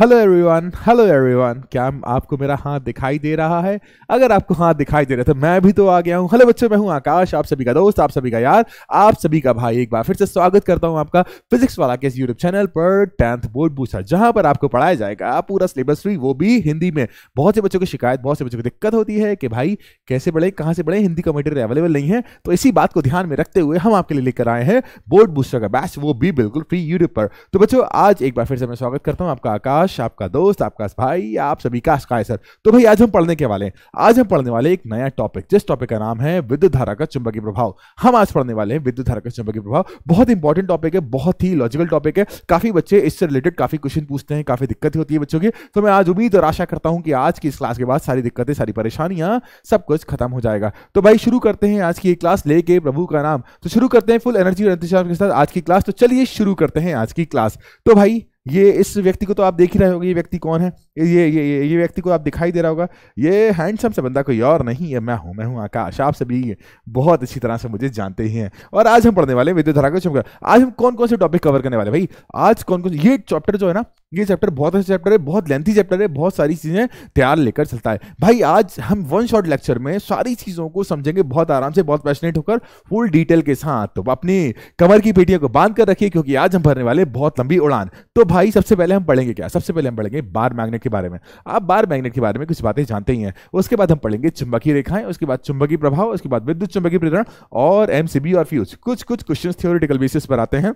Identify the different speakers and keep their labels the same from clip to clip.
Speaker 1: hello everyone hello everyone क्या आपको मेरा हाथ दिखाई दे रहा है अगर आपको हाथ दिखाई दे रहा है तो मैं भी तो आ गया हूँ हेलो बच्चों मैं हूँ आकाश आप सभी का दोस्त आप सभी का यार आप सभी का भाई एक बार फिर से स्वागत करता हूँ आपका फिजिक्स वाला के यूट्यूब चैनल पर टेंथ बोर्ड बूसा जहां पर आपको पढ़ाया जाएगा पूरा सिलेबस फ्री वो भी हिंदी में बहुत से बच्चों की शिकायत बहुत से बच्चों को दिक्कत होती है कि भाई कैसे पढ़े कहाँ से पढ़े हिंदी का मटेरियल अवेलेबल नहीं है तो इसी बात को ध्यान में रखते हुए हम आपके लिए लेकर आए हैं बोर्ड बूसा का बैच वो भी बिल्कुल फ्री यूट्यूब पर तो बच्चों आज एक बार फिर से मैं स्वागत करता हूँ आपका आकाश आकाश आपका दोस्त आपका भाई आप सभी का आकाश सर तो भाई आज हम पढ़ने के वाले हैं आज हम पढ़ने वाले एक नया टॉपिक जिस टॉपिक का नाम है विद्युत धारा का चुंबकीय प्रभाव हम आज पढ़ने वाले हैं विद्युत धारा का चुंबकीय प्रभाव बहुत इंपॉर्टेंट टॉपिक है बहुत ही लॉजिकल टॉपिक है काफी बच्चे इससे रिलेटेड काफी क्वेश्चन पूछते हैं काफी दिक्कत होती है बच्चों की तो मैं आज उम्मीद और आशा करता हूं कि आज की इस क्लास के बाद सारी दिक्कतें सारी परेशानियां सब कुछ खत्म हो जाएगा तो भाई शुरू करते हैं आज की ये क्लास लेके प्रभु का नाम तो शुरू करते हैं फुल एनर्जी और इंतजार के साथ आज की क्लास तो चलिए शुरू करते हैं आज की क्लास तो भाई ये इस व्यक्ति को तो आप देख ही रहे होंगे ये व्यक्ति कौन है ये ये ये ये व्यक्ति को आप दिखाई दे रहा होगा ये हैंडसम से बंदा कोई और नहीं है मैं हूँ मैं हूँ आकाश आप सभी बहुत अच्छी तरह से मुझे जानते ही हैं और आज हम पढ़ने वाले विद्युत धारा को आज हम कौन कौन से टॉपिक कवर करने वाले भाई आज कौन कौन ये चैप्टर जो है ना ये चैप्टर बहुत अच्छा चैप्टर है बहुत लेंथी चैप्टर है बहुत सारी चीज़ें तैयार लेकर चलता है भाई आज हम वन शॉट लेक्चर में सारी चीज़ों को समझेंगे बहुत आराम से बहुत पैशनेट होकर फुल डिटेल के साथ तो अपनी कमर की पेटियों को बांध कर रखिए क्योंकि आज हम भरने वाले बहुत लंबी उड़ान तो भाई सबसे पहले हम पढ़ेंगे क्या सबसे पहले हम पढ़ेंगे बार मैग्नेट के बारे में आप बार मैग्नेट के बारे में कुछ बातें जानते ही हैं उसके बाद हम पढ़ेंगे चुंबकीय रेखाएं उसके बाद चुंबकीय प्रभाव उसके बाद विद्युत चुंबकीय प्रेरण और एमसीबी और फ्यूज कुछ कुछ क्वेश्चन थियोरिटिकल बेसिस पर आते हैं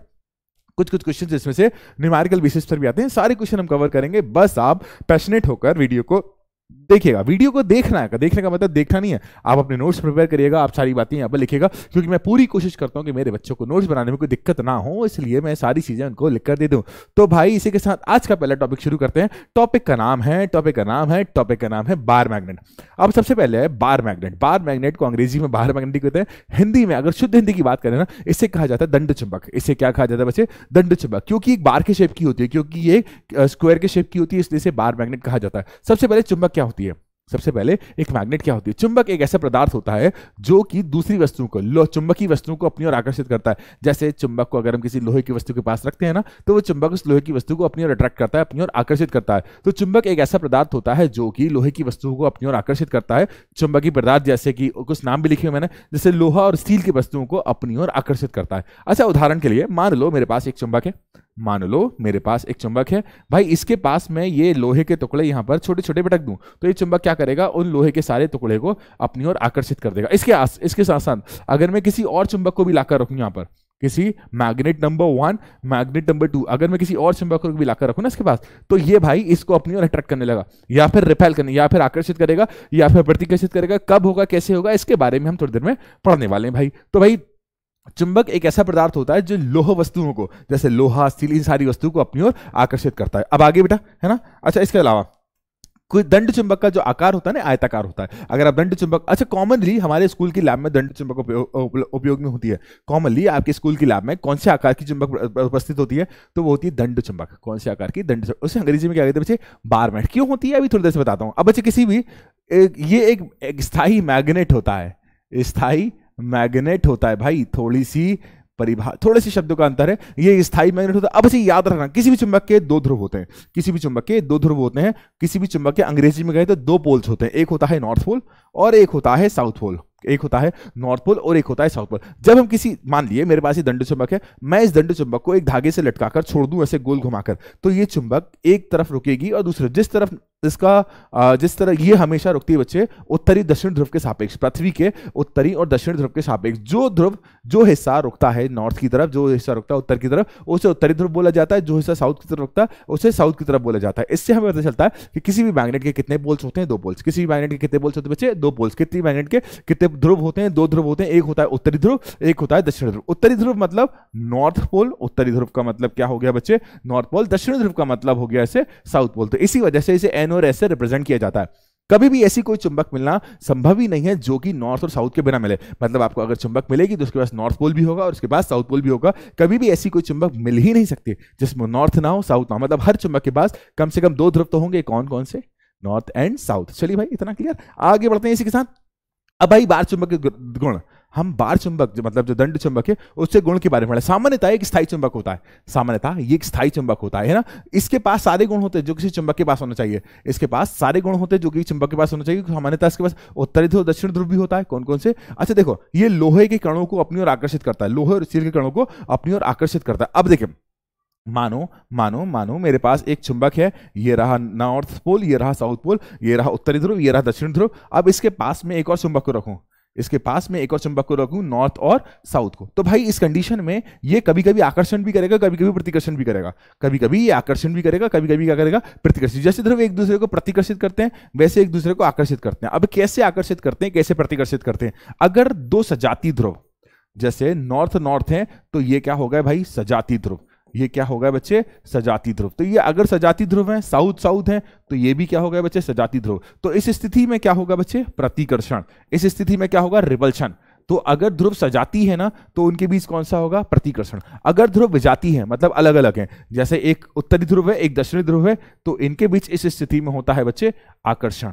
Speaker 1: कुछ कुछ क्वेश्चन जिसमें से न्यूमेरिकल बेसिस पर भी आते हैं सारे क्वेश्चन हम कवर करेंगे बस आप पैशनेट होकर वीडियो को देखिएगा वीडियो को देखना है देखने का मतलब देखना नहीं है आप अपने नोट्स प्रिपेयर करिएगा आप सारी बातें यहाँ पर लिखेगा क्योंकि मैं पूरी कोशिश करता हूँ कि मेरे बच्चों को नोट्स बनाने में कोई दिक्कत ना हो इसलिए मैं सारी चीज़ें उनको लिख कर दे दूँ तो भाई इसी के साथ आज का पहला टॉपिक शुरू करते हैं टॉपिक का नाम है टॉपिक का नाम है टॉपिक का नाम है बार मैगनेट अब सबसे पहले है बार मैग्नेट बार मैगनेट को अंग्रेजी में बार मैगनेट कहते हैं हिंदी में अगर शुद्ध हिंदी की बात करें ना इसे कहा जाता है दंड चुंबक इसे क्या कहा जाता है बच्चे दंड चुंबक क्योंकि एक बार के शेप की होती है क्योंकि ये स्क्वायर के शेप की होती है इसलिए इसे बार मैगनेट कहा जाता है सबसे पहले चुंबक क्या होती है सबसे पहले एक मैग्नेट क्या होती है चुंबक एक ऐसा पदार्थ होता है जो कि दूसरी वस्तुओं को लो चुंबकीय वस्तुओं को अपनी ओर आकर्षित करता है जैसे चुंबक को अगर हम किसी लोहे की वस्तु के पास रखते हैं ना तो वो चुंबक उस लोहे की वस्तु को अपनी ओर अट्रैक्ट करता है अपनी ओर आकर्षित करता है तो चुंबक एक ऐसा पदार्थ होता है जो कि लोहे की वस्तुओं को अपनी ओर आकर्षित करता है चुंबकीय पदार्थ जैसे कि कुछ नाम भी लिखे हुए मैंने जैसे लोहा और स्टील की वस्तुओं को अपनी ओर आकर्षित करता है अच्छा उदाहरण के लिए मान लो मेरे पास एक चुंबक है मान लो मेरे पास एक चुंबक है भाई इसके पास मैं ये लोहे के टुकड़े यहाँ पर छोटे छोटे भटक दूँ तो ये चुंबक क्या करेगा उन लोहे के सारे टुकड़े को अपनी ओर आकर्षित कर देगा इसके आस इसके साथ साथ अगर मैं किसी और चुंबक को भी लाकर रखूँ यहाँ पर किसी magnet number one magnet number two अगर मैं किसी और चुंबक को भी लाकर रखूँ ना इसके पास तो ये भाई इसको अपनी ओर अट्रैक्ट करने लगा या फिर रिपेल करने या फिर आकर्षित करेगा या फिर प्रतिकर्षित करेगा कब होगा कैसे होगा इसके बारे में हम थोड़ी देर में पढ़ने वाले हैं भाई तो भाई चुंबक एक ऐसा पदार्थ होता है जो लोह वस्तुओं को जैसे लोहा स्टील इन सारी वस्तुओं को अपनी ओर आकर्षित करता है अब आगे बेटा है ना अच्छा इसके अलावा कोई दंड चुंबक का जो आकार होता है ना आयताकार होता है अगर आप दंड चुंबक अच्छा कॉमनली हमारे स्कूल की लैब में दंड चुंबक उपयोग में होती है कॉमनली आपके स्कूल की लैब में कौन से आकार की चुंबक उपस्थित होती है तो वो होती है दंड चुंबक कौन से आकार की दंड चुंबक उसे अंग्रेजी में क्या कहते हैं बच्चे बार मैट क्यों होती है अभी थोड़ी देर से बताता हूँ अब बच्चे किसी भी ये एक स्थायी मैग्नेट होता है स्थायी मैग्नेट होता है भाई थोड़ी सी परिभा थोड़े से शब्दों का अंतर है ये स्थायी मैग्नेट होता है अब इसे याद रखना किसी भी चुंबक के दो ध्रुव होते हैं किसी भी चुंबक के दो ध्रुव होते हैं किसी भी चुंबक के अंग्रेजी में गए तो दो पोल्स होते हैं एक होता है नॉर्थ पोल और एक होता है साउथ पोल एक होता है नॉर्थ पोल और एक होता है साउथ पोल जब हम किसी मान लिए मेरे पास ये दंड चुंबक है मैं इस दंड चुंबक को एक धागे से लटकाकर छोड़ दूं ऐसे गोल घुमाकर तो ये चुंबक एक तरफ रुकेगी और दूसरे जिस तरफ इसका जिस तरह ये हमेशा रुकती है बच्चे उत्तरी दक्षिण ध्रुव के सापेक्ष पृथ्वी के उत्तरी और दक्षिण ध्रुव के सापेक्ष जो ध्रुव जो हिस्सा रुकता है नॉर्थ की तरफ जो हिस्सा रुकता है उत्तर की तरफ उसे उत्तरी ध्रुव बोला जाता है जो हिस्सा साउथ की तरफ रुकता है उसे साउथ की तरफ बोला जाता है इससे हमें पता चलता है कि किसी भी मैग्नेट के कितने बोल्स होते हैं दो बोल्स किसी भी मैग्नेट के कितने बोल्स होते हैं बच्चे दो बोल्स कितनी मैग्नेट के कितने ध्रुव होते हैं दो ध्रुव होते हैं एक होता है उत्तरी ध्रुव एक होता है दक्षिणी ध्रुव उत्तरी ध्रुव मतलब नॉर्थ पोल उत्तरी ध्रुव का मतलब क्या हो गया बच्चे नॉर्थ पोल दक्षिणी ध्रुव का मतलब हो गया इसे साउथ पोल तो इसी वजह से इसे एन और एस से रिप्रेजेंट किया जाता है कभी भी ऐसी कोई चुंबक मिलना संभव ही नहीं है जो कि नॉर्थ और साउथ के बिना मिले मतलब आपको अगर चुंबक मिलेगी तो उसके पास नॉर्थ पोल भी होगा और उसके पास साउथ पोल भी होगा कभी भी ऐसी कोई चुंबक मिल ही नहीं सकती जिसमें नॉर्थ ना हो साउथ ना हो मतलब हर चुंबक के पास कम से कम दो ध्रुव तो होंगे कौन कौन से नॉर्थ एंड साउथ चलिए भाई इतना क्लियर आगे बढ़ते हैं इसी के साथ अब भाई बार चुंबक के गुण हम बार चुंबक जो मतलब जो दंड चुंबक है उससे गुण के बारे में सामान्यता एक स्थायी चुंबक होता है सामान्यता ये एक स्थायी चुंबक होता है ना इसके पास सारे गुण होते हैं जो किसी चुंबक के पास होना चाहिए इसके पास सारे गुण होते हैं जो कि चुंबक के पास होना चाहिए सामान्यता इसके पास उत्तरी ध्रुव दक्षिण ध्रुव भी होता है कौन कौन से अच्छा देखो ये लोहे के कणों को अपनी ओर आकर्षित करता है लोहे और स्टील के कणों को अपनी ओर आकर्षित करता है अब देखें मानो मानो मानो मेरे पास एक चुंबक है ये रहा नॉर्थ पोल ये रहा साउथ पोल ये रहा उत्तरी ध्रुव ये रहा दक्षिण ध्रुव अब इसके पास में एक और चुंबक को रखूं इसके पास में एक और चुंबक को रखूं नॉर्थ और साउथ को तो भाई इस कंडीशन में ये कभी कभी आकर्षण भी करेगा कभी कभी प्रतिकर्षण भी करेगा कभी कभी ये आकर्षण भी करेगा कभी कभी क्या करेगा प्रतिकर्षित जैसे ध्रुव एक दूसरे को प्रतिकर्षित करते हैं वैसे एक दूसरे को आकर्षित करते हैं अब कैसे आकर्षित करते हैं कैसे प्रतिकर्षित करते हैं अगर दो सजाती ध्रुव जैसे नॉर्थ नॉर्थ है तो ये क्या होगा भाई सजाती ध्रुव ये क्या होगा बच्चे सजाती ध्रुव तो ये अगर सजाती ध्रुव है साउथ साउथ है तो ये भी क्या होगा बच्चे सजाती ध्रुव तो इस स्थिति में क्या होगा बच्चे प्रतिकर्षण इस स्थिति में क्या होगा रिपल्शन तो अगर ध्रुव सजाती है ना तो उनके बीच कौन सा होगा प्रतिकर्षण अगर ध्रुव विजाती है मतलब अलग अलग है जैसे एक उत्तरी ध्रुव है एक दक्षिणी ध्रुव है तो इनके बीच इस स्थिति में होता है बच्चे आकर्षण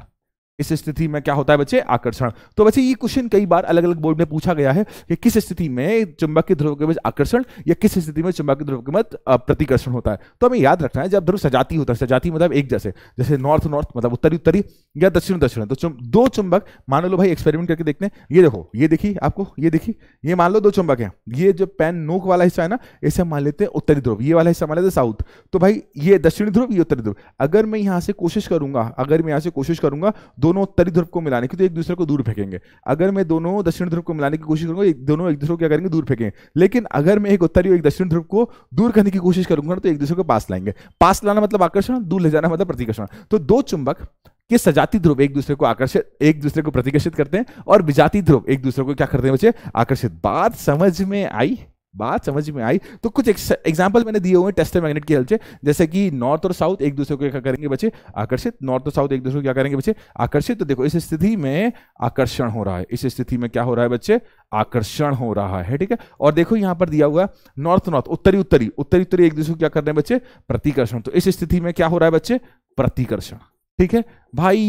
Speaker 1: इस स्थिति में क्या होता है बच्चे आकर्षण तो बच्चे ये क्वेश्चन कई बार अलग अलग बोर्ड में पूछा गया है कि किस स्थिति में चुंबक के ध्रुव के बीच आकर्षण या किस स्थिति में चुंबक के ध्रुव के मत प्रतिकर्षण होता है तो हमें याद रखना है जब ध्रुव सजाती होता है सजाती मतलब एक जैसे जैसे नॉर्थ नॉर्थ मतलब उत्तरी उत्तरी या दक्षिण दक्षिण तो दो चुंबक मान लो भाई एक्सपेरिमेंट करके देखते हैं ये देखो ये देखिए आपको ये देखिए ये मान लो दो चुंबक है ये जो पेन नोक वाला हिस्सा है ना इसे मान लेते हैं उत्तरी ध्रुव ये वाला हिस्सा मान लेते हैं साउथ तो भाई ये दक्षिणी ध्रुव ये उत्तरी ध्रुव अगर मैं यहाँ से कोशिश करूंगा अगर मैं यहाँ से कोशिश करूंगा दोनों उत्तरी ध्रुव को मिलाने की तो एक दूसरे को दूर फेंकेंगे अगर मैं दोनों दक्षिण ध्रुव को मिलाने की कोशिश करूंगा एक दोनों एक दूसरे को क्या करेंगे दूर फेंकेंगे लेकिन अगर मैं एक उत्तरी और एक दक्षिण ध्रुव को दूर करने की कोशिश करूंगा तो एक दूसरे को पास लाएंगे पास लाना मतलब आकर्षण दूर ले जाना मतलब प्रतिकर्षण तो दो चुंबक के सजाती ध्रुव एक दूसरे को आकर्षित एक दूसरे को प्रतिकर्षित करते हैं और विजाती ध्रुव एक दूसरे को क्या करते हैं बच्चे आकर्षित बात समझ में आई बात समझ में आई तो कुछ एग्जाम्पल मैंने दिए हुए टेस्टर मैग्नेट की हेल्प से जैसे कि नॉर्थ और साउथ एक दूसरे को क्या करेंगे बच्चे आकर्षित नॉर्थ और साउथ एक दूसरे को क्या करेंगे बच्चे आकर्षित तो देखो इस स्थिति में आकर्षण हो रहा है इस स्थिति में क्या हो रहा है बच्चे आकर्षण हो रहा है ठीक है और देखो यहां पर दिया हुआ नॉर्थ नॉर्थ उत्तरी उत्तरी उत्तरी उत्तरी एक दूसरे को क्या कर रहे हैं बच्चे प्रतिकर्षण तो इस स्थिति में क्या हो रहा है बच्चे प्रतिकर्षण ठीक है भाई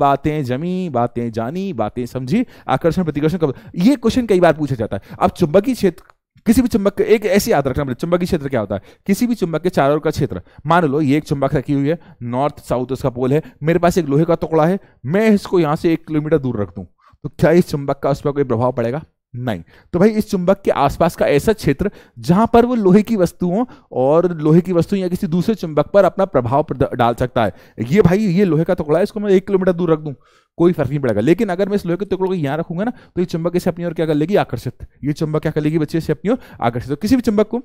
Speaker 1: बातें जमी बातें जानी बातें समझी आकर्षण प्रतिकर्षण कब ये क्वेश्चन कई बार पूछा जाता है अब चुंबकीय क्षेत्र किसी भी चुंबक एक ऐसी याद रखना मतलब चुंबकीय क्षेत्र क्या होता है किसी भी चुंबक के चारों ओर का क्षेत्र मान लो ये एक चुंबक रखी हुई है नॉर्थ साउथ उसका पोल है मेरे पास एक लोहे का टुकड़ा है मैं इसको यहां से एक किलोमीटर दूर रख दूं तो क्या इस चुंबक का उस पर कोई प्रभाव पड़ेगा नहीं तो भाई इस चुंबक के आसपास का ऐसा क्षेत्र जहां पर वो लोहे की वस्तुओं और लोहे की वस्तु या किसी दूसरे चुंबक पर अपना प्रभाव डाल सकता है ये भाई ये लोहे का टुकड़ा है इसको मैं एक किलोमीटर दूर रख दूं कोई फर्क नहीं पड़ेगा लेकिन अगर मैं इस लोहे के टुकड़ों को यहाँ रखूंगा ना तो ये चुंबक इसे अपनी ओर क्या कर लेगी आकर्षित ये चुंबक क्या कर लेगी बच्चे इसे अपनी ओर आकर्षित तो किसी भी चुंबक को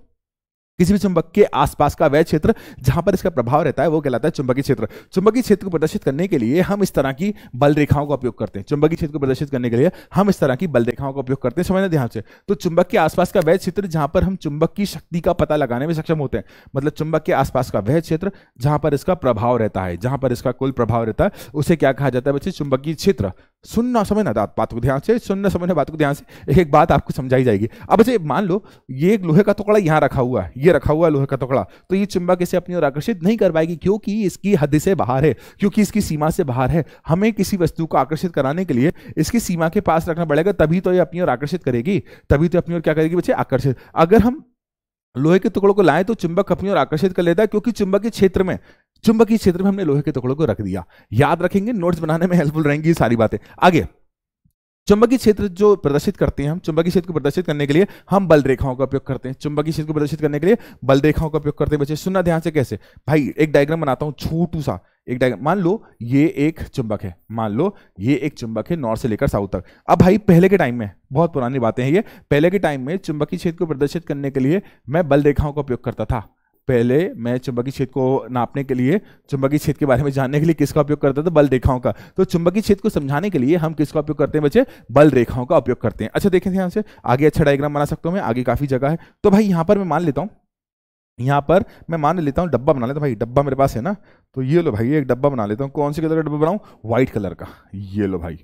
Speaker 1: किसी भी चुंबक के आसपास का वह क्षेत्र जहां पर इसका प्रभाव रहता है वो कहलाता है चुंबकीय क्षेत्र चुंबकीय क्षेत्र को प्रदर्शित करने के लिए हम इस तरह की बल रेखाओं का उपयोग करते हैं चुंबकीय क्षेत्र को प्रदर्शित करने के लिए हम इस तरह की बल रेखाओं का उपयोग करते हैं समझना ध्यान से तो चुंबक के आसपास का वह क्षेत्र जहां पर हम चुंबक की शक्ति का पता लगाने में सक्षम होते हैं मतलब चुंबक के आसपास का वह क्षेत्र जहां पर इसका प्रभाव रहता है जहां पर इसका कुल प्रभाव रहता है उसे क्या कहा जाता है बच्चे चुंबकीय क्षेत्र सुनना समझना बात बात को ध्यान से सुनना ना बात को ध्यान से एक एक बात आपको समझाई जाएगी अब जैसे मान लो ये एक लोहे का टुकड़ा यहाँ रखा हुआ है ये रखा हुआ है लोहे का टुकड़ा तो ये चुंबक इसे अपनी ओर आकर्षित नहीं कर पाएगी क्योंकि इसकी हद से बाहर है क्योंकि इसकी सीमा से बाहर है हमें किसी वस्तु को आकर्षित कराने के लिए इसकी सीमा के पास रखना पड़ेगा तभी तो ये अपनी ओर आकर्षित करेगी तभी तो अपनी ओर क्या करेगी बच्चे आकर्षित अगर हम लोहे के टुकड़ों को लाए तो चुंबक अपनी और आकर्षित कर लेता है क्योंकि चुंबकीय क्षेत्र में चुंबकीय क्षेत्र में हमने लोहे के टुकड़ों को रख दिया याद रखेंगे नोट्स बनाने में हेल्पफुल रहेंगी सारी बातें आगे चुंबकीय क्षेत्र जो प्रदर्शित करते हैं हम चुंबकीय क्षेत्र को प्रदर्शित करने के लिए हम बल रेखाओं का उपयोग करते हैं चुंबकीय क्षेत्र को प्रदर्शित करने के लिए बल रेखाओं का उपयोग करते हैं बच्चे सुनना ध्यान से कैसे भाई एक डायग्राम बनाता हूँ छोटू सा एक डायग्राम मान लो ये एक चुंबक है मान लो ये एक चुंबक है नॉर्थ से लेकर साउथ तक अब भाई पहले के टाइम में बहुत पुरानी बातें हैं ये पहले के टाइम में चुंबकीय क्षेत्र को प्रदर्शित करने के लिए मैं बल रेखाओं का उपयोग करता था पहले मैं चुंबकीय क्षेत्र को नापने के लिए चुंबकीय क्षेत्र के बारे में जानने के लिए किसका उपयोग करता था बल रेखाओं का तो चुंबकीय क्षेत्र को समझाने के लिए हम किसका उपयोग करते हैं बच्चे बल रेखाओं का उपयोग करते हैं अच्छा देखें यहां से आगे अच्छा डायग्राम बना सकता हूँ मैं आगे काफ़ी जगह है तो भाई यहाँ पर मैं मान लेता हूँ यहाँ पर मैं मान लेता हूँ डब्बा बना लेता हूँ भाई डब्बा मेरे पास है ना तो ये लो भाई एक डब्बा बना लेता हूँ कौन से कलर का डब्बा बनाऊँ व्हाइट कलर का ये लो भाई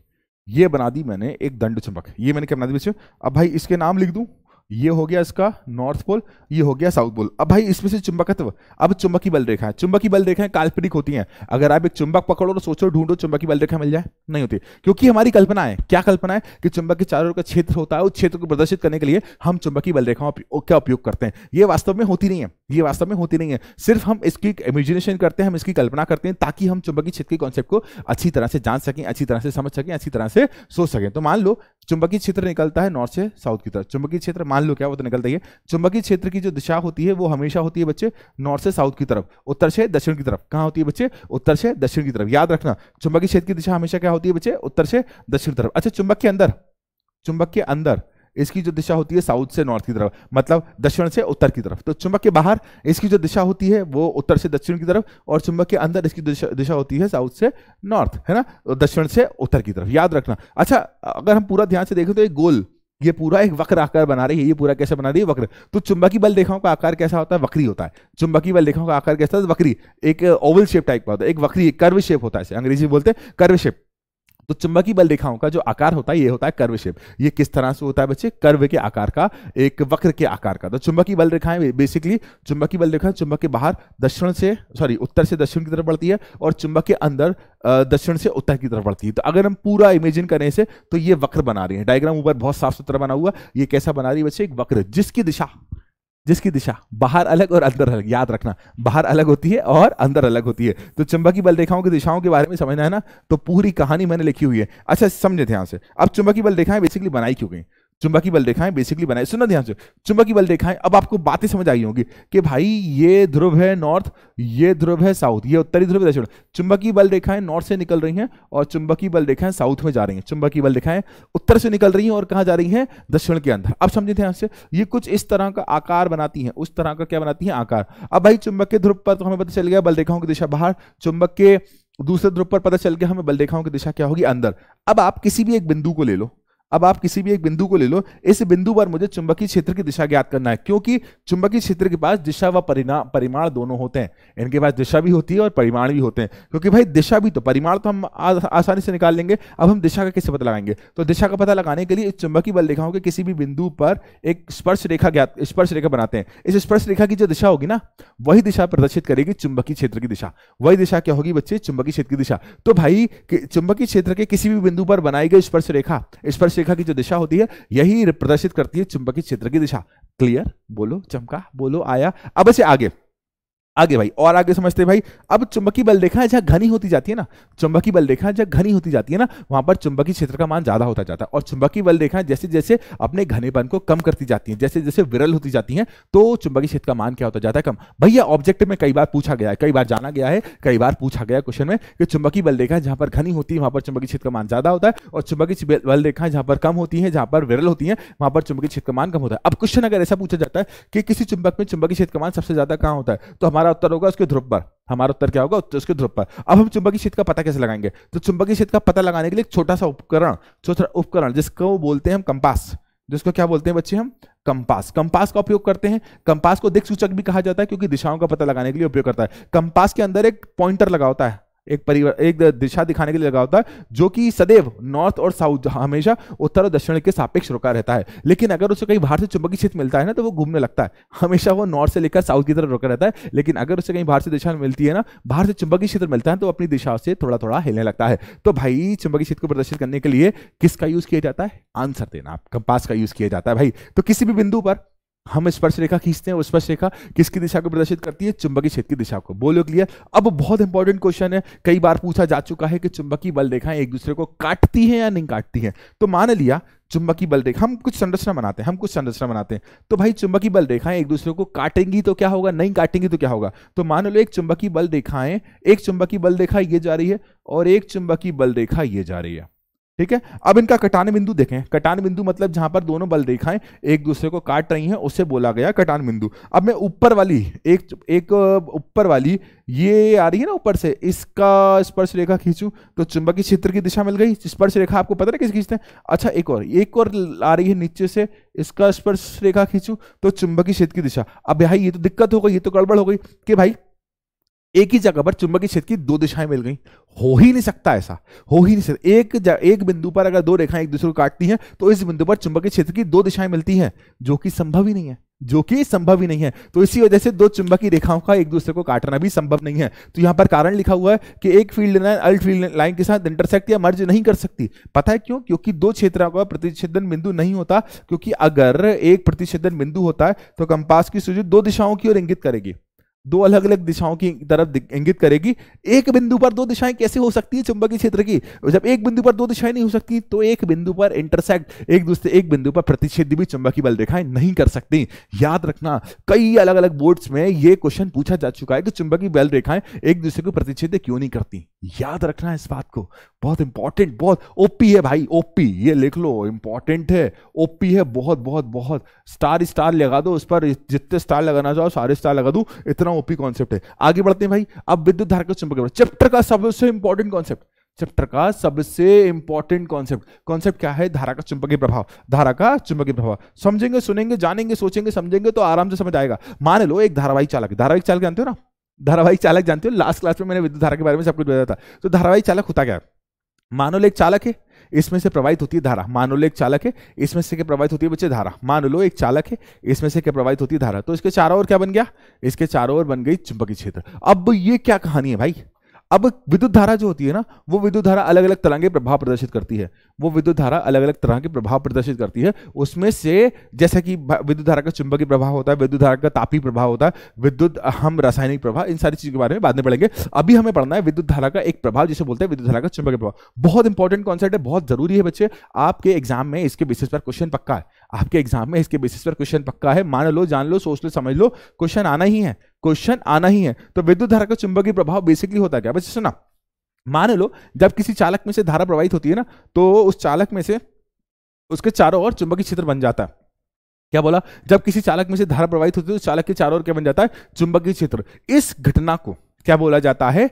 Speaker 1: ये बना दी मैंने एक दंड चुंबक ये मैंने क्या बना दी बच्चे अब भाई इसके नाम लिख दूं ये हो गया इसका नॉर्थ पोल ये हो गया साउथ पोल अब भाई इसमें से चुंबकत्व अब चुंबकीय बल रेखा चुंबकीय बल रेखाएं काल्पनिक होती हैं अगर आप एक चुंबक पकड़ो और सोचो ढूंढो चुंबकीय बल रेखा मिल जाए नहीं होती क्योंकि हमारी कल्पना है क्या कल्पना है कि चुंबक के चारों का क्षेत्र होता है उस क्षेत्र को प्रदर्शित करने के लिए हम चुंबकीय बल रेखाओं का उपयोग करते हैं ये वास्तव में होती नहीं है ये वास्तव में होती नहीं है सिर्फ हम इसकी इमेजिनेशन करते हैं हम इसकी कल्पना करते हैं ताकि हम चुंबकीय क्षेत्र के कॉन्सेप्ट को अच्छी तरह से जान सकें अच्छी तरह से समझ सकें अच्छी तरह से सोच सकें तो मान लो चुंबकीय क्षेत्र निकलता है नॉर्थ से साउथ की तरफ चुंबकीय क्षेत्र मान लो क्या वो तो निकलता है चुंबकीय क्षेत्र की जो दिशा होती है वो हमेशा होती है बच्चे नॉर्थ से साउथ की तरफ उत्तर से दक्षिण की तरफ कहाँ होती है बच्चे उत्तर से दक्षिण की तरफ याद रखना चुंबकीय क्षेत्र की दिशा हमेशा क्या होती है बच्चे उत्तर से दक्षिण की तरफ अच्छा चुंबक के अंदर चुंबक के अंदर इसकी जो दिशा होती है साउथ से नॉर्थ की तरफ मतलब दक्षिण से उत्तर की तरफ तो चुंबक के बाहर इसकी जो दिशा होती है वो उत्तर से दक्षिण की तरफ और चुंबक के अंदर इसकी दिशा, होती है साउथ से नॉर्थ है ना तो दक्षिण से उत्तर की तरफ याद रखना अच्छा अगर हम पूरा ध्यान से देखें तो एक गोल ये पूरा एक वक्र आकार बना रही है ये पूरा कैसे बना रही है वक्र तो चुंबकीय बल देखाओं का आकार कैसा होता है वक्री होता है चुंबकीय बल देखाओं का आकार कैसा होता है वक्री एक ओवल शेप टाइप का होता है एक वक्री कर्व शेप होता है अंग्रेजी बोलते हैं कर्व शेप तो चुंबकीय बल रेखाओं का जो आकार होता है ये होता है कर्व शेप ये किस तरह से होता है बच्चे कर्व के आकार का एक वक्र के आकार का तो चुंबकीय बल रेखाएं बेसिकली चुंबकीय बल रेखा चुंबक के बाहर दक्षिण से सॉरी उत्तर से दक्षिण की तरफ बढ़ती है और चुंबक के अंदर दक्षिण से उत्तर की तरफ बढ़ती है तो अगर हम पूरा इमेजिन करें इसे तो ये वक्र बना रही है डायग्राम ऊपर बहुत साफ सुथरा बना हुआ ये कैसा बना रही है बच्चे एक वक्र जिसकी दिशा जिसकी दिशा बाहर अलग और अंदर अलग याद रखना बाहर अलग होती है और अंदर अलग होती है तो चुंबकीय बल रेखाओं की दिशाओं के बारे में समझना है ना तो पूरी कहानी मैंने लिखी हुई है अच्छा समझे थे यहां से अब चुंबकीय बल रेखाएं बेसिकली बनाई क्यों गई चुंबकीय बल रेखाएं बेसिकली बनाए सुनो ध्यान से चुंबकीय बल रेखाएं अब आपको बातें समझ आई होंगी कि भाई ये ध्रुव है नॉर्थ ये ध्रुव है साउथ ये उत्तरी ध्रुव दक्षिण चुंबकीय बल रेखाएं नॉर्थ से निकल रही हैं और चुंबकीय बल रेखाएं साउथ में जा रही हैं चुंबकीय बल रेखाएं उत्तर से निकल रही हैं और कहा जा रही हैं दक्षिण के अंदर अब समझे ध्यान से ये कुछ इस तरह का आकार बनाती है उस तरह का क्या बनाती है आकार अब भाई चुंबक के ध्रुव पर तो हमें पता चल गया बल रेखाओं की दिशा बाहर चुंबक के दूसरे ध्रुव पर पता चल गया हमें बल रेखाओं की दिशा क्या होगी अंदर अब आप किसी भी एक बिंदु को ले लो अब आप किसी भी एक बिंदु को ले लो इस बिंदु पर मुझे चुंबकीय क्षेत्र की दिशा ज्ञात करना है क्योंकि चुंबकीय क्षेत्र के पास दिशा व परिणाम परिमाण दोनों होते हैं इनके पास दिशा भी होती है और परिमाण भी होते हैं क्योंकि भाई दिशा भी तो परिमाण तो हम आसानी से निकाल लेंगे अब हम दिशा का कैसे पता लगाएंगे तो दिशा का पता लगाने के लिए चुंबकीय बल रेखाओं के किसी भी बिंदु पर एक स्पर्श रेखा ज्ञात स्पर्श रेखा बनाते हैं इस स्पर्श रेखा की जो दिशा होगी ना वही दिशा प्रदर्शित करेगी चुंबकीय क्षेत्र की दिशा वही दिशा क्या होगी बच्चे चुंबकीय क्षेत्र की दिशा तो भाई चुंबकीय क्षेत्र के किसी भी बिंदु पर बनाई गई स्पर्श रेखा स्पर्श रेखा की जो दिशा होती है यही प्रदर्शित करती है चुंबकीय क्षेत्र की दिशा क्लियर बोलो चमका बोलो आया अब इसे आगे आगे भाई और आगे समझते भाई अब चुंबकीय बल देखा है जहां घनी होती जाती है ना चुंबकीय बल है जहां घनी होती जाती है ना वहां पर चुंबकीय क्षेत्र का मान ज्यादा होता जाता है और चुंबकीय बल है जैसे जैसे अपने घनेपन को कम करती जाती है जैसे जैसे विरल होती जाती है तो चुंबकीय क्षेत्र का मान क्या होता जाता है कम भैया ऑब्जेक्ट में कई बार पूछा गया है कई बार जाना गया है कई बार पूछा गया क्वेश्चन में कि चुंबकीय बल है जहां पर घनी होती है वहां पर चुंबकीय क्षेत्र का मान ज्यादा होता है और चुंबकीय बल है जहां पर कम होती है जहां पर विरल होती है वहां पर चुंबकीय क्षेत्र का मान कम होता है अब क्वेश्चन अगर ऐसा पूछा जाता है कि किसी चुंबक में चुंबकीय क्षेत्र का मान सबसे ज्यादा कहां होता है तो हमारा हमारा उत्तर होगा उसके ध्रुव पर हमारा उत्तर क्या होगा उसके ध्रुव पर अब हम चुंबकीय क्षेत्र का पता कैसे लगाएंगे तो चुंबकीय क्षेत्र का पता लगाने के लिए एक छोटा सा उपकरण छोटा उपकरण जिसको बोलते हैं हम कंपास जिसको क्या बोलते हैं बच्चे हम कंपास कंपास का उपयोग करते हैं कंपास को दिक्सूचक भी कहा जाता है क्योंकि दिशाओं का पता लगाने के लिए उपयोग करता है कंपास के अंदर एक पॉइंटर लगा होता है एक परिवार एक दिशा दिखाने के लिए लगा होता है जो कि सदैव नॉर्थ और साउथ हमेशा उत्तर और दक्षिण के सापेक्ष रुका रहता है लेकिन अगर उसे कहीं बाहर से चुंबकीय क्षेत्र मिलता है ना तो वो घूमने लगता है हमेशा वो नॉर्थ से लेकर साउथ की तरफ रुका रहता है लेकिन अगर उसे कहीं बाहर से दिशा मिलती है ना बाहर से चुंबकीय क्षेत्र मिलता है तो अपनी दिशा से थोड़ा थोड़ा हिलने लगता है तो भाई चुंबकीय क्षेत्र को प्रदर्शित करने के लिए किसका यूज किया जाता है आंसर देना कंपास का यूज किया जाता है भाई तो किसी भी बिंदु पर हम स्पर्श रेखा खींचते हैं स्पर्श रेखा किसकी दिशा को प्रदर्शित करती है चुंबकीय क्षेत्र की दिशा को बोलो क्लियर अब बहुत इंपॉर्टेंट क्वेश्चन है कई बार पूछा जा चुका है कि चुंबकीय बल रेखाएं एक दूसरे को काटती हैं या नहीं काटती हैं तो मान लिया चुंबकीय बल रेखा हम कुछ संरचना बनाते हैं हम कुछ संरचना बनाते हैं तो भाई चुंबकीय बल रेखाएं एक दूसरे को काटेंगी तो क्या होगा नहीं काटेंगी तो क्या होगा तो मान लो एक चुंबकीय बल रेखाएं एक चुंबकीय बल रेखा ये जा रही है और एक चुंबकीय बल रेखा ये जा रही है ठीक है अब इनका कटान बिंदु देखें कटान बिंदु मतलब जहां पर दोनों बल रेखाएं एक दूसरे को काट रही हैं उसे बोला गया कटान बिंदु अब मैं ऊपर वाली एक एक ऊपर वाली ये आ रही है ना ऊपर से इसका स्पर्श रेखा खींचू तो चुंबकीय क्षेत्र की दिशा मिल गई स्पर्श रेखा आपको पता ना किस खींचते हैं अच्छा एक और एक और आ रही है नीचे से इसका स्पर्श रेखा खींचू तो चुंबकीय क्षेत्र की दिशा अब भाई ये तो दिक्कत हो गई ये तो गड़बड़ हो गई कि भाई एक ही जगह पर चुंबकीय क्षेत्र की दो दिशाएं मिल गई हो ही नहीं सकता ऐसा हो ही नहीं सकता एक एक बिंदु पर अगर दो रेखाएं एक दूसरे को काटती हैं तो इस बिंदु पर चुंबकीय क्षेत्र की दो दिशाएं मिलती हैं जो कि संभव ही नहीं है जो कि संभव ही नहीं है तो इसी वजह से दो चुंबकीय रेखाओं का एक दूसरे को काटना भी संभव नहीं है तो यहां पर कारण लिखा हुआ है कि एक फील्ड लाइन अल्ट फील्ड लाइन के साथ इंटरसेक्ट या मर्ज नहीं कर सकती पता है क्यों क्योंकि दो क्षेत्रों का प्रतिच्छेदन बिंदु नहीं होता क्योंकि अगर एक प्रतिच्छेदन बिंदु होता है तो कंपास की सूची दो दिशाओं की ओर इंगित करेगी दो अलग अलग दिशाओं की तरफ इंगित करेगी एक बिंदु पर दो दिशाएं कैसे हो सकती है चुंबकीय क्षेत्र की जब एक बिंदु पर दो दिशाएं नहीं हो सकती तो एक बिंदु पर इंटरसेक्ट एक दूसरे एक बिंदु पर प्रतिच्छेद भी चुंबकीय बल रेखाएं नहीं कर सकती याद रखना कई अलग अलग बोर्ड्स में यह क्वेश्चन पूछा जा चुका है कि चुंबकीय बल रेखाएं एक दूसरे को प्रतिच्छेद क्यों नहीं करती याद रखना इस बात को बहुत इंपॉर्टेंट बहुत ओपी है भाई ओपी ये लिख लो इंपॉर्टेंट है ओपी है बहुत बहुत बहुत स्टार स्टार लगा दो उस पर जितने स्टार लगाना चाहो सारे स्टार लगा दो इतना ओपी कॉन्सेप्ट है आगे बढ़ते हैं भाई अब विद्युत धारा चुंबक चैप्टर का सबसे इंपॉर्टेंट कॉन्सेप्ट चैप्टर का सबसे इंपॉर्टेंट कॉन्सेप्ट कॉन्सेप्ट क्या है धारा का चुंबकीय प्रभाव धारा का चुंबकीय प्रभाव समझेंगे सुनेंगे जानेंगे सोचेंगे समझेंगे तो आराम से समझ आएगा मान लो एक धारावाहिक चालक धारावाहिक चालक जानते हो ना धारावाहिक चालक जानते हो लास्ट क्लास में मैंने विद्युत धारा के बारे में सब कुछ बताया था तो धारावाहिक चालक होता क्या मानो एक चालक है इसमें से प्रवाहित होती है धारा मान लो एक चालक है इसमें से क्या प्रवाहित होती है बच्चे धारा मान लो एक चालक है इसमें से क्या प्रवाहित होती है धारा तो इसके चारों ओर क्या बन गया इसके चारों ओर बन गई चुंबकीय क्षेत्र अब ये क्या कहानी है भाई अब विद्युत धारा जो होती है ना वो विद्युत धारा अलग अलग तरह के प्रभाव प्रदर्शित करती है वो विद्युत धारा अलग अलग तरह के प्रभाव प्रदर्शित करती है उसमें से जैसे कि विद्युत धारा का चुंबकीय प्रभाव होता है विद्युत धारा का तापी प्रभाव होता है विद्युत हम रासायनिक प्रभाव इन सारी चीज़ों के बारे में बाद में पढ़ेंगे अभी हमें पढ़ना है विद्युत धारा का एक प्रभाव जिसे बोलते हैं विद्युत धारा का चुंबकीय प्रभाव बहुत इंपॉर्टेंट कॉन्सेप्ट है बहुत जरूरी है बच्चे आपके एग्जाम में इसके बेसिस पर क्वेश्चन पक्का है आपके एग्जाम में इसके बेसिस पर क्वेश्चन पक्का है मान लो जान लो सोच लो समझ लो क्वेश्चन आना ही है क्वेश्चन आना ही है तो विद्युत धारा का चुंबकीय प्रभाव बेसिकली होता क्या बस ना मान लो जब किसी चालक में से धारा प्रवाहित होती है ना तो उस चालक में से उसके चारों ओर चुंबकीय क्षेत्र बन जाता है क्या बोला जब किसी चालक में से धारा प्रवाहित होती है तो चालक के चारों ओर क्या बन जाता है चुंबकीय क्षेत्र इस घटना को क्या बोला जाता है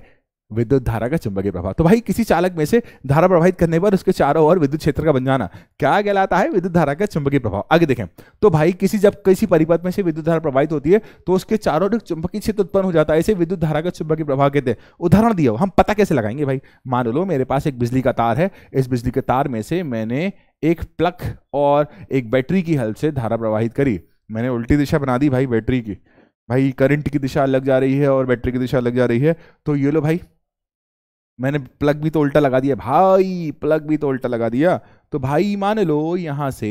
Speaker 1: विद्युत धारा का चुंबकीय प्रभाव तो भाई किसी चालक में से धारा प्रवाहित करने पर उसके चारों ओर विद्युत क्षेत्र का बन जाना क्या कहलाता है विद्युत धारा का चुंबकीय प्रभाव आगे देखें तो भाई किसी जब किसी परिपथ में से विद्युत धारा प्रवाहित होती है तो उसके चारों ओर चुंबकीय क्षेत्र उत्पन्न हो जाता है इसे विद्युत धारा का चुंबकीय प्रभाव कहते हैं उदाहरण दिया हम पता कैसे लगाएंगे भाई मान लो मेरे पास एक बिजली का तार है इस बिजली के तार में से मैंने एक प्लग और एक बैटरी की हेल्प से धारा प्रवाहित करी मैंने उल्टी दिशा बना दी भाई बैटरी की भाई करंट की दिशा अलग जा रही है और बैटरी की दिशा अलग जा रही है तो ये लो भाई मैंने प्लग भी तो उल्टा लगा दिया भाई प्लग भी तो उल्टा लगा दिया तो भाई मान लो यहाँ से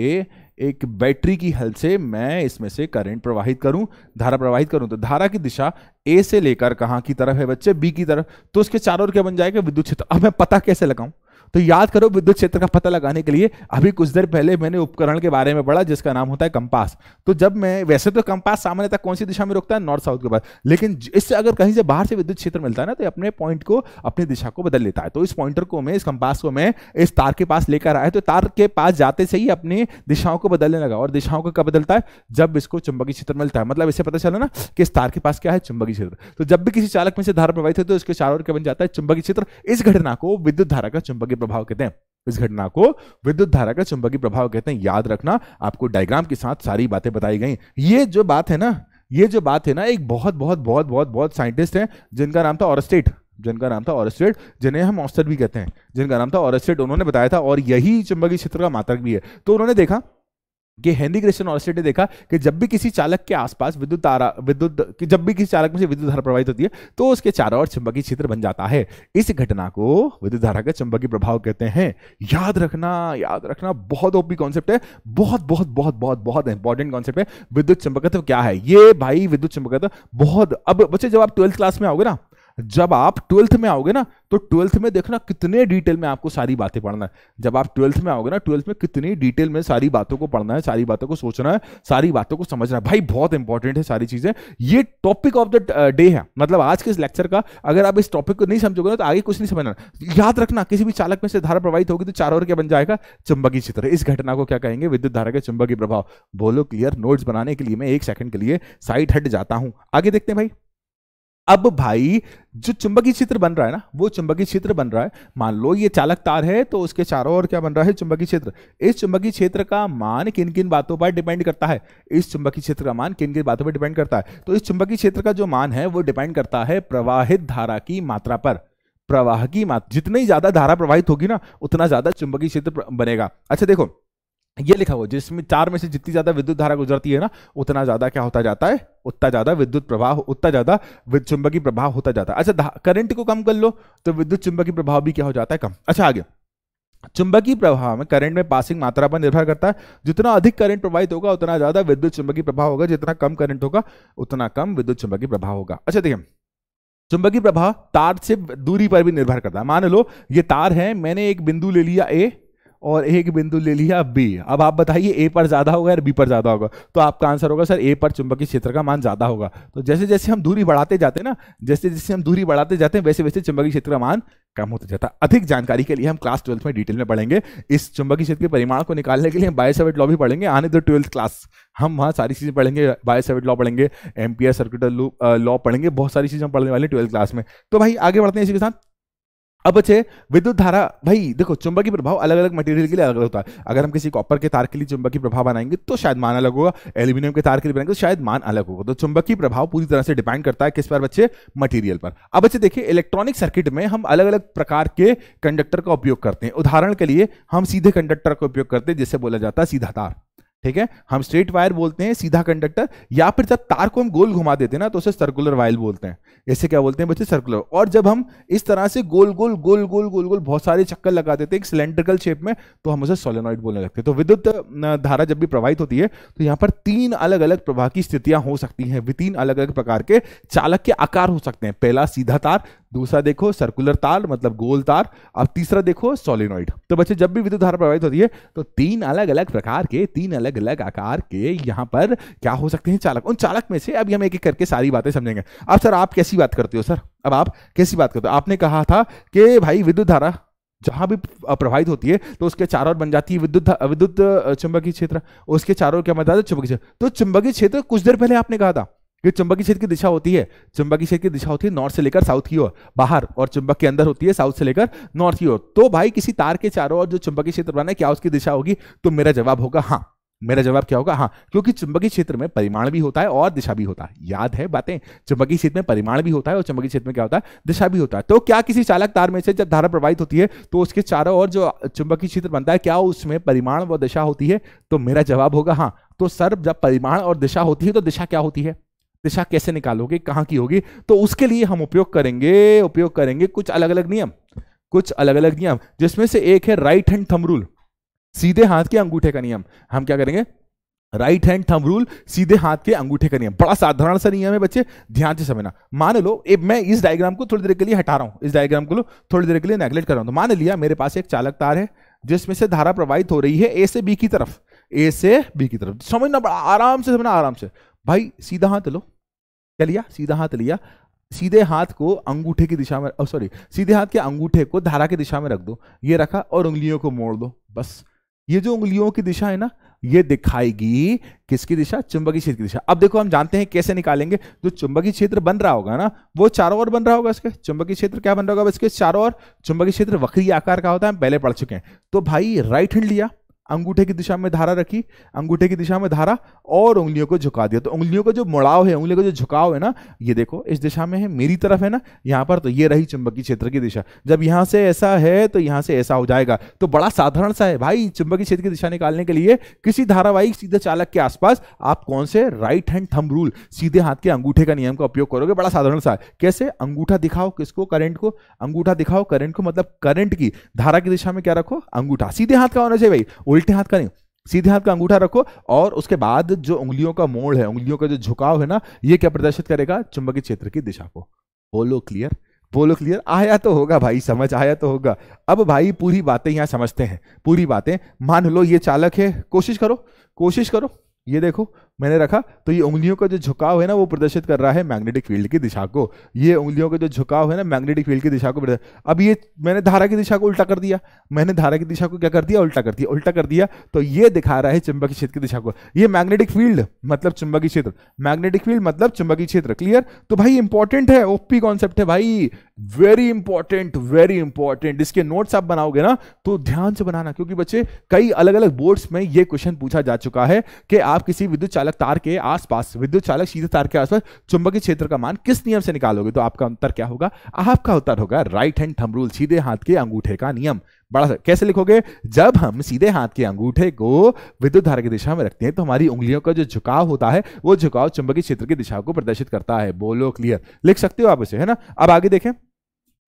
Speaker 1: एक बैटरी की हल से मैं इसमें से करंट प्रवाहित करूं धारा प्रवाहित करूं तो धारा की दिशा ए से लेकर कहाँ की तरफ है बच्चे बी की तरफ तो उसके चारों ओर क्या बन जाएगा विद्युत क्षेत्र अब मैं पता कैसे लगाऊं तो याद करो विद्युत क्षेत्र का पता लगाने के लिए अभी कुछ देर पहले मैंने उपकरण के बारे में पढ़ा जिसका नाम होता है कंपास तो जब मैं वैसे तो कंपास सामान्यतः कौन सी दिशा में रोकता है नॉर्थ साउथ के बाद लेकिन इससे अगर कहीं से बाहर से विद्युत क्षेत्र मिलता है ना तो अपने पॉइंट को अपनी दिशा को बदल लेता है तो इस पॉइंटर को मैं इस कंपास को मैं इस तार के पास लेकर आया तो तार के पास जाते से ही अपनी दिशाओं को बदलने लगा और दिशाओं को कब बदलता है जब इसको चुंबकीय क्षेत्र मिलता है मतलब इससे पता चला ना कि इस तार के पास क्या है चुंबकीय क्षेत्र तो जब भी किसी चालक में से धारा प्रवाहित होती है तो इसके चारों ओर क्या बन जाता है चुंबकीय क्षेत्र इस घटना को विद्युत धारा का चुंबकीय प्रभाव कहते हैं इस घटना को विद्युत धारा का चुंबकीय प्रभाव कहते हैं याद रखना आपको डायग्राम के साथ सारी बातें बताई गई ये जो बात है ना ये जो बात है ना एक बहुत बहुत बहुत बहुत बहुत साइंटिस्ट है जिनका नाम था ऑरस्टेट जिनका नाम था ऑरस्टेट जिन्हें हम ऑस्टर भी कहते हैं जिनका नाम था ऑरस्टेट उन्होंने बताया था और यही चुंबकीय क्षेत्र का मात्रक भी है तो उन्होंने देखा ये हेनरी कृष्ण ऑलस्टेड ने देखा कि जब भी किसी चालक के आसपास विद्युत तारा विद्युत जब भी किसी चालक में से विद्युत धारा प्रवाहित होती है तो उसके चारों ओर चुंबकीय क्षेत्र बन जाता है इस घटना को विद्युत धारा का चुंबकीय प्रभाव कहते हैं याद रखना याद रखना बहुत ओपी कॉन्सेप्ट है बहुत बहुत बहुत बहुत बहुत इंपॉर्टेंट कॉन्सेप्ट है विद्युत चुंबकत्व क्या है ये भाई विद्युत चुंबकत्व बहुत अब बच्चे जब आप ट्वेल्थ क्लास में आओगे ना जब आप ट्वेल्थ में आओगे ना तो ट्वेल्थ में देखना कितने डिटेल में आपको सारी बातें पढ़ना है जब आप ट्वेल्थ में आओगे ना ट्वेल्थ में कितनी डिटेल में सारी बातों को पढ़ना है सारी बातों को सोचना है सारी बातों को समझना है भाई बहुत इंपॉर्टेंट है सारी चीजें ये टॉपिक ऑफ द डे है मतलब आज के इस लेक्चर का अगर आप इस टॉपिक को नहीं समझोगे ना तो आगे कुछ नहीं समझना याद रखना किसी भी चालक में से धारा प्रवाहित होगी तो चार ओर क्या बन जाएगा चुंबकीय चित्र इस घटना को क्या कहेंगे विद्युत धारा के चुंबकीय प्रभाव बोलो क्लियर नोट्स बनाने के लिए मैं एक सेकंड के लिए साइड हट जाता हूं आगे देखते हैं भाई अब भाई जो चुंबकीय क्षेत्र बन रहा है ना वो चुंबकीय क्षेत्र बन रहा है मान लो ये चालक तार है तो उसके चारों ओर क्या बन रहा है चुंबकीय क्षेत्र इस चुंबकीय क्षेत्र का मान किन किन बातों पर डिपेंड करता है इस चुंबकीय क्षेत्र का मान किन किन बातों पर डिपेंड करता है तो इस चुंबकीय क्षेत्र का जो मान है वो डिपेंड करता है प्रवाहित धारा की मात्रा पर प्रवाह की मात्रा जितनी ज्यादा धारा प्रवाहित होगी ना उतना ज्यादा चुंबकीय क्षेत्र बनेगा अच्छा देखो ये लिखा हुआ जिसमें चार में से जितनी ज्यादा विद्युत धारा गुजरती है ना उतना ज्यादा क्या होता जाता है उतना ज्यादा विद्युत प्रभाव उतना ज्यादा विद्युत चुंबकीय प्रभाव होता जाता है अच्छा करंट को कम कर लो तो विद्युत चुंबकीय प्रभाव भी क्या हो जाता है कम अच्छा आगे चुंबकीय प्रभाव में करंट में पासिंग मात्रा पर निर्भर करता है जितना अधिक करंट प्रवाहित होगा उतना ज्यादा विद्युत चुंबकीय प्रभाव होगा जितना कम करंट होगा उतना कम विद्युत चुंबकीय प्रभाव होगा अच्छा देखिए चुंबकीय प्रभाव तार से दूरी पर भी निर्भर करता है मान लो ये तार है मैंने एक बिंदु ले लिया ए और एक बिंदु ले लिया बी अब आप बताइए ए पर ज़्यादा होगा या बी पर ज़्यादा होगा तो आपका आंसर होगा सर ए पर चुंबकीय क्षेत्र का मान ज़्यादा होगा तो जैसे जैसे हम दूरी बढ़ाते जाते हैं ना जैसे जैसे हम दूरी बढ़ाते जाते हैं वैसे वैसे चुंबकीय क्षेत्र का मान कम होता जाता है अधिक जानकारी के लिए हम क्लास ट्वेल्थ में डिटेल में पढ़ेंगे इस चुंबकीय क्षेत्र के परिमाण को निकालने के लिए हम बायोसेवेट लॉ भी पढ़ेंगे आने दो ट्वेल्थ क्लास हम वहाँ सारी चीज़ें पढ़ेंगे बायोसेवेट लॉ पढ़ेंगे एम्पियर सर्कुलर लॉ पढ़ेंगे बहुत सारी चीज़ें हम पढ़ने वाले हैं ट्वेल्थ क्लास में तो भाई आगे बढ़ते हैं इसी के साथ अब अच्छे विद्युत धारा भाई देखो चुंबकीय प्रभाव अलग अलग मटेरियल के लिए अलग अलग होता है अगर हम किसी कॉपर के तार के लिए चुंबकीय प्रभाव बनाएंगे तो शायद मान अलग होगा एल्यूमिनियम के तार के लिए बनाएंगे तो शायद मान अलग होगा तो चुंबकीय प्रभाव पूरी तरह से डिपेंड करता है किस पर बच्चे मटीरियल पर अब बच्चे देखिए इलेक्ट्रॉनिक सर्किट में हम अलग अलग प्रकार के कंडक्टर का उपयोग करते हैं उदाहरण के लिए हम सीधे कंडक्टर का उपयोग करते हैं जिससे बोला जाता है सीधा तार ठीक है हम स्ट्रेट वायर बोलते हैं सीधा कंडक्टर या फिर जब तार को हम गोल घुमा देते हैं ना तो उसे सर्कुलर वायर बोलते हैं ऐसे क्या बोलते हैं बच्चे सर्कुलर और जब हम इस तरह से गोल गोल गोल गोल गोल गोल बहुत सारे चक्कर लगा देते हैं एक सिलेंड्रिकल शेप में तो हम उसे सोलेनॉइड बोलने लगते हैं तो विद्युत धारा जब भी प्रवाहित होती है तो यहाँ पर तीन अलग अलग प्रवाह की स्थितियां हो सकती हैं तीन अलग अलग प्रकार के चालक के आकार हो सकते हैं पहला सीधा तार दूसरा देखो सर्कुलर तार मतलब गोल तार अब तीसरा देखो सोलेनॉइड तो बच्चे जब भी विद्युत धारा प्रवाहित होती है तो तीन अलग अलग प्रकार के तीन अलग अलग अलग आकार के यहां पर क्या हो सकते हैं चालक उन चालक में से अभी हम एक एक करके सारी बातें समझेंगे अब सर आप कैसी बात करते हो सर अब आप कैसी बात करते हो आपने कहा था कि भाई विद्युत धारा जहां भी प्रभावित होती है तो उसके चारों ओर बन जाती है विद्युत विद्युत चुंबकीय क्षेत्र उसके चारों ओर क्या बन जाता है चुंबकीय क्षेत्र तो चुंबकीय क्षेत्र कुछ देर पहले आपने कहा था कि चुंबकीय क्षेत्र की दिशा होती है चुंबकीय क्षेत्र की दिशा होती है नॉर्थ से लेकर साउथ की ओर बाहर और चुंबक के अंदर होती है साउथ से लेकर नॉर्थ की ओर तो भाई किसी तार के चारों ओर जो चुंबकीय क्षेत्र बना है क्या उसकी दिशा होगी तो मेरा जवाब होगा हाँ मेरा जवाब क्या होगा हाँ क्योंकि चुंबकीय क्षेत्र में परिमाण भी होता है और दिशा भी होता है याद है बातें चुंबकीय क्षेत्र में परिमाण भी होता है और चुंबकीय क्षेत्र में क्या होता है दिशा भी होता है तो क्या किसी चालक तार में से जब धारा प्रवाहित होती है तो उसके चारों ओर जो चुंबकीय क्षेत्र बनता है क्या उसमें परिमाण व दिशा होती है तो मेरा जवाब होगा हाँ तो सर जब परिमाण और दिशा होती है तो दिशा क्या होती है दिशा कैसे निकालोगे कहाँ की होगी तो उसके लिए हम उपयोग करेंगे उपयोग करेंगे कुछ अलग अलग नियम कुछ अलग अलग नियम जिसमें से एक है राइट हैंड थम रूल सीधे हाथ के अंगूठे का नियम हम क्या करेंगे राइट हैंड थंब रूल सीधे हाथ के अंगूठे का नियम बड़ा साधारण सा नियम है बच्चे ध्यान से समझना मान लो ए, मैं इस डायग्राम को थोड़ी देर के लिए हटा रहा हूं इस डायग्राम को थोड़ी देर के लिए नेग्लेक्ट कर रहा हूं तो मान लिया मेरे पास एक चालक तार है जिसमें से धारा प्रवाहित हो रही है ए से बी की तरफ ए से बी की तरफ समझना बड़ा आराम से समझना आराम से भाई सीधा हाथ लो क्या लिया सीधा हाथ लिया सीधे हाथ को अंगूठे की दिशा में सॉरी सीधे हाथ के अंगूठे को धारा की दिशा में रख दो ये रखा और उंगलियों को मोड़ दो बस ये जो उंगलियों की दिशा है ना ये दिखाएगी किसकी दिशा चुंबकीय क्षेत्र की दिशा अब देखो हम जानते हैं कैसे निकालेंगे जो चुंबकीय क्षेत्र बन रहा होगा ना वो चारों ओर बन रहा होगा इसके चुंबकीय क्षेत्र क्या बन रहा होगा इसके चारों ओर चुंबकीय क्षेत्र वक्री आकार का होता है पहले पढ़ चुके हैं तो भाई राइट हैंड लिया अंगूठे की दिशा में धारा रखी अंगूठे की दिशा में धारा और उंगलियों को झुका दिया तो उंगलियों का जो मुड़ाव है उंगलियों का जो झुकाव है ना ये देखो इस दिशा में है मेरी तरफ है ना यहाँ पर तो ये रही चुंबकीय क्षेत्र की दिशा जब यहाँ से ऐसा है तो यहाँ से ऐसा हो जाएगा तो बड़ा साधारण सा है भाई चुंबकीय क्षेत्र की दिशा निकालने के लिए किसी धारावाहिक सीधे चालक के आसपास आप कौन से राइट हैंड थंब रूल सीधे हाथ के अंगूठे का नियम का उपयोग करोगे बड़ा साधारण सा है कैसे अंगूठा दिखाओ किसको करंट को अंगूठा दिखाओ करंट को मतलब करंट की धारा की दिशा में क्या रखो अंगूठा सीधे हाथ का होना चाहिए भाई उल्टे हाथ का नहीं सीधे हाथ का अंगूठा रखो और उसके बाद जो उंगलियों का मोड़ है उंगलियों का जो झुकाव है ना ये क्या प्रदर्शित करेगा चुंबकीय क्षेत्र की दिशा को बोलो क्लियर बोलो क्लियर आया तो होगा भाई समझ आया तो होगा अब भाई पूरी बातें यहां समझते हैं पूरी बातें मान लो ये चालक है कोशिश करो कोशिश करो ये देखो मैंने रखा तो ये उंगलियों का जो झुकाव है ना वो प्रदर्शित कर रहा है मैग्नेटिक फील्ड की दिशा को ये उंगलियों का जो झुकाव है ना मैग्नेटिक फील्ड की दिशा को अब ये मैंने धारा की दिशा को उल्टा कर दिया मैंने धारा की दिशा को क्या कर दिया उल्टा कर दिया उल्टा कर दिया तो ये दिखा रहा है चुंबकीय क्षेत्र की दिशा को ये मैग्नेटिक फील्ड मतलब चुंबकीय क्षेत्र मैग्नेटिक फील्ड मतलब चुंबकीय क्षेत्र क्लियर तो भाई इंपॉर्टेंट है ओपी कॉन्सेप्ट है भाई वेरी इंपॉर्टेंट वेरी इंपॉर्टेंट इसके नोट्स आप बनाओगे ना तो ध्यान से बनाना क्योंकि बच्चे कई अलग अलग बोर्ड्स में ये क्वेश्चन पूछा जा चुका है कि आप किसी विद्युत चालक तार के आसपास विद्युत चालक सीधे तार के आसपास चुंबकीय क्षेत्र का मान किस नियम से निकालोगे तो आपका उत्तर क्या होगा आपका उत्तर होगा राइट हैंड थंब रूल सीधे हाथ के अंगूठे का नियम बड़ा सा कैसे लिखोगे जब हम सीधे हाथ के अंगूठे को विद्युत धारा की दिशा में रखते हैं तो हमारी उंगलियों का जो झुकाव होता है वो झुकाव चुंबकीय क्षेत्र की दिशा को प्रदर्शित करता है बोलो क्लियर लिख सकते हो आप इसे है ना अब आगे देखें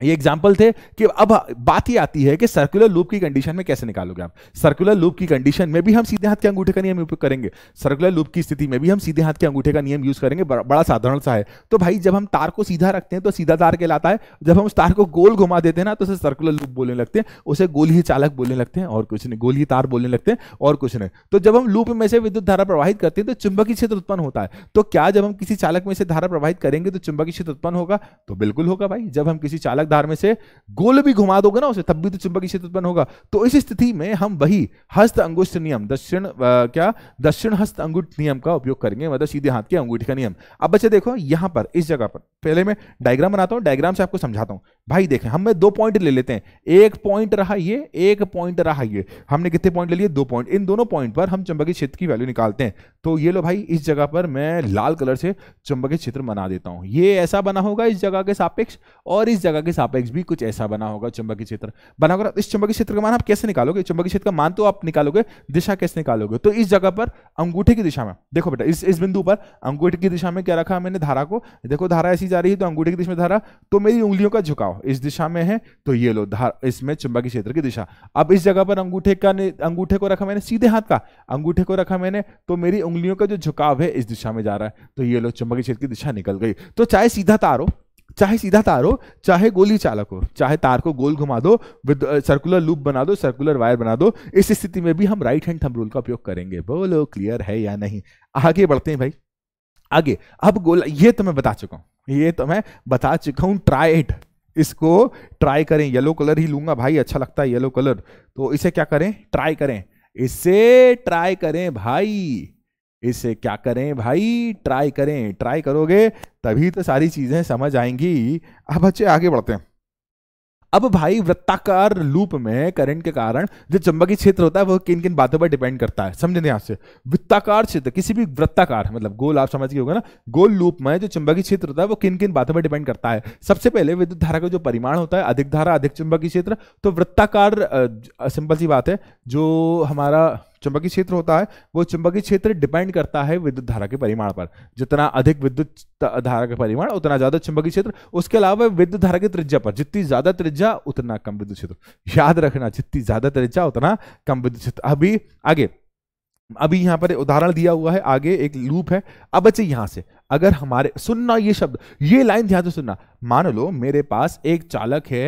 Speaker 1: ये एग्जाम्पल थे कि अब बात ही आती है कि सर्कुलर लूप की कंडीशन में कैसे निकालोगे आप सर्कुलर लूप की कंडीशन में भी हम सीधे हाथ के अंगूठे का नियम उपयोग करेंगे सर्कुलर लूप की स्थिति में भी हम सीधे हाथ के अंगूठे का नियम यूज करेंगे बड़ा साधारण सा है तो भाई जब हम तार को सीधा रखते हैं तो सीधा तार कहलाता है जब हम उस तार को गोल घुमा देते हैं ना तो उसे सर्कुलर लूप बोलने लगते हैं उसे गोल ही चालक बोलने लगते हैं और कुछ नहीं गोल ही तार बोलने लगते हैं और कुछ नहीं तो जब हम लूप में से विद्युत धारा प्रवाहित करते हैं तो चुंबकीय क्षेत्र उत्पन्न होता है तो क्या जब हम किसी चालक में से धारा प्रवाहित करेंगे तो चुंबकीय क्षेत्र उत्पन्न होगा तो बिल्कुल होगा भाई जब हम किसी चालक वाहक धार में से गोल भी घुमा दोगे ना उसे तब भी तो चुंबकीय क्षेत्र उत्पन्न होगा तो इस स्थिति में हम वही हस्त अंगुष्ठ नियम दक्षिण क्या दक्षिण हस्त अंगुठ नियम का उपयोग करेंगे मतलब सीधे हाथ के अंगूठी का नियम अब बच्चे देखो यहां पर इस जगह पर पहले मैं डायग्राम बनाता हूँ डायग्राम से आपको समझाता हूँ भाई देखें हम दो पॉइंट ले लेते हैं एक पॉइंट रहा ये एक पॉइंट रहा ये हमने कितने पॉइंट ले लिए दो पॉइंट इन दोनों पॉइंट पर हम चुंबकीय क्षेत्र की वैल्यू निकालते हैं तो ये लो भाई इस जगह पर मैं लाल कलर से चुंबकीय क्षेत्र बना देता हूँ ये ऐसा बना होगा इस जगह के सापेक्ष और इस जगह के सापेक्ष भी कुछ ऐसा बना होगा चुंबकीय क्षेत्र बना होगा इस चुंबकीय क्षेत्र का मान आप कैसे निकालोगे चुंबकीय क्षेत्र का मान तो आप निकालोगे दिशा कैसे निकालोगे तो इस जगह पर अंगूठे की दिशा में देखो बेटा इस इस बिंदु पर अंगूठे की दिशा में क्या रखा मैंने धारा को देखो धारा ऐसी जा रही है तो अंगूठे की दिशा में धारा तो मेरी उंगलियों का झुकाव इस दिशा में है तो ये लो इसमें चुंबकीय क्षेत्र की दिशा अब इस जगह पर अंगूठे का अंगूठे को रखा मैंने सीधे हाथ का अंगूठे को रखा मैंने तो मेरी उंगलियों का जो झुकाव है इस दिशा में जा रहा है तो ये लो चुंबकीय क्षेत्र की दिशा निकल गई तो चाहे सीधा तार हो चाहे सीधा तार हो चाहे गोली चालक हो चाहे तार को गोल घुमा दो विद सर्कुलर लूप बना दो सर्कुलर वायर बना दो इस स्थिति में भी हम राइट हैंड थंब रूल का उपयोग करेंगे बोलो क्लियर है या नहीं आगे बढ़ते हैं भाई आगे अब गोल ये तो मैं बता चुका हूं ये तो मैं बता चुका हूं ट्राई इट इसको ट्राई करें येलो कलर ही लूंगा भाई अच्छा लगता है येलो कलर तो इसे क्या करें ट्राई करें इसे ट्राई करें भाई इसे क्या करें भाई ट्राई करें ट्राई करोगे तभी तो सारी चीज़ें समझ आएंगी अब बच्चे आगे बढ़ते हैं अब भाई वृत्ताकार लूप में करंट के कारण जो चंबकीय क्षेत्र होता है वो किन किन बातों पर डिपेंड करता है समझे यहाँ से वृत्ताकार क्षेत्र किसी भी वृत्ताकार मतलब गोल आप समझ गए होगा ना गोल लूप में जो चंबकीय क्षेत्र होता है वो किन किन बातों पर डिपेंड करता है सबसे पहले विद्युत धारा का जो परिमाण होता है अधिक धारा अधिक चुंबकीय क्षेत्र तो वृत्ताकार सिंपल सी बात है जो हमारा चुंबकीय क्षेत्र होता है वो चुंबकीय क्षेत्र डिपेंड करता है विद्युत धारा के परिमाण पर जितना अधिक विद्युत धारा का परिमाण उतना ज्यादा चुंबकीय क्षेत्र उसके अलावा विद्युत धारा की त्रिज्या पर जितनी ज्यादा त्रिज्या उतना कम विद्युत क्षेत्र याद रखना जितनी ज्यादा त्रिज्या उतना कम विद्युत क्षेत्र अभी आगे अभी यहां पर उदाहरण दिया हुआ है आगे एक लूप है अब बच्चे यहां से अगर हमारे सुनना ये शब्द ये लाइन ध्यान से सुनना मान लो मेरे पास एक चालक है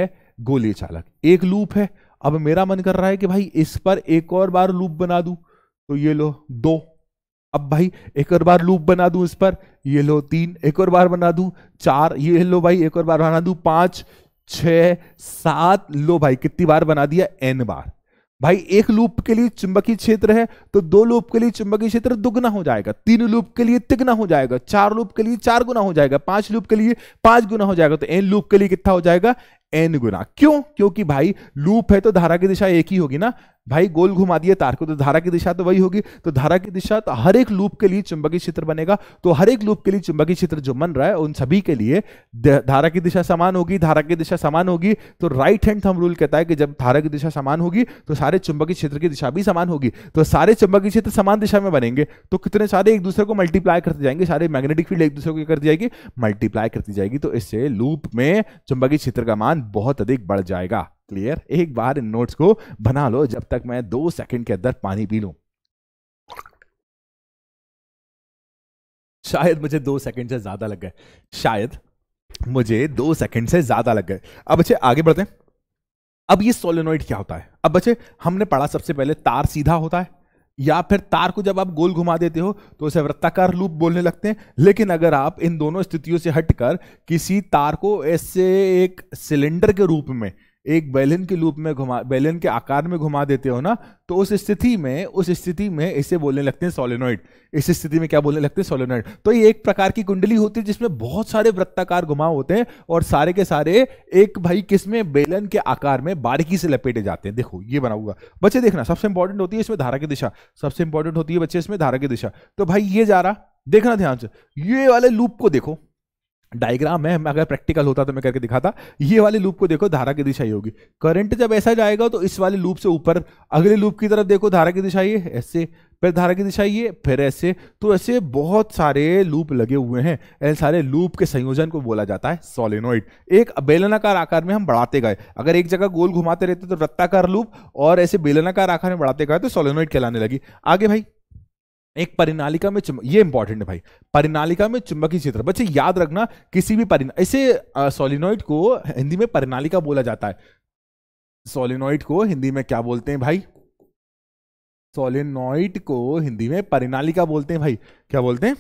Speaker 1: गोली चालक एक लूप है अब मेरा मन कर रहा है कि भाई इस पर एक और बार लूप बना दू तो ये लो दो अब भाई एक और बार लूप बना दू इस पर ये लो तीन एक और बार बना दू चार ये लो भाई एक और बार बना दू पांच छ सात लो भाई कितनी बार बना दिया एन बार भाई एक लूप के लिए चुंबकीय क्षेत्र है तो दो लूप के लिए चुंबकीय क्षेत्र दुगना हो जाएगा तीन लूप के लिए तिगना हो जाएगा चार लूप के लिए चार गुना हो जाएगा पांच लूप के लिए पांच गुना हो जाएगा तो एन लूप के लिए कितना हो जाएगा एन गुना क्यों क्योंकि भाई लूप है तो धारा की दिशा एक ही होगी ना भाई गोल घुमा दिए तार को तो धारा की दिशा तो वही होगी तो धारा की दिशा तो हर एक लूप के लिए चुंबकीय क्षेत्र बनेगा तो हर एक लूप के लिए चुंबकीय क्षेत्र जो बन रहा है उन सभी के लिए धारा की दिशा समान होगी धारा की दिशा समान होगी तो राइट हैंड थम रूल कहता है कि जब धारा की दिशा समान होगी तो सारे चुंबकीय क्षेत्र की दिशा भी समान होगी तो सारे चुंबकीय क्षेत्र समान दिशा में बनेंगे तो कितने सारे एक दूसरे को मल्टीप्लाई करते जाएंगे सारे मैग्नेटिक फील्ड एक दूसरे को करती जाएगी मल्टीप्लाई करती जाएगी तो इससे लूप में चुंबकीय क्षेत्र का मान बहुत अधिक बढ़ जाएगा क्लियर एक बार इन नोट्स को बना लो जब तक मैं दो सेकंड के अंदर पानी पी लू शायद मुझे दो सेकंड से ज्यादा लग गए शायद मुझे दो सेकंड से ज्यादा लग गए अब अच्छे आगे बढ़ते हैं अब ये सोलेनोइड क्या होता है अब बच्चे हमने पढ़ा सबसे पहले तार सीधा होता है या फिर तार को जब आप गोल घुमा देते हो तो उसे वृत्ताकार लूप बोलने लगते हैं लेकिन अगर आप इन दोनों स्थितियों से हटकर किसी तार को ऐसे एक सिलेंडर के रूप में एक बैलन के लूप में घुमा बैलन के आकार में घुमा देते हो ना तो उस स्थिति में उस स्थिति में इसे बोलने लगते हैं सोलेनोइड इस स्थिति में क्या बोलने लगते हैं सोलेनोइड तो ये एक प्रकार की कुंडली होती है जिसमें बहुत सारे वृत्ताकार घुमाव होते हैं और सारे के सारे एक भाई किस में बेलन के आकार में बारीकी से लपेटे जाते हैं देखो ये बना हुआ बच्चे देखना सबसे इंपॉर्टेंट होती है इसमें धारा की दिशा सबसे इंपॉर्टेंट होती है बच्चे इसमें धारा की दिशा तो भाई ये जा रहा देखना ध्यान से ये वाले लूप को देखो डायग्राम है मैं अगर प्रैक्टिकल होता तो मैं करके दिखाता ये वाले लूप को देखो धारा की दिशा ही होगी करंट जब ऐसा जाएगा तो इस वाले लूप से ऊपर अगले लूप की तरफ देखो धारा की दिशा ये ऐसे फिर धारा की दिशा ये फिर ऐसे तो ऐसे बहुत सारे लूप लगे हुए हैं ऐसे सारे लूप के संयोजन को बोला जाता है सोलिनोइड एक बेलनाकार आकार में हम बढ़ाते गए अगर एक जगह गोल घुमाते रहते तो वृत्ताकार लूप और ऐसे बेलनाकार आकार में बढ़ाते गए तो सोलिनोइड कहलाने लगी आगे भाई एक परिनालिका में चुंबक ये इंपॉर्टेंट है भाई परिनालिका में चुंबकीय क्षेत्र बच्चे याद रखना किसी भी परिना ऐसे सोलिनोइड को हिंदी में परिनालिका बोला जाता है सोलिनोइड को हिंदी में क्या बोलते हैं भाई सोलिनोइड को हिंदी में परिनालिका बोलते हैं भाई क्या बोलते हैं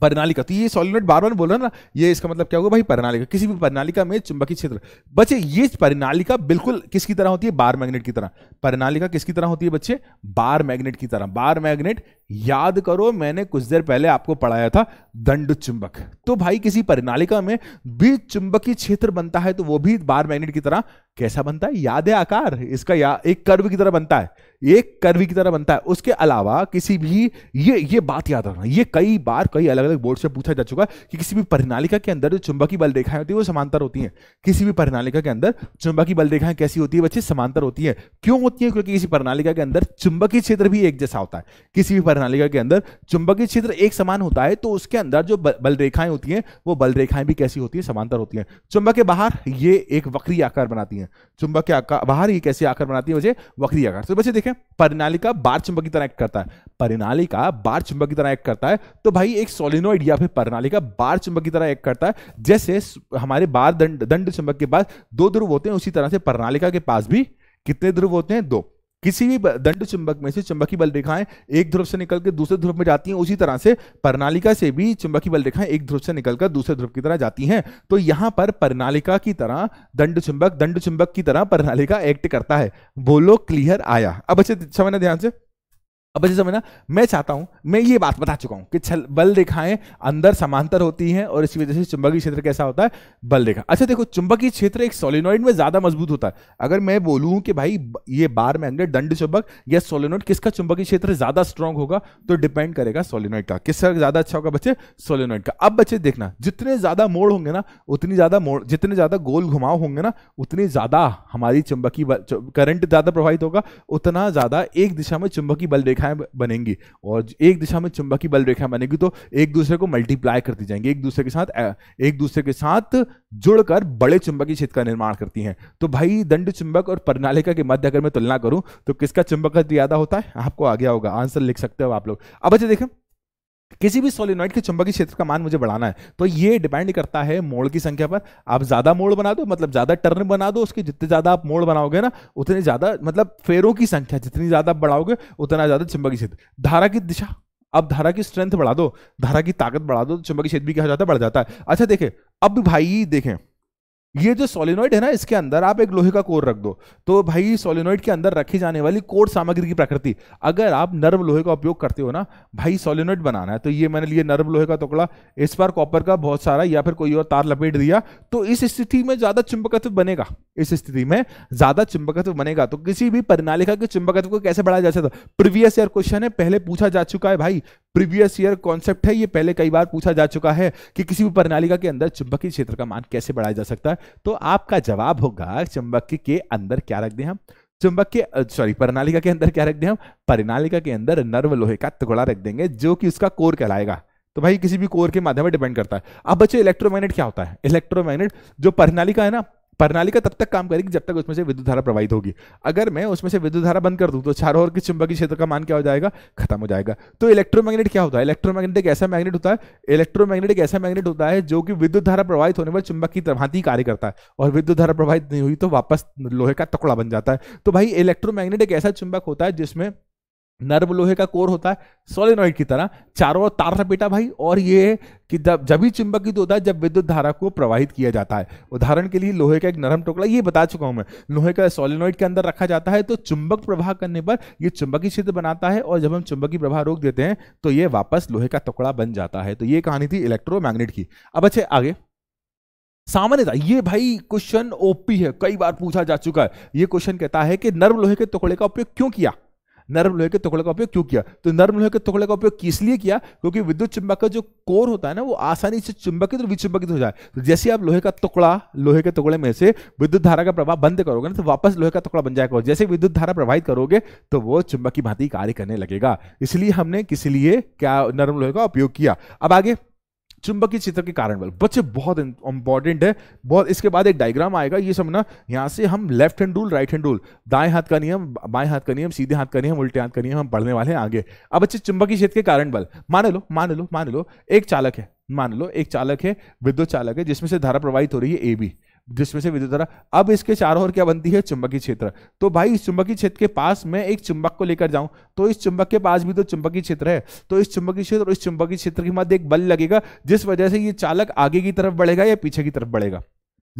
Speaker 1: परिनालिका तो ये सोलिनोइड बार बार बोल रहा ना ये इसका मतलब क्या होगा भाई परिनालिका किसी भी परिनालिका में चुंबकीय क्षेत्र बच्चे ये परिनालिका बिल्कुल किसकी तरह होती है बार मैग्नेट की तरह परिनालिका किसकी तरह होती है बच्चे बार मैग्नेट की तरह बार मैग्नेट याद करो मैंने कुछ देर पहले आपको पढ़ाया था दंड चुंबक तो भाई किसी परिणालिका में भी चुंबकीय क्षेत्र बनता है तो वो भी बार मैग्नेट की तरह कैसा बनता है याद है आकार इसका या एक कर्व की तरह बनता है एक कर्व की तरह बनता है उसके अलावा किसी भी ये ये बात याद रखना ये कई बार कई अलग अलग बोर्ड से पूछा जा चुका है कि किसी भी परिणालिका के अंदर जो चुंबकीय बल रेखाएं होती है वो समांतर होती हैं किसी भी परिणालिका के अंदर चुंबकीय बल रेखाएं कैसी होती है बच्चे समांतर होती है क्यों होती है क्योंकि किसी परिणालिका के अंदर चुंबकीय क्षेत्र भी एक जैसा होता है किसी भी प्रणालिका के अंदर चुंबकीय क्षेत्र एक समान होता है तो उसके अंदर जो बल रेखाएं होती हैं वो बल रेखाएं भी कैसी होती है समांतर होती हैं चुंबक के बाहर ये एक वक्री आकार बनाती हैं चुंबक के बाहर ये कैसे आकार बनाती है बच्चे वक्री आकार तो बच्चे देखें परिणालिका बार चुंबक की तरह एक्ट करता है परिणालिका बार चुंबक की तरह एक्ट करता है तो भाई एक सोलिनोइड या फिर परिणालिका बार चुंबक की तरह एक्ट करता है जैसे हमारे बार दंड दंड चुंबक के पास दो ध्रुव होते हैं उसी तरह से प्रणालिका के पास भी कितने ध्रुव होते हैं दो किसी भी दंड चुंबक में से चुंबकीय बल रेखाएं एक ध्रुव से निकल के दूसरे ध्रुव में जाती हैं उसी तरह से प्रणालिका से भी चुंबकीय बल रेखाएं एक ध्रुव से निकलकर दूसरे ध्रुव की तरह जाती हैं तो यहां पर प्रणालिका की तरह दंड चुंबक दंड चुंबक की तरह प्रणालिका एक्ट करता है बोलो क्लियर आया अब अच्छे समझना ध्यान से अब जैसे मैं ना मैं चाहता हूं मैं ये बात बता चुका हूं कि छल बल रेखाएं अंदर समांतर होती हैं और इसी वजह से चुंबकीय क्षेत्र कैसा होता है बल रेखा अच्छा देखो चुंबकीय क्षेत्र एक सोलिनॉइड में ज्यादा मजबूत होता है अगर मैं बोलूं कि भाई ये बार में दंड चुंबक या सोलिनॉइड किसका चुंबकीय क्षेत्र ज्यादा स्ट्रांग होगा तो डिपेंड करेगा सोलिनॉइड का किसका ज्यादा अच्छा होगा बच्चे सोलिनॉइड का अब बच्चे देखना जितने ज्यादा मोड़ होंगे ना उतनी ज्यादा मोड़ जितने ज्यादा गोल घुमाव होंगे ना उतनी ज्यादा हमारी चुंबकीय करंट ज्यादा प्रभावित होगा उतना ज्यादा एक दिशा में चुंबकीय बल रेखा रेखाएं बनेंगी और एक दिशा में चुंबकीय बल रेखाएं बनेगी तो एक दूसरे को मल्टीप्लाई करती जाएंगी एक दूसरे के साथ एक दूसरे के साथ जुड़कर बड़े चुंबकीय क्षेत्र का निर्माण करती हैं तो भाई दंड चुंबक और प्रणालिका के मध्य अगर मैं तुलना करूं तो किसका चुंबक ज्यादा होता है आपको आ गया होगा आंसर लिख सकते हो आप लोग अब अच्छा देखें किसी भी सोलेनॉइड के चुंबकीय क्षेत्र का मान मुझे बढ़ाना है तो ये डिपेंड करता है मोड़ की संख्या पर आप ज्यादा मोड़ बना दो मतलब ज्यादा टर्न बना दो उसके जितने ज्यादा आप मोड़ बनाओगे ना उतने ज्यादा मतलब फेरों की संख्या जितनी ज्यादा बढ़ाओगे उतना ज्यादा चुंबकीय क्षेत्र धारा की दिशा अब धारा की स्ट्रेंथ बढ़ा दो धारा की ताकत बढ़ा दो तो चुंबकीय क्षेत्र भी कहा जाता है बढ़ जाता है अच्छा देखे अब भाई देखें ये जो सोलिनॉइड है ना इसके अंदर आप एक लोहे का कोर रख दो तो भाई सोलिनॉइड के अंदर रखी जाने वाली कोर सामग्री की प्रकृति अगर आप नर्व लोहे का उपयोग करते हो ना भाई सोलिनॉइड बनाना है तो ये मैंने लिए नर्व लोहे का टुकड़ा इस बार कॉपर का बहुत सारा या फिर कोई और तार लपेट दिया तो इस स्थिति में ज्यादा चुंबकत्व बनेगा इस स्थिति में ज्यादा चुंबकत्व बनेगा तो किसी भी परिणालिका के चुंबकत्व को कैसे बढ़ाया जा सकता प्रीवियस ईयर क्वेश्चन है पहले पूछा जा चुका है भाई प्रीवियस ईयर कॉन्सेप्ट है ये पहले कई बार पूछा जा चुका है कि किसी भी प्रणालिका के अंदर चुंबकीय क्षेत्र का मान कैसे बढ़ाया जा सकता है तो आपका जवाब होगा चुंबक के अंदर क्या रख दें हम चुंबक के सॉरी परनालिका के अंदर क्या रख दें हम परिनालिका के अंदर नर्व लोहे का टुकड़ा रख देंगे जो कि उसका कोर कहलाएगा तो भाई किसी भी कोर के माध्यम पर डिपेंड करता है अब बच्चे इलेक्ट्रोमैग्नेट क्या होता है इलेक्ट्रोमैग्नेट जो परनालिका है ना प्रणाली का तब तक काम करेगी जब तक उसमें से विद्युत धारा प्रवाहित होगी अगर मैं उसमें से विद्युत धारा बंद कर दूं तो चारों ओर के चुंबकीय क्षेत्र का मान क्या हो जाएगा खत्म हो जाएगा तो इलेक्ट्रोमैग्नेट क्या होता है इलेक्ट्रोमैग्नेट एक ऐसा मैग्नेट होता है इलेक्ट्रोमैग्नेट एक ऐसा मैग्नेट होता है जो कि विद्युत धारा प्रवाहित होने पर चुंबक की भांति कार्य करता है और विद्युत धारा प्रवाहित नहीं हुई तो वापस लोहे का टुकड़ा बन जाता है तो भाई इलेक्ट्रोमैग्नेट एक ऐसा चुंबक होता है जिसमें नर्व लोहे का कोर होता है सोलेनॉइड की तरह चारों ओर तार लपेटा भाई और ये कि जब जब ही चुंबकित होता है जब विद्युत धारा को प्रवाहित किया जाता है उदाहरण के लिए लोहे का एक नरम टुकड़ा ये बता चुका हूं मैं लोहे का सोलेनॉइड के अंदर रखा जाता है तो चुंबक प्रवाह करने पर यह चुंबकीय क्षेत्र बनाता है और जब हम चुंबकीय प्रवाह रोक देते हैं तो ये वापस लोहे का टुकड़ा बन जाता है तो ये कहानी थी इलेक्ट्रोमैग्नेट की अब अच्छे आगे सामान्यता ये भाई क्वेश्चन ओपी है कई बार पूछा जा चुका है ये क्वेश्चन कहता है कि नर्व लोहे के टुकड़े का उपयोग क्यों किया नर्म लोहे के टुकड़े का उपयोग क्यों किया तो नर्म लोहे के टुकड़े का उपयोग किस लिए किया क्योंकि विद्युत चुंबक का जो कोर होता है ना वो आसानी से चुंबकित और विचुंबकित हो जाए तो जैसे आप लोहे का टुकड़ा लोहे के टुकड़े में से विद्युत धारा का प्रभाव बंद करोगे ना तो वापस लोहे का टुकड़ा बन जाएगा जैसे विद्युत धारा प्रभावित करोगे तो वो चुंबक की भांति कार्य करने लगेगा इसलिए हमने किस लिए क्या नर्म लोहे का उपयोग किया अब आगे चुंबकीय क्षेत्र के कारण बल बच्चे बहुत इंपॉर्टेंट है बहुत इसके बाद एक डायग्राम आएगा ये समझना यहाँ से हम left hand rule right hand rule दाएं हाथ का नियम बाएं हाथ का नियम सीधे हाथ का नियम उल्टे हाथ का नियम हम पढ़ने वाले हैं आगे अब बच्चे चुंबकीय क्षेत्र के कारण बल मान लो मान लो मान लो एक चालक है मान लो एक चालक है विद्युत चालक है जिसमें से धारा प्रवाहित हो रही है ए बी जिसमें से विद्युत धारा अब इसके चारों ओर क्या बनती है चुंबकीय क्षेत्र तो भाई इस चुंबकीय क्षेत्र के पास मैं एक चुंबक को लेकर जाऊं तो इस चुंबक के पास भी तो चुंबकीय क्षेत्र है तो इस चुंबकीय क्षेत्र और इस चुंबकीय क्षेत्र के मध्य एक बल लगेगा जिस वजह से ये चालक आगे की तरफ बढ़ेगा या पीछे की तरफ बढ़ेगा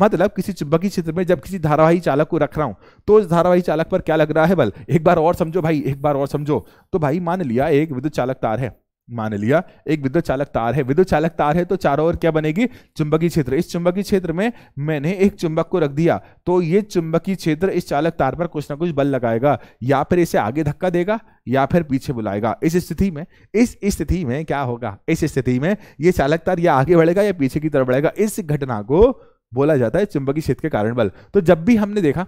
Speaker 1: मतलब किसी चुंबकीय क्षेत्र में जब किसी धारावाही चालक को रख रहा हूं तो उस धारावाही चालक पर क्या लग रहा है बल एक बार और समझो भाई एक बार और समझो तो भाई मान लिया एक विद्युत चालक तार है मान लिया एक विद्युत चालक तार है विद्युत चालक तार है तो चारों ओर क्या बनेगी चुंबकीय क्षेत्र इस चुंबकीय क्षेत्र में मैंने एक चुंबक को रख दिया तो ये चुंबकीय क्षेत्र इस चालक तार पर कुछ ना कुछ बल लगाएगा या फिर इसे आगे धक्का देगा या फिर पीछे बुलाएगा इस स्थिति में इस स्थिति में क्या होगा इस स्थिति में ये चालक तार या आगे बढ़ेगा या पीछे की तरफ बढ़ेगा इस घटना को बोला जाता है चुंबकीय क्षेत्र के कारण बल तो जब भी हमने देखा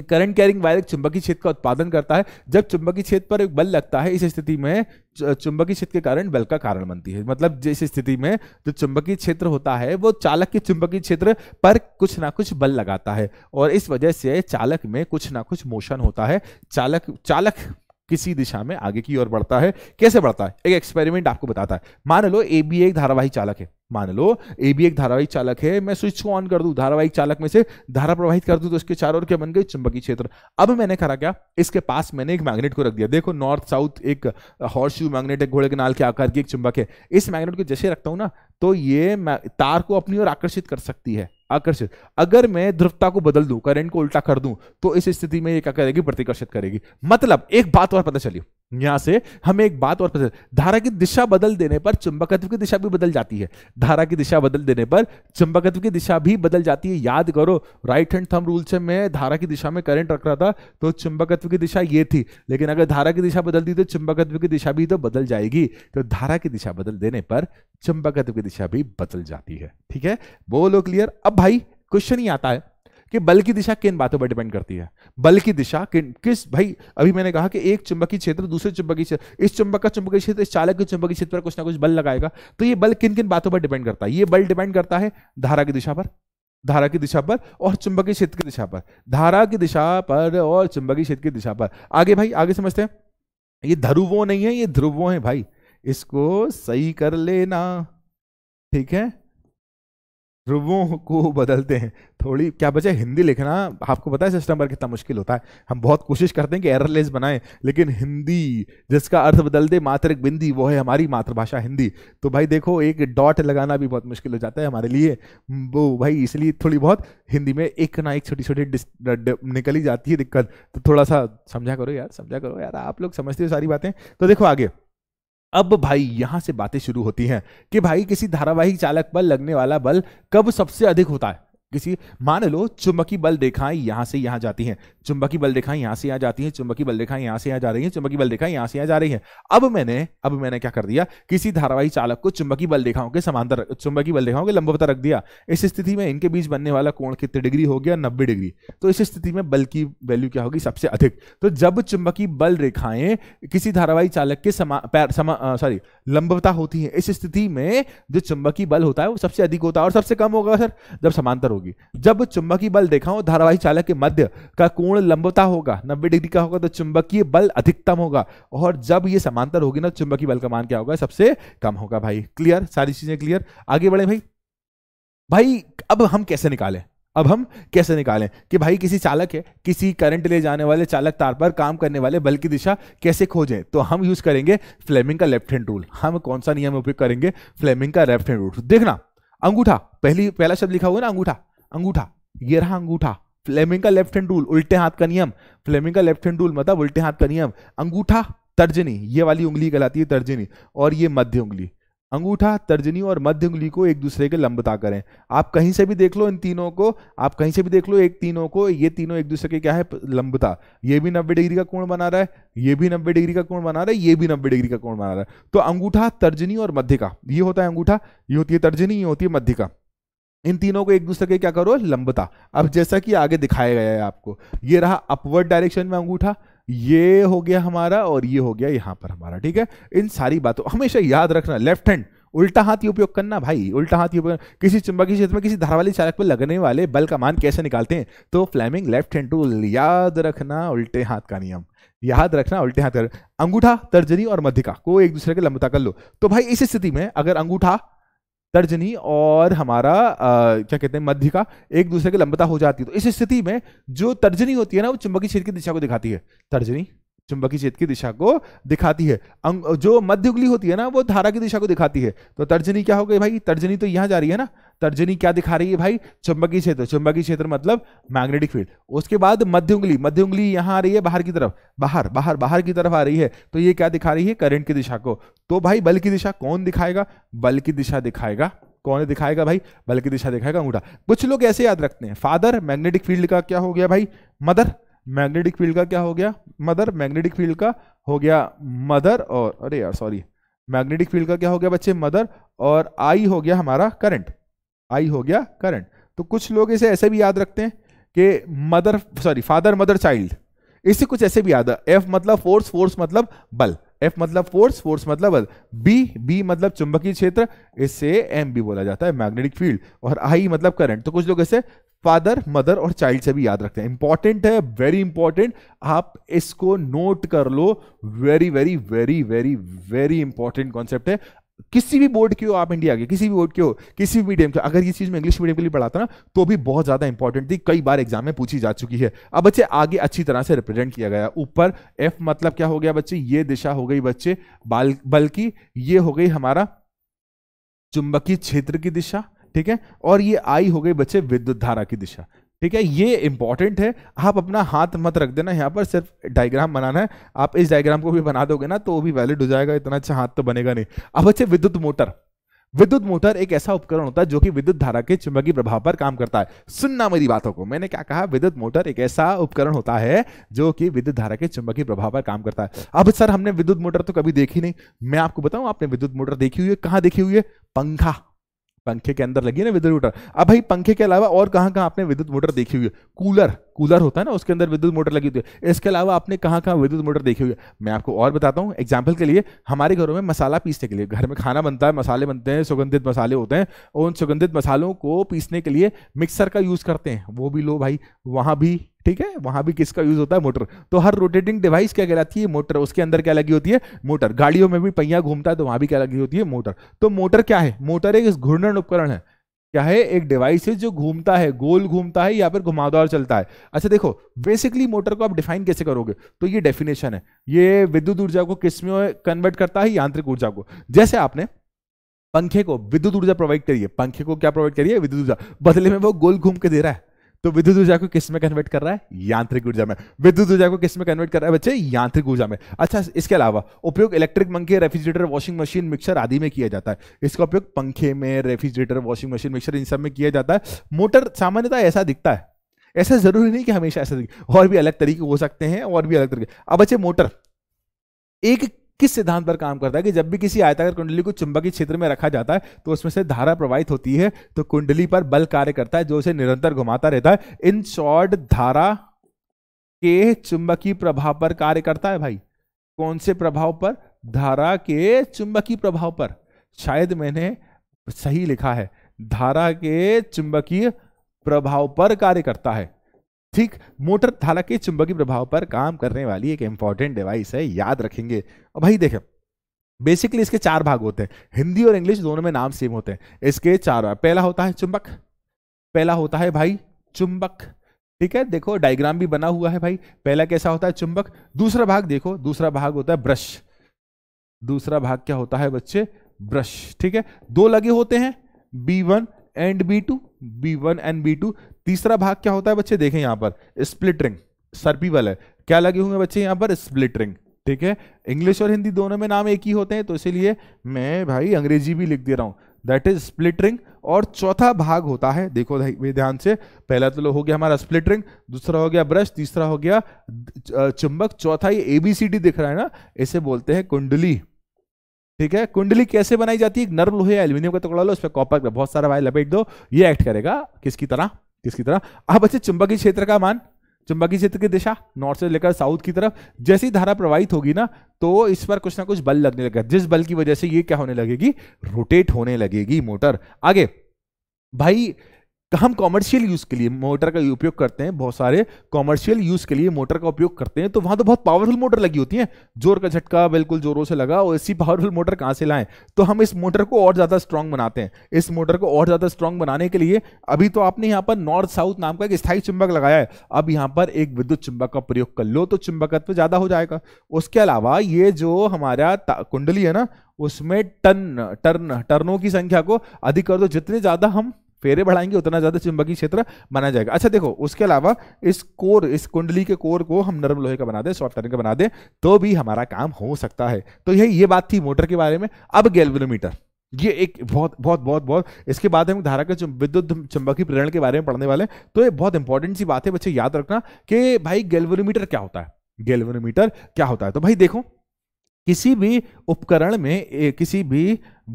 Speaker 1: कि करंट कैरिंग वायर एक चुंबकीय क्षेत्र का उत्पादन करता है जब चुंबकीय क्षेत्र पर एक बल लगता है इस स्थिति में चुंबकीय क्षेत्र के कारण बल का कारण बनती है मतलब जिस स्थिति में जो चुंबकीय क्षेत्र होता है वो चालक के चुंबकीय क्षेत्र पर कुछ ना कुछ बल लगाता है और इस वजह से चालक में कुछ ना कुछ मोशन होता है चालक चालक किसी दिशा में आगे की ओर बढ़ता है कैसे बढ़ता है एक एक्सपेरिमेंट आपको बताता है मान लो ए बी एक धारावाही चालक है मान लो ए भी एक धारावाहिक चालक है मैं स्विच को ऑन कर दू धारावाहिक चालक में से धारा प्रवाहित कर दू तो इसके चारों ओर क्या बन गए चुंबकीय क्षेत्र अब मैंने करा क्या इसके पास मैंने एक मैग्नेट को रख दिया देखो नॉर्थ साउथ एक हॉर्स शू मैग्नेट एक घोड़े के नाल के आकार की एक चुंबक है इस मैग्नेट को जैसे रखता हूं ना तो ये तार को अपनी ओर आकर्षित कर सकती है आकर्षित अगर मैं ध्रुवता को बदल दूं करंट को उल्टा कर दूं तो इस स्थिति में ये क्या करेगी प्रतिकर्षित करेगी मतलब एक बात और पता चलिए यहां से हमें एक बात और पता धारा की दिशा बदल देने पर चुंबकत्व की दिशा भी बदल जाती है धारा की दिशा बदल देने पर चुंबकत्व की दिशा भी बदल जाती है याद करो राइट हैंड थंब रूल से मैं धारा की दिशा में करंट रख रहा था तो चुंबकत्व की दिशा ये थी लेकिन अगर धारा की दिशा बदल दी तो चुंबकत्व की दिशा भी तो बदल जाएगी तो धारा की दिशा बदल देने पर चुंबकत्व की दिशा भी बदल जाती है ठीक है बोलो क्लियर अब भाई क्वेश्चन ही आता है कि बल की दिशा किन बातों पर डिपेंड करती है बल की दिशा किन किस भाई अभी मैंने कहा कि एक चुंबकीय क्षेत्र दूसरे चुंबकीय क्षेत्र इस चुंबक का चुंबकीय क्षेत्र इस चालक के चुंबकीय क्षेत्र पर कुछ ना कुछ बल लगाएगा तो ये बल किन किन बातों पर डिपेंड करता है ये बल डिपेंड करता है धारा की दिशा पर धारा की दिशा पर और चुंबकीय क्षेत्र की दिशा पर धारा की दिशा पर और चुंबकीय क्षेत्र की दिशा पर आगे भाई आगे समझते हैं ये ध्रुवो नहीं है ये ध्रुवो है भाई इसको सही कर लेना ठीक है ध्रुवों को बदलते हैं थोड़ी क्या बचे हिंदी लिखना आपको पता है सिस्टम पर कितना मुश्किल होता है हम बहुत कोशिश करते हैं कि एररलेस बनाएं लेकिन हिंदी जिसका अर्थ बदल दे मात्र एक बिंदी वो है हमारी मातृभाषा हिंदी तो भाई देखो एक डॉट लगाना भी बहुत मुश्किल हो जाता है हमारे लिए वो भाई इसलिए थोड़ी बहुत हिंदी में एक ना एक छोटी छोटी निकली जाती है दिक्कत तो थोड़ा सा समझा करो यार समझा करो यार आप लोग समझते हो सारी बातें तो देखो आगे अब भाई यहां से बातें शुरू होती हैं कि भाई किसी धारावाहिक चालक पर लगने वाला बल कब सबसे अधिक होता है किसी मान लो चुंबकीय बल रेखाएं यहां से यहां जाती हैं चुंबकीय बल रेखाएं यहां से यहां जाती हैं चुंबकीय बल रेखाएं यहां से यहां जा रही हैं चुंबकीय बल रेखाएं यहां से यहाँ जा रही हैं अब मैंने अब मैंने क्या कर दिया किसी धारावाही चालक को चुंबकीय बल रेखाओं के समांतर चुंबकीय बल रेखाओं के लंबवत रख दिया इस स्थिति में इनके बीच बनने वाला कोण कितने डिग्री हो गया नब्बे डिग्री तो इस स्थिति में बल की वैल्यू क्या होगी सबसे अधिक तो जब चुंबकीय बल रेखाएं किसी धारावाही चालक के समा सॉरी लंबवता होती है इस स्थिति में जो चुंबकीय बल होता है वो सबसे अधिक होता है और सबसे कम होगा सर जब समांतर होगी जब चुंबकीय बल देखा हो धारावाही चालक के मध्य का कोण लंबता होगा नब्बे डिग्री का होगा तो चुंबकीय बल अधिकतम होगा और जब ये समांतर होगी ना चुंबकीय बल का मान क्या होगा सबसे कम होगा भाई क्लियर सारी चीजें क्लियर आगे बढ़े भाई भाई अब हम कैसे निकालें अब हम कैसे निकालें कि भाई किसी चालक है किसी करंट ले जाने वाले चालक तार पर काम करने वाले बल की दिशा कैसे खोजें तो हम यूज करेंगे फ्लेमिंग का लेफ्ट हैंड रूल हम कौन सा नियम उपयोग करेंगे फ्लेमिंग का लेफ्ट हैंड रूल देखना अंगूठा पहली पहला शब्द लिखा हुआ है ना अंगूठा अंगूठा ये रहा अंगूठा फ्लेमिंग का लेफ्ट हैंड रूल उल्टे हाथ का नियम फ्लेमिंग का लेफ्ट हैंड रूल मतलब उल्टे हाथ का नियम अंगूठा तर्जनी ये वाली उंगली कहलाती है तर्जनी और ये मध्य उंगली अंगूठा तर्जनी और मध्य उंगली को एक दूसरे के लंबता करें आप कहीं से भी देख लो इन तीनों को आप कहीं से भी देख लो एक तीनों को ये तीनों एक दूसरे के क्या है लंबता ये भी 90 डिग्री का कोण बना रहा है ये भी 90 डिग्री का कोण बना रहा है ये भी 90 डिग्री का कोण बना रहा है तो अंगूठा तर्जनी और मध्य का ये होता है अंगूठा ये होती है तर्जनी ये होती है मध्य का इन तीनों को एक दूसरे के क्या करो लंबता अब जैसा कि आगे दिखाया गया है आपको ये रहा अपवर्ड डायरेक्शन में अंगूठा ये हो गया हमारा और ये हो गया यहां पर हमारा ठीक है इन सारी बातों हमेशा याद रखना लेफ्ट हैंड उल्टा हाथ ही उपयोग करना भाई उल्टा हाथ ही उपयोग किसी चुंबकीय क्षेत्र में किसी धारावाली चालक पर लगने वाले बल का मान कैसे निकालते हैं तो फ्लैमिंग लेफ्ट हैंड टूल याद रखना उल्टे हाथ का नियम याद रखना उल्टे हाथ कर अंगूठा तर्जनी और मध्यिका को एक दूसरे के लंबता कर लो तो भाई इस स्थिति में अगर अंगूठा तर्जनी और हमारा आ, क्या कहते हैं मध्य का एक दूसरे की लंबता हो जाती है तो इस स्थिति में जो तर्जनी होती है ना वो चुंबकीय क्षेत्र की दिशा को दिखाती है तर्जनी चुंबकीय क्षेत्र की दिशा को दिखाती है जो मध्य उंगली होती है ना वो धारा की दिशा को दिखाती है तो तर्जनी क्या हो गई भाई तर्जनी तो यहाँ जा रही है ना तर्जनी क्या दिखा रही है भाई चुंबकीय क्षेत्र चुंबकीय क्षेत्र मतलब मैग्नेटिक फील्ड उसके बाद मध्य उंगली मध्य उंगली यहाँ आ रही है बाहर की तरफ बाहर बाहर बाहर की तरफ आ रही है तो ये क्या दिखा रही है करंट की दिशा को तो भाई बल की दिशा कौन दिखाएगा बल की दिशा दिखाएगा कौन दिखाएगा भाई बल की दिशा दिखाएगा अंगूठा कुछ लोग ऐसे याद रखते हैं फादर मैग्नेटिक फील्ड का क्या हो गया भाई मदर मैग्नेटिक फील्ड का क्या हो गया मदर मैग्नेटिक फील्ड का हो गया मदर और अरे यार सॉरी मैग्नेटिक फील्ड का क्या हो गया बच्चे मदर और आई हो गया हमारा करंट आई हो गया करंट तो कुछ लोग इसे ऐसे भी याद रखते हैं कि mother sorry father mother child इससे कुछ ऐसे भी याद एफ मतलब फोर्स फोर्स मतलब बल एफ मतलब फोर्स फोर्स मतलब बल बी बी मतलब चुंबकीय क्षेत्र इससे एम बी बोला जाता है मैग्नेटिक फील्ड और आई मतलब करंट तो कुछ लोग इसे फादर मदर और चाइल्ड से भी याद रखते हैं इंपॉर्टेंट है वेरी इंपॉर्टेंट आप इसको नोट कर लो very very very very very important concept है किसी भी बोर्ड के हो आप इंडिया के किसी भी बोर्ड के हो किसी भी मीडियम के अगर ये चीज में इंग्लिश मीडियम के लिए पढ़ाता ना तो भी बहुत ज्यादा इंपॉर्टेंट थी कई बार एग्जाम में पूछी जा चुकी है अब बच्चे आगे अच्छी तरह से रिप्रेजेंट किया गया ऊपर एफ मतलब क्या हो गया बच्चे ये दिशा हो गई बच्चे बल्कि ये हो गई हमारा चुंबकीय क्षेत्र की दिशा ठीक है और ये आई हो गई बच्चे विद्युत धारा की दिशा ठीक है ये इंपॉर्टेंट है आप अपना हाथ मत रख देना यहाँ पर सिर्फ डायग्राम बनाना है आप इस डायग्राम को भी बना दोगे ना तो वो भी वैलिड हो जाएगा इतना अच्छा हाथ तो बनेगा नहीं अब बच्चे विद्युत मोटर विद्युत मोटर एक ऐसा उपकरण होता है जो कि विद्युत धारा के चुंबकीय प्रभाव पर काम करता है सुनना मेरी बातों को मैंने क्या कहा विद्युत मोटर एक ऐसा उपकरण होता है जो कि विद्युत धारा के चुंबकीय प्रभाव पर काम करता है अब सर हमने विद्युत मोटर तो कभी देखी नहीं मैं आपको बताऊं आपने विद्युत मोटर देखी हुई है कहां देखी हुई है पंखा पंखे के अंदर लगी है ना विद्युत मोटर अब भाई पंखे के अलावा और कहां कहां आपने विद्युत मोटर देखी हुई है कूलर कूलर होता है ना उसके अंदर विद्युत मोटर लगी होती है इसके अलावा आपने कहाँ कहाँ विद्युत मोटर देखी हुई है मैं आपको और बताता हूँ एग्जाम्पल के लिए हमारे घरों में मसाला पीसने के लिए घर में खाना बनता है मसाले बनते हैं सुगंधित मसाले होते हैं और उन सुगंधित मसालों को पीसने के लिए मिक्सर का यूज़ करते हैं वो भी लो भाई वहाँ भी ठीक है वहां भी किसका यूज होता है मोटर तो हर रोटेटिंग डिवाइस क्या कहलाती है मोटर उसके अंदर क्या लगी होती है मोटर गाड़ियों में भी पहिया घूमता है तो वहां भी क्या लगी होती है मोटर तो मोटर क्या है मोटर एक घूर्णन उपकरण है क्या है एक डिवाइस है जो घूमता है गोल घूमता है या फिर घुमावदार चलता है अच्छा देखो बेसिकली मोटर को आप डिफाइन कैसे करोगे तो ये डेफिनेशन है ये विद्युत ऊर्जा को किस में कन्वर्ट करता है यांत्रिक ऊर्जा को जैसे आपने पंखे को विद्युत ऊर्जा प्रोवाइड करिए पंखे को क्या प्रोवाइड करिए विद्युत ऊर्जा बदले में वो गोल घूम के दे रहा है तो विद्युत ऊर्जा को किस में कन्वर्ट कर रहा है यांत्रिक ऊर्जा में विद्युत ऊर्जा को किस में कन्वर्ट कर रहा है बच्चे यांत्रिक ऊर्जा में अच्छा इसके अलावा उपयोग इलेक्ट्रिक पंखे रेफ्रिजरेटर वॉशिंग मशीन मिक्सर आदि में किया जाता है इसका उपयोग पंखे में रेफ्रिजरेटर वॉशिंग मशीन मिक्सर इन सब में किया जाता है मोटर सामान्यतः ऐसा दिखता है ऐसा जरूरी नहीं कि हमेशा ऐसा दिखे और भी अलग तरीके हो सकते हैं और भी अलग तरीके अब बच्चे मोटर एक किस सिद्धांत पर काम करता है कि जब भी किसी आयताकार कुंडली को चुंबकीय क्षेत्र में रखा जाता है तो उसमें से धारा प्रवाहित होती है तो कुंडली पर बल कार्य करता है जो उसे निरंतर घुमाता रहता है इन शॉर्ट धारा के चुंबकीय प्रभाव पर कार्य करता है भाई कौन से प्रभाव पर धारा के चुंबकीय प्रभाव पर शायद मैंने सही लिखा है धारा के चुंबकीय प्रभाव पर कार्य करता है ठीक मोटर थाला के चुंबकीय प्रभाव पर काम करने वाली एक इंपॉर्टेंट डिवाइस है याद रखेंगे और भाई देखें बेसिकली इसके चार भाग होते हैं हिंदी और इंग्लिश दोनों में नाम सेम होते हैं इसके चार भाग पहला होता है चुंबक पहला होता है भाई चुंबक ठीक है देखो डायग्राम भी बना हुआ है भाई पहला कैसा होता है चुंबक दूसरा भाग देखो दूसरा भाग होता है ब्रश दूसरा भाग क्या होता है बच्चे ब्रश ठीक है दो लगे होते हैं B one and B two B one and B two तीसरा भाग क्या होता है बच्चे देखें यहां पर स्प्लिट रिंग सर्पिवल है क्या लगे हुए बच्चे यहां पर स्प्लिट रिंग ठीक है इंग्लिश और हिंदी दोनों में नाम एक ही होते हैं तो इसीलिए मैं भाई अंग्रेजी भी लिख दे रहा हूं दैट इज स्प्लिट रिंग और चौथा भाग होता है देखो भाई ध्यान से पहला तो हो गया हमारा स्प्लिट रिंग दूसरा हो गया ब्रश तीसरा हो गया चुंबक चौथा ये एबीसीडी दिख रहा है ना इसे बोलते हैं कुंडली ठीक है कुंडली कैसे बनाई जाती है नर्म लोहे एल्यूमिनियम का टुकड़ा लो उस पर कॉपर का बहुत सारा वायर लपेट दो ये एक्ट करेगा किसकी तरह किसकी तरह अब अच्छे चुंबकीय क्षेत्र का मान चुंबकीय क्षेत्र की दिशा नॉर्थ से लेकर साउथ की तरफ जैसी धारा प्रवाहित होगी ना तो इस पर कुछ ना कुछ बल लगने लगेगा जिस बल की वजह से ये क्या होने लगेगी रोटेट होने लगेगी मोटर आगे भाई तो हम कॉमर्शियल यूज के लिए मोटर का उपयोग करते हैं बहुत सारे कॉमर्शियल यूज के लिए मोटर का उपयोग करते हैं तो वहां तो बहुत पावरफुल मोटर लगी होती है जोर का झटका बिल्कुल जोरों से लगा और ऐसी पावरफुल मोटर कहां से लाएं तो हम इस मोटर को और ज्यादा स्ट्रांग बनाते हैं इस मोटर को और ज्यादा स्ट्रांग बनाने के लिए अभी तो आपने यहाँ पर नॉर्थ साउथ नाम का एक स्थायी चुंबक लगाया है अब यहाँ पर एक विद्युत चुंबक का प्रयोग कर लो तो चुंबकत्व ज्यादा हो जाएगा उसके अलावा ये जो हमारा कुंडली है ना उसमें टन टर्न टर्नों की संख्या को अधिक कर दो जितने ज्यादा हम फेरे बढ़ाएंगे उतना ज़्यादा चुंबकीय क्षेत्र बनाया जाएगा अच्छा देखो उसके अलावा इस कोर इस कुंडली के कोर को हम नरम लोहे का बना दें सॉफ्ट आयरन का बना दें तो भी हमारा काम हो सकता है तो यही ये बात थी मोटर के बारे में अब गैल्वेनोमीटर ये एक बहुत बहुत बहुत बहुत इसके बाद हम धारा के विद्युत चुंबकीय प्रेरण के बारे में पढ़ने वाले हैं तो ये बहुत इंपॉर्टेंट सी बात है बच्चे याद रखना कि भाई गैल्वेनोमीटर क्या होता है गैल्वेनोमीटर क्या होता है तो भाई देखो किसी भी उपकरण में किसी भी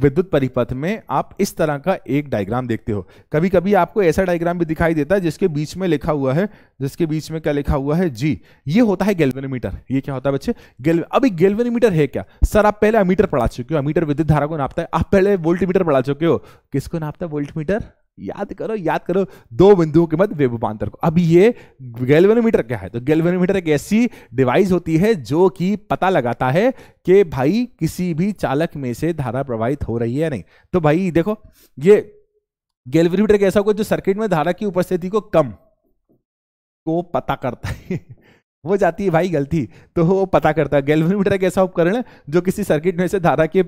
Speaker 1: विद्युत परिपथ में आप इस तरह का एक डायग्राम देखते हो कभी कभी आपको ऐसा डायग्राम भी दिखाई देता है जिसके बीच में लिखा हुआ है जिसके बीच में क्या लिखा हुआ है जी ये होता है गैल्वेनोमीटर ये क्या होता है बच्चे गेल अभी गैल्वेनोमीटर है क्या सर आप पहले अमीटर पढ़ा चुके हो अमीटर विद्युत धारा को नापता है आप पहले वोल्ट पढ़ा चुके हो किसको नापता है वोल्ट याद करो याद करो दो बिंदुओं के मध्य वेबांतर को अब ये गैल्वेनोमीटर क्या है तो गैल्वेनोमीटर एक ऐसी डिवाइस होती है जो कि पता लगाता है कि भाई किसी भी चालक में से धारा प्रवाहित हो रही है या नहीं तो भाई देखो ये गैल्वेनोमीटर ऐसा होगा जो सर्किट में धारा की उपस्थिति को कम को पता करता है वो जाती है भाई गलती तो वो पता करता है गैल्वेनोमीटर एक ऐसा उपकरण है जो किसी सर्किट में से धारा के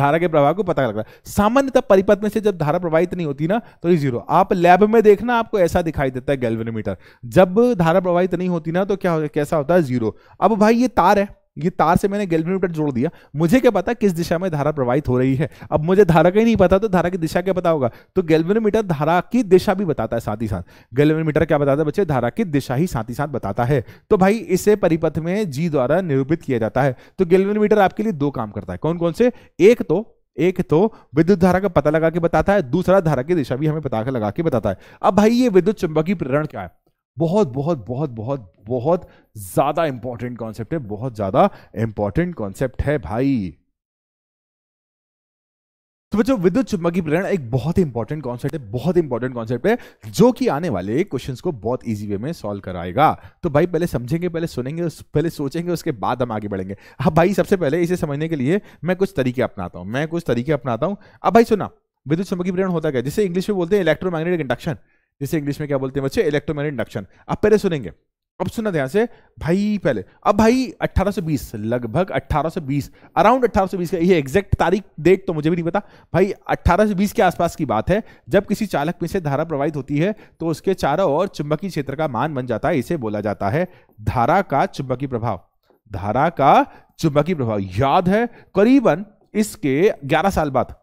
Speaker 1: धारा के प्रवाह को पता करता है सामान्यतः परिपथ में से जब धारा प्रवाहित नहीं होती ना तो ये जीरो आप लैब में देखना आपको ऐसा दिखाई देता है गैल्वेनोमीटर जब धारा प्रवाहित नहीं होती ना तो क्या हो कैसा होता है जीरो अब भाई ये तार है ये तार से मैंने गैल्वेनोमीटर जोड़ दिया मुझे क्या पता किस दिशा में धारा प्रवाहित हो रही है अब मुझे धारा का ही नहीं पता तो धारा की दिशा क्या पता होगा तो गैल्वेनोमीटर धारा की दिशा भी बताता है साथ ही साथ गैल्वेनोमीटर क्या बताता है बच्चे धारा की दिशा ही साथ ही साथ बताता है तो भाई इसे परिपथ में जी द्वारा निरूपित किया जाता है तो गैल्वेनोमीटर आपके लिए दो काम करता है कौन कौन से एक तो एक तो विद्युत धारा का पता लगा के बताता है दूसरा धारा की दिशा भी हमें पता लगा के बताता है अब भाई ये विद्युत चुंबकीय प्रेरण क्या है बहुत बहुत बहुत बहुत बहुत ज्यादा इंपॉर्टेंट कॉन्सेप्ट है बहुत ज्यादा इंपॉर्टेंट कॉन्सेप्ट है भाई तो बच्चों विद्युत चुंबकीय प्रेरण एक बहुत ही इंपॉर्टेंट कॉन्सेप्ट है बहुत इंपॉर्टेंट कॉन्सेप्ट है जो कि आने वाले क्वेश्चन को बहुत इजी वे में सॉल्व कराएगा तो भाई पहले समझेंगे पहले सुनेंगे पहले सोचेंगे उसके बाद हम आगे बढ़ेंगे अब भाई सबसे पहले इसे समझने के लिए मैं कुछ तरीके अपनाता हूँ मैं कुछ तरीके अपनाता हूँ अब भाई सुना विद्युत चुंबकीय प्रेरण होता क्या जिसे इंग्लिश में बोलते हैं इलेक्ट्रोमैग्नेटिक इंडक्शन जिसे इंग्लिश में क्या बोलते हैं बच्चे इलेक्ट्रोमैग्नेट इंडक्शन आप पहले सुनेंगे अब सुना ध्यान से भाई पहले अब भाई 1820 लगभग 1820 अराउंड 1820 का ये एग्जैक्ट तारीख डेट तो मुझे भी नहीं पता भाई 1820 के आसपास की बात है जब किसी चालक में से धारा प्रवाहित होती है तो उसके चारों ओर चुंबकीय क्षेत्र का मान बन जाता है इसे बोला जाता है धारा का चुंबकीय प्रभाव धारा का चुंबकीय प्रभाव याद है करीबन इसके ग्यारह साल बाद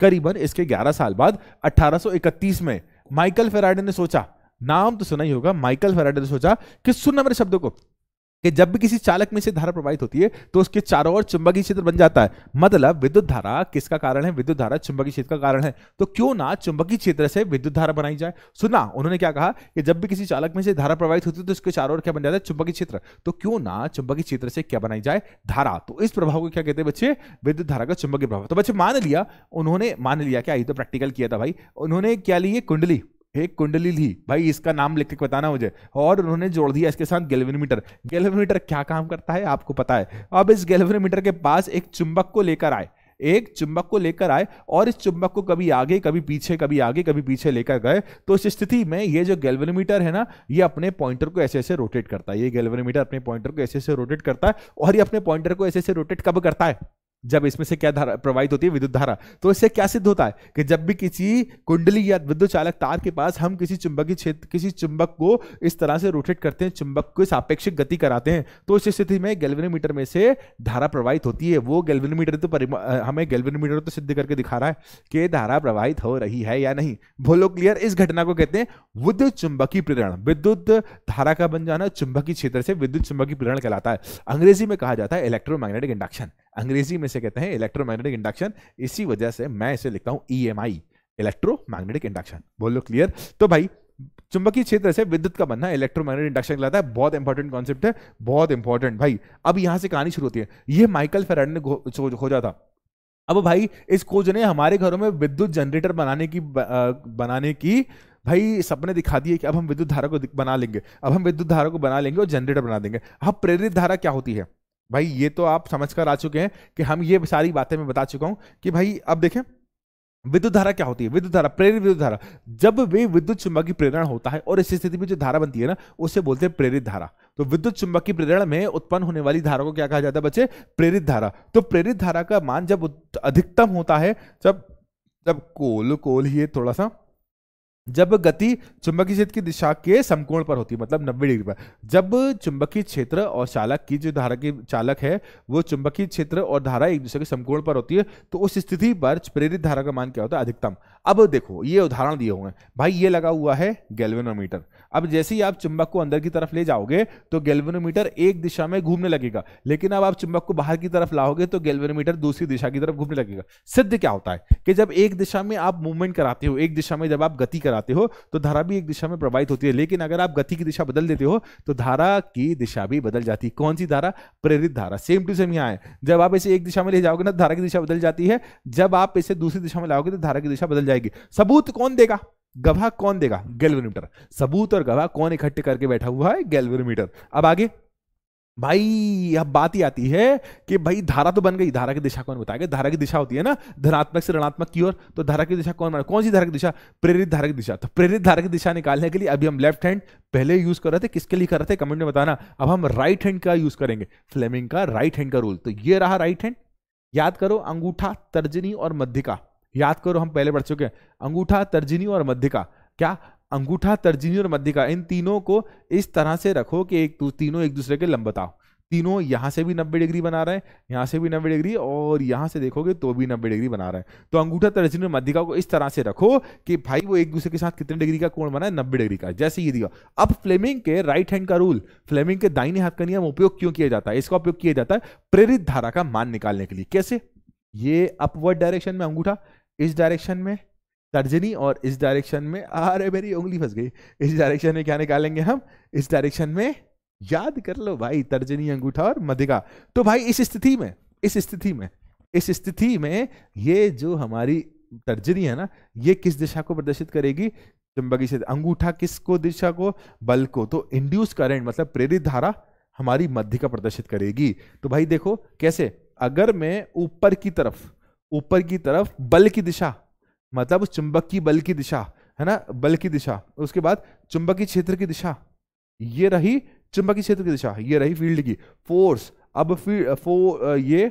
Speaker 1: करीबन इसके ग्यारह साल बाद अठारह में माइकल फेराडे ने सोचा नाम तो सुना ही होगा माइकल फेराडे ने सोचा कि सुनना मेरे शब्दों को कि जब भी किसी चालक में से धारा प्रवाहित होती है तो उसके चारों ओर चुंबकीय क्षेत्र बन जाता है मतलब विद्युत धारा किसका कारण है विद्युत धारा चुंबकीय क्षेत्र का कारण है तो क्यों ना चुंबकीय क्षेत्र से विद्युत धारा बनाई जाए सुना उन्होंने क्या कहा कि जब भी किसी चालक में से धारा प्रवाहित होती है तो उसके चारों ओर क्या बन जाता है चुंबकीय क्षेत्र तो क्यों ना चुंबकीय क्षेत्र से क्या बनाई जाए धारा तो इस प्रभाव को क्या कहते हैं बच्चे विद्युत धारा का चुंबकीय प्रभाव तो बच्चे मान लिया उन्होंने मान लिया क्या ये तो प्रैक्टिकल किया था भाई उन्होंने क्या लिए कुंडली एक कुंडली ली भाई इसका नाम लिख के बताना मुझे और उन्होंने जोड़ दिया इसके साथ गैल्वेनोमीटर गैल्वेनोमीटर क्या काम करता है आपको पता है अब इस गैल्वेनोमीटर के पास एक चुंबक को लेकर आए एक चुंबक को लेकर आए और इस चुंबक को कभी आगे कभी पीछे कभी आगे कभी पीछे लेकर गए तो इस स्थिति में ये जो गैल्वेनोमीटर है ना ये अपने पॉइंटर को ऐसे ऐसे रोटेट करता है ये गैल्वेनोमीटर अपने पॉइंटर को ऐसे ऐसे रोटेट करता है और ये अपने पॉइंटर को ऐसे ऐसे रोटेट कब करता है जब इसमें से क्या धारा प्रवाहित होती है विद्युत धारा तो इससे क्या सिद्ध होता है कि जब भी किसी कुंडली या विद्युत चालक तार के पास हम किसी चुंबकीय क्षेत्र किसी चुंबक को इस तरह से रोटेट करते हैं चुंबक को सापेक्षिक गति कराते हैं तो उस स्थिति में गैल्वेनोमीटर में से धारा प्रवाहित होती है वो गैल्वेनोमीटर तो हमें गैल्वेनोमीटर तो सिद्ध करके दिखा रहा है कि धारा प्रवाहित हो रही है या नहीं बोलो क्लियर इस घटना को कहते हैं विद्युत चुंबकीय प्रेरण विद्युत धारा का बन जाना चुंबकीय क्षेत्र से विद्युत चुंबकीय प्रेरण कहलाता है अंग्रेजी में कहा जाता है इलेक्ट्रोमैग्नेटिक इंडक्शन अंग्रेजी में से कहते हैं इलेक्ट्रोमैग्नेटिक इंडक्शन इसी वजह से मैं इसे लिखता हूं E M I electromagnetic induction बोलो क्लियर तो भाई चुंबकीय क्षेत्र से विद्युत का बनना इलेक्ट्रोमैग्नेटिक इंडक्शन कहलाता है बहुत इंपॉर्टेंट कॉन्सेप्ट है बहुत इंपॉर्टेंट भाई अब यहां से कहानी शुरू होती है ये माइकल फेराड ने खोजा था अब भाई इस खोज ने हमारे घरों में विद्युत जनरेटर बनाने की बनाने की भाई सपने दिखा दिए कि अब हम विद्युत धारा को बना लेंगे अब हम विद्युत धारा को बना लेंगे और जनरेटर बना देंगे अब प्रेरित धारा क्या होती है भाई ये तो आप समझ कर आ चुके हैं कि हम ये सारी बातें मैं बता चुका हूं कि भाई अब देखें विद्युत धारा क्या होती है विद्युत धारा प्रेरित विद्युत धारा जब वे विद्युत चुंबक की प्रेरणा होता है और इस स्थिति में जो धारा बनती है ना उसे बोलते हैं प्रेरित धारा तो विद्युत चुंबक की प्रेरणा में उत्पन्न होने वाली धारा को क्या कहा जाता है बच्चे प्रेरित धारा तो प्रेरित धारा का मान जब अधिकतम होता है जब जब कोल कोल ही थोड़ा सा जब गति चुंबकीय क्षेत्र की दिशा के समकोण पर होती है मतलब 90 डिग्री पर जब चुंबकीय क्षेत्र और चालक की जो धारा की चालक है वो चुंबकीय क्षेत्र और धारा एक दूसरे के समकोण पर होती है तो उस स्थिति पर प्रेरित धारा का मान क्या होता है अधिकतम अब देखो ये उदाहरण दिए हुए हैं भाई ये लगा हुआ है गैल्वेनोमीटर अब जैसे ही आप चुंबक को अंदर की तरफ ले जाओगे तो गैल्वेनोमीटर एक दिशा में घूमने लगेगा लेकिन अब आप चुंबक को बाहर की तरफ लाओगे तो गैल्वेनोमीटर दूसरी दिशा की तरफ घूमने लगेगा सिद्ध क्या होता है कि जब एक दिशा में आप मूवमेंट कराते हो एक दिशा में जब आप गति कराते हो तो धारा भी एक दिशा में प्रवाहित होती है लेकिन अगर आप गति की दिशा बदल देते हो तो धारा की दिशा भी बदल जाती है कौन सी धारा प्रेरित धारा सेम टू सेम यहाँ है जब आप इसे एक दिशा में ले जाओगे ना तो धारा की दिशा बदल जाती है जब आप इसे दूसरी दिशा में लाओगे तो धारा की दिशा बदल जाएगी जाएगी सबूत कौन देगा गवाह कौन देगा गैल्वेनोमीटर सबूत और गवाह कौन इकट्ठे करके बैठा हुआ है गैल्वेनोमीटर अब आगे भाई अब बात ही आती है कि भाई धारा तो बन गई धारा की दिशा कौन बताएगा धारा की दिशा होती है ना धनात्मक से ऋणात्मक की ओर तो धारा की दिशा कौन बना कौन सी धारा की दिशा प्रेरित धारा की दिशा तो प्रेरित धारा की दिशा निकालने के लिए अभी हम लेफ्ट हैंड पहले यूज कर रहे थे किसके लिए कर रहे थे कमेंट में बताना अब हम राइट हैंड का यूज करेंगे फ्लेमिंग का राइट हैंड का रूल तो ये रहा राइट हैंड याद करो अंगूठा तर्जनी और मध्य का याद करो हम पहले पढ़ चुके हैं अंगूठा तर्जनी और मध्यिका क्या अंगूठा तर्जनी और मध्यिका इन तीनों को इस तरह से रखो कि एक तीनों एक दूसरे के लंब बताओ तीनों यहां से भी 90 डिग्री बना रहे हैं यहां से भी 90 डिग्री और यहां से देखोगे तो भी 90 डिग्री बना रहे हैं तो अंगूठा तर्जनी और मध्यिका को इस तरह से रखो कि भाई वो एक दूसरे के साथ कितने डिग्री का कोण बना है नब्बे डिग्री का जैसे ये दिया अब फ्लेमिंग के राइट हैंड का रूल फ्लेमिंग के दाइने हाथ का नियम उपयोग क्यों किया जाता है इसका उपयोग किया जाता है प्रेरित धारा का मान निकालने के लिए कैसे ये अपवर्ड डायरेक्शन में अंगूठा इस डायरेक्शन में तर्जनी और इस डायरेक्शन में अरे मेरी उंगली फंस गई इस डायरेक्शन में क्या निकालेंगे हम इस डायरेक्शन में याद कर लो भाई तर्जनी अंगूठा और मधिका तो भाई इस स्थिति में इस स्थिति में इस स्थिति में ये जो हमारी तर्जनी है ना ये किस दिशा को प्रदर्शित करेगी चुंबकीय क्षेत्र अंगूठा किसको दिशा को बल को तो इंड्यूस करंट मतलब प्रेरित धारा हमारी मध्य का प्रदर्शित करेगी तो भाई देखो कैसे अगर मैं ऊपर की तरफ ऊपर की तरफ बल की दिशा मतलब उस चुंबक की बल की दिशा है ना बल की दिशा उसके बाद चुंबकीय क्षेत्र की दिशा ये रही चुंबकीय क्षेत्र की दिशा ये रही फील्ड की फोर्स अब फील्ड फो ये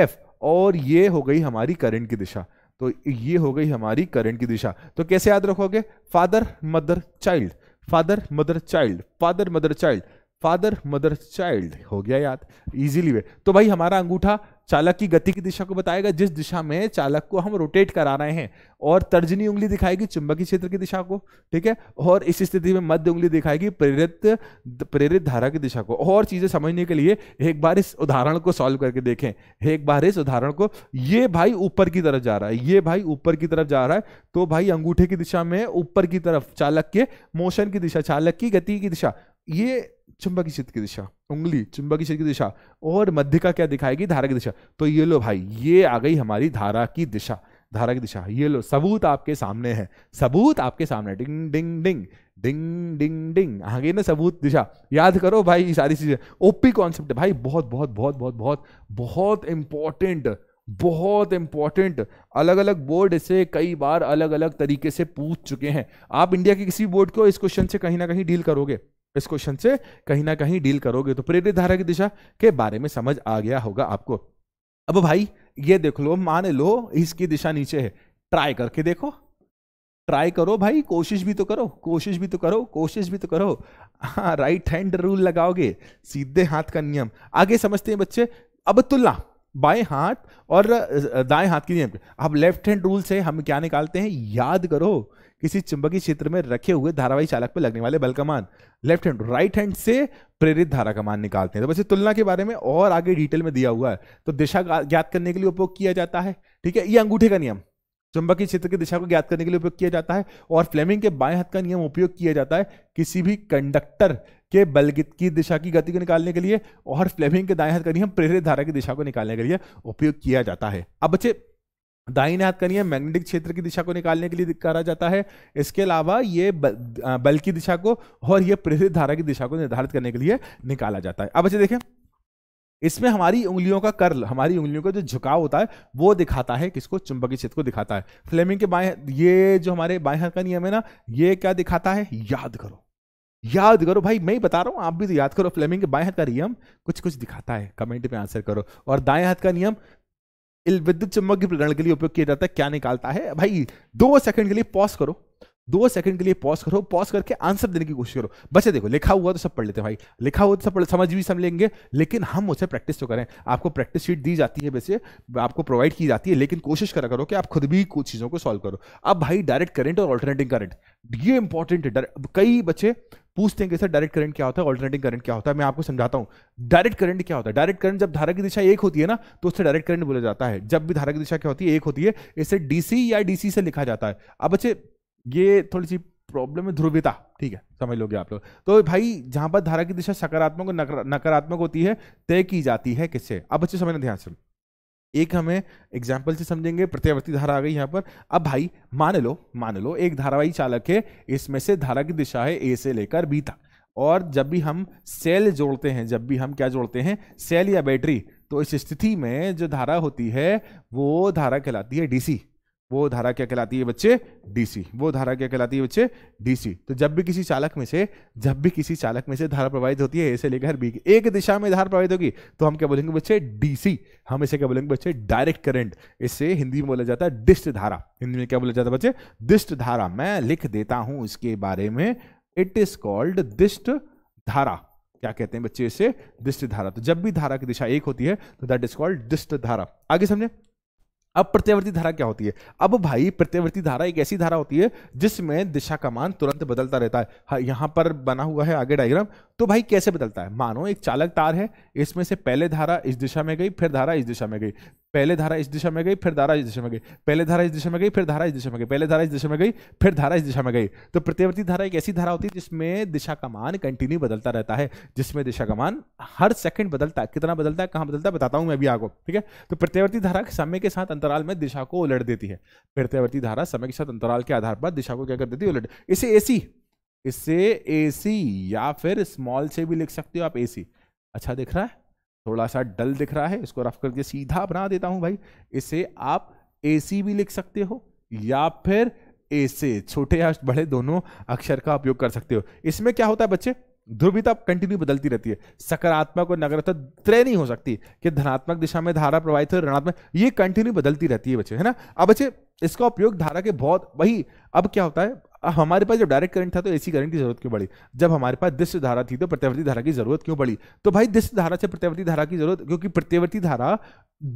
Speaker 1: एफ और ये हो गई हमारी करंट की दिशा तो ये हो गई हमारी करंट की दिशा तो कैसे याद रखोगे father mother child father mother child father mother child father mother child हो गया याद इजीली वे तो भाई हमारा अंगूठा चालक की गति की दिशा को बताएगा जिस दिशा में चालक को हम रोटेट करा रहे हैं और तर्जनी उंगली दिखाएगी चुंबकीय क्षेत्र की दिशा को ठीक है और इस स्थिति में मध्य उंगली दिखाएगी प्रेरित प्रेरित धारा की दिशा को और चीज़ें समझने के लिए एक बार इस उदाहरण को सॉल्व करके देखें एक बार इस उदाहरण को ये भाई ऊपर की तरफ जा रहा है ये भाई ऊपर की तरफ जा रहा है तो भाई अंगूठे की दिशा में ऊपर की तरफ चालक के मोशन की दिशा चालक की गति की दिशा ये चुंबक की क्षेत्र की दिशा उंगली चुंबक की क्षेत्र की दिशा और मध्य का क्या दिखाएगी धारा की दिशा तो ये लो भाई ये आ गई हमारी धारा की दिशा धारा की दिशा ये लो सबूत आपके सामने है सबूत आपके सामने डिंग डिंग डिंग डिंग डिंग डिंग आगे ना सबूत दिशा याद करो भाई ये सारी चीजें ओपी कॉन्सेप्ट भाई बहुत बहुत बहुत बहुत बहुत बहुत इंपॉर्टेंट बहुत इंपॉर्टेंट अलग अलग बोर्ड से कई बार अलग अलग तरीके से पूछ चुके हैं आप इंडिया के किसी बोर्ड को इस क्वेश्चन से कहीं ना कहीं डील करोगे इस क्वेश्चन से कहीं ना कहीं डील करोगे तो प्रेरित धारा की दिशा के बारे में समझ आ गया होगा आपको अब भाई ये देख लो मान लो इसकी दिशा नीचे है ट्राई करके देखो ट्राई करो भाई कोशिश भी तो करो कोशिश भी तो करो कोशिश भी तो करो हाँ राइट हैंड रूल लगाओगे सीधे हाथ का नियम आगे समझते हैं बच्चे अब तुलना बाएं हाथ और दाएं हाथ के नियम अब लेफ्ट हैंड रूल से हम क्या निकालते हैं याद करो किसी चुंबकीय क्षेत्र में रखे हुए धारावाही चालक पर लगने वाले बल का मान लेफ्ट हैंड राइट हैंड से प्रेरित धारा का मान निकालते हैं तो वैसे तुलना के बारे में और आगे डिटेल में दिया हुआ है तो दिशा ज्ञात करने के लिए उपयोग किया जाता है ठीक है ये अंगूठे का नियम चुंबकीय क्षेत्र की दिशा को ज्ञात करने के लिए उपयोग किया जाता है और फ्लेमिंग के बाएं हाथ का नियम उपयोग किया जाता है किसी भी कंडक्टर के बल की दिशा की गति को निकालने के लिए और फ्लेमिंग के दाएं हाथ का नियम प्रेरित धारा की दिशा को निकालने के लिए उपयोग किया जाता है अब बच्चे दाहिने हाथ का नियम मैग्नेटिक क्षेत्र की दिशा को निकालने के लिए करा जाता है इसके अलावा ये बल की दिशा को और ये प्रेरित धारा की दिशा को निर्धारित करने के लिए निकाला जाता है अब अच्छे देखें इसमें हमारी उंगलियों का कर्ल हमारी उंगलियों का जो झुकाव होता है वो दिखाता है किसको चुंबकीय क्षेत्र को दिखाता है फ्लेमिंग के बाएं ये जो हमारे बाएं हाथ का नियम है ना ये क्या दिखाता है याद करो याद करो भाई मैं ही बता रहा हूं आप भी तो याद करो फ्लेमिंग के बाएं हाथ का नियम कुछ कुछ दिखाता है कमेंट में आंसर करो और दाएं हाथ का नियम विद्युत चुंबकीय प्रकरण के लिए उपयोग किया जाता है क्या निकालता है भाई दो सेकंड के लिए पॉज करो दो सेकंड के लिए पॉज करो पॉज करके आंसर देने की कोशिश करो बच्चे देखो लिखा हुआ तो सब पढ़ लेते हैं भाई लिखा हुआ तो सब पढ़ समझ भी समझ लेंगे लेकिन हम उसे प्रैक्टिस तो करें आपको प्रैक्टिस शीट दी जाती है वैसे आपको प्रोवाइड की जाती है लेकिन कोशिश करा करो कि आप खुद भी कुछ चीज़ों को सॉल्व करो अब भाई डायरेक्ट करंट और ऑल्टरनेटिंग करंट ये इंपॉर्टेंट है कई बच्चे पूछते हैं कि सर डायरेक्ट करंट क्या होता है ऑल्टरनेटिंग करंट क्या होता है मैं आपको समझाता हूँ डायरेक्ट करंट क्या होता है डायरेक्ट करंट जब धारा की दिशा एक होती है ना तो उससे डायरेक्ट करंट बोला जाता है जब भी धारा की दिशा क्या होती है एक होती है इसे डीसी या डीसी से लिखा जाता है अब अच्छे ये थोड़ी सी प्रॉब्लम है ध्रुविता ठीक है समझ लोगे आप लोग तो भाई जहां पर धारा की दिशा सकारात्मक और नकारात्मक होती है तय की जाती है किससे अब अच्छे समझना ध्यान से एक हमें एग्जाम्पल से समझेंगे प्रत्यावर्ती धारा आ गई यहाँ पर अब भाई मान लो मान लो एक धारावाही चालक है इसमें से धारा की दिशा है ए से लेकर बी तक और जब भी हम सेल जोड़ते हैं जब भी हम क्या जोड़ते हैं सेल या बैटरी तो इस स्थिति में जो धारा होती है वो धारा कहलाती है डीसी वो धारा क्या कहलाती है बच्चे डीसी वो धारा क्या कहलाती है बच्चे डीसी तो जब भी किसी चालक में से जब भी किसी चालक में से धारा प्रवाहित होती है ऐसे लेकर बी की एक दिशा में धारा प्रवाहित होगी तो हम क्या बोलेंगे बच्चे डीसी हम इसे क्या बोलेंगे बच्चे डायरेक्ट करंट इससे हिंदी में बोला जाता है डिस्ट धारा हिंदी में क्या बोला जाता है बच्चे दिष्ट धारा मैं लिख देता हूं इसके बारे में इट इज कॉल्ड दिष्ट धारा क्या कहते हैं बच्चे इसे दिष्ट धारा तो जब भी धारा की दिशा एक होती है तो दैट इज कॉल्ड दिष्ट धारा आगे समझे अब प्रत्यावर्ती धारा क्या होती है अब भाई प्रत्यावर्ती धारा एक ऐसी धारा होती है जिसमें दिशा का मान तुरंत बदलता रहता है हाँ, यहां पर बना हुआ है आगे डायग्राम तो भाई कैसे बदलता है मानो एक चालक तार है इसमें से पहले धारा इस दिशा में गई फिर धारा इस दिशा में गई पहले धारा इस दिशा में गई फिर धारा इस दिशा में गई पहले धारा इस दिशा में गई फिर धारा इस दिशा में गई पहले धारा इस दिशा में गई फिर धारा इस दिशा में गई तो प्रतिवर्ती धारा एक ऐसी धारा होती है जिसमें दिशा का मान कंटिन्यू बदलता रहता है जिसमें दिशा का मान हर सेकंड बदलता है कितना बदलता है कहां बदलता है बताता हूँ मैं भी आपको ठीक है तो प्रत्यवर्ती धारा समय के साथ अंतराल में दिशा को उलट देती है प्रत्यवर्ती धारा समय के साथ अंतराल के आधार पर दिशा को क्या कर देती है उलट इसे एसी इसे AC या फिर स्मॉल से भी लिख सकते हो आप AC अच्छा दिख रहा है थोड़ा सा डल दिख रहा है इसको रफ करके सीधा बना देता हूं भाई इसे आप AC भी लिख सकते हो या फिर ए से छोटे या बड़े दोनों अक्षर का उपयोग कर सकते हो इसमें क्या होता है बच्चे ध्रुवीता कंटिन्यू बदलती रहती है सकारात्मक और नकारात्मक त्रय नहीं हो सकती कि धनात्मक दिशा में धारा प्रवाहित हो ऋणात्मक ये कंटिन्यू बदलती रहती है बच्चे है ना अब बच्चे इसका उपयोग धारा के बहुत वही अब क्या होता है अब हमारे पास जब डायरेक्ट करंट था तो एसी करंट की जरूरत क्यों पड़ी जब हमारे पास दृश्य धारा थी तो प्रत्यावर्ती धारा की जरूरत क्यों पड़ी तो भाई दृश्य धारा से प्रत्यावर्ती धारा की जरूरत क्योंकि प्रत्यावर्ती धारा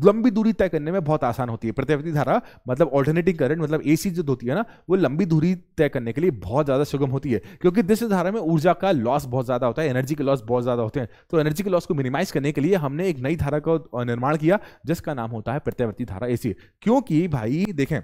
Speaker 1: लंबी दूरी तय करने में बहुत आसान होती है प्रत्यावर्ती धारा मतलब ऑल्टरनेटिंग करंट मतलब एसी जो होती है ना वो लंबी दूरी तय करने के लिए बहुत ज़्यादा सुगम होती है क्योंकि दृश्य धारा में ऊर्जा का लॉस बहुत ज़्यादा होता है एनर्जी के लॉस बहुत ज़्यादा होते हैं तो एनर्जी के लॉस को मिनिमाइज करने के लिए हमने एक नई धारा का निर्माण किया जिसका नाम होता है प्रत्यावर्ती धारा एसी क्योंकि भाई देखें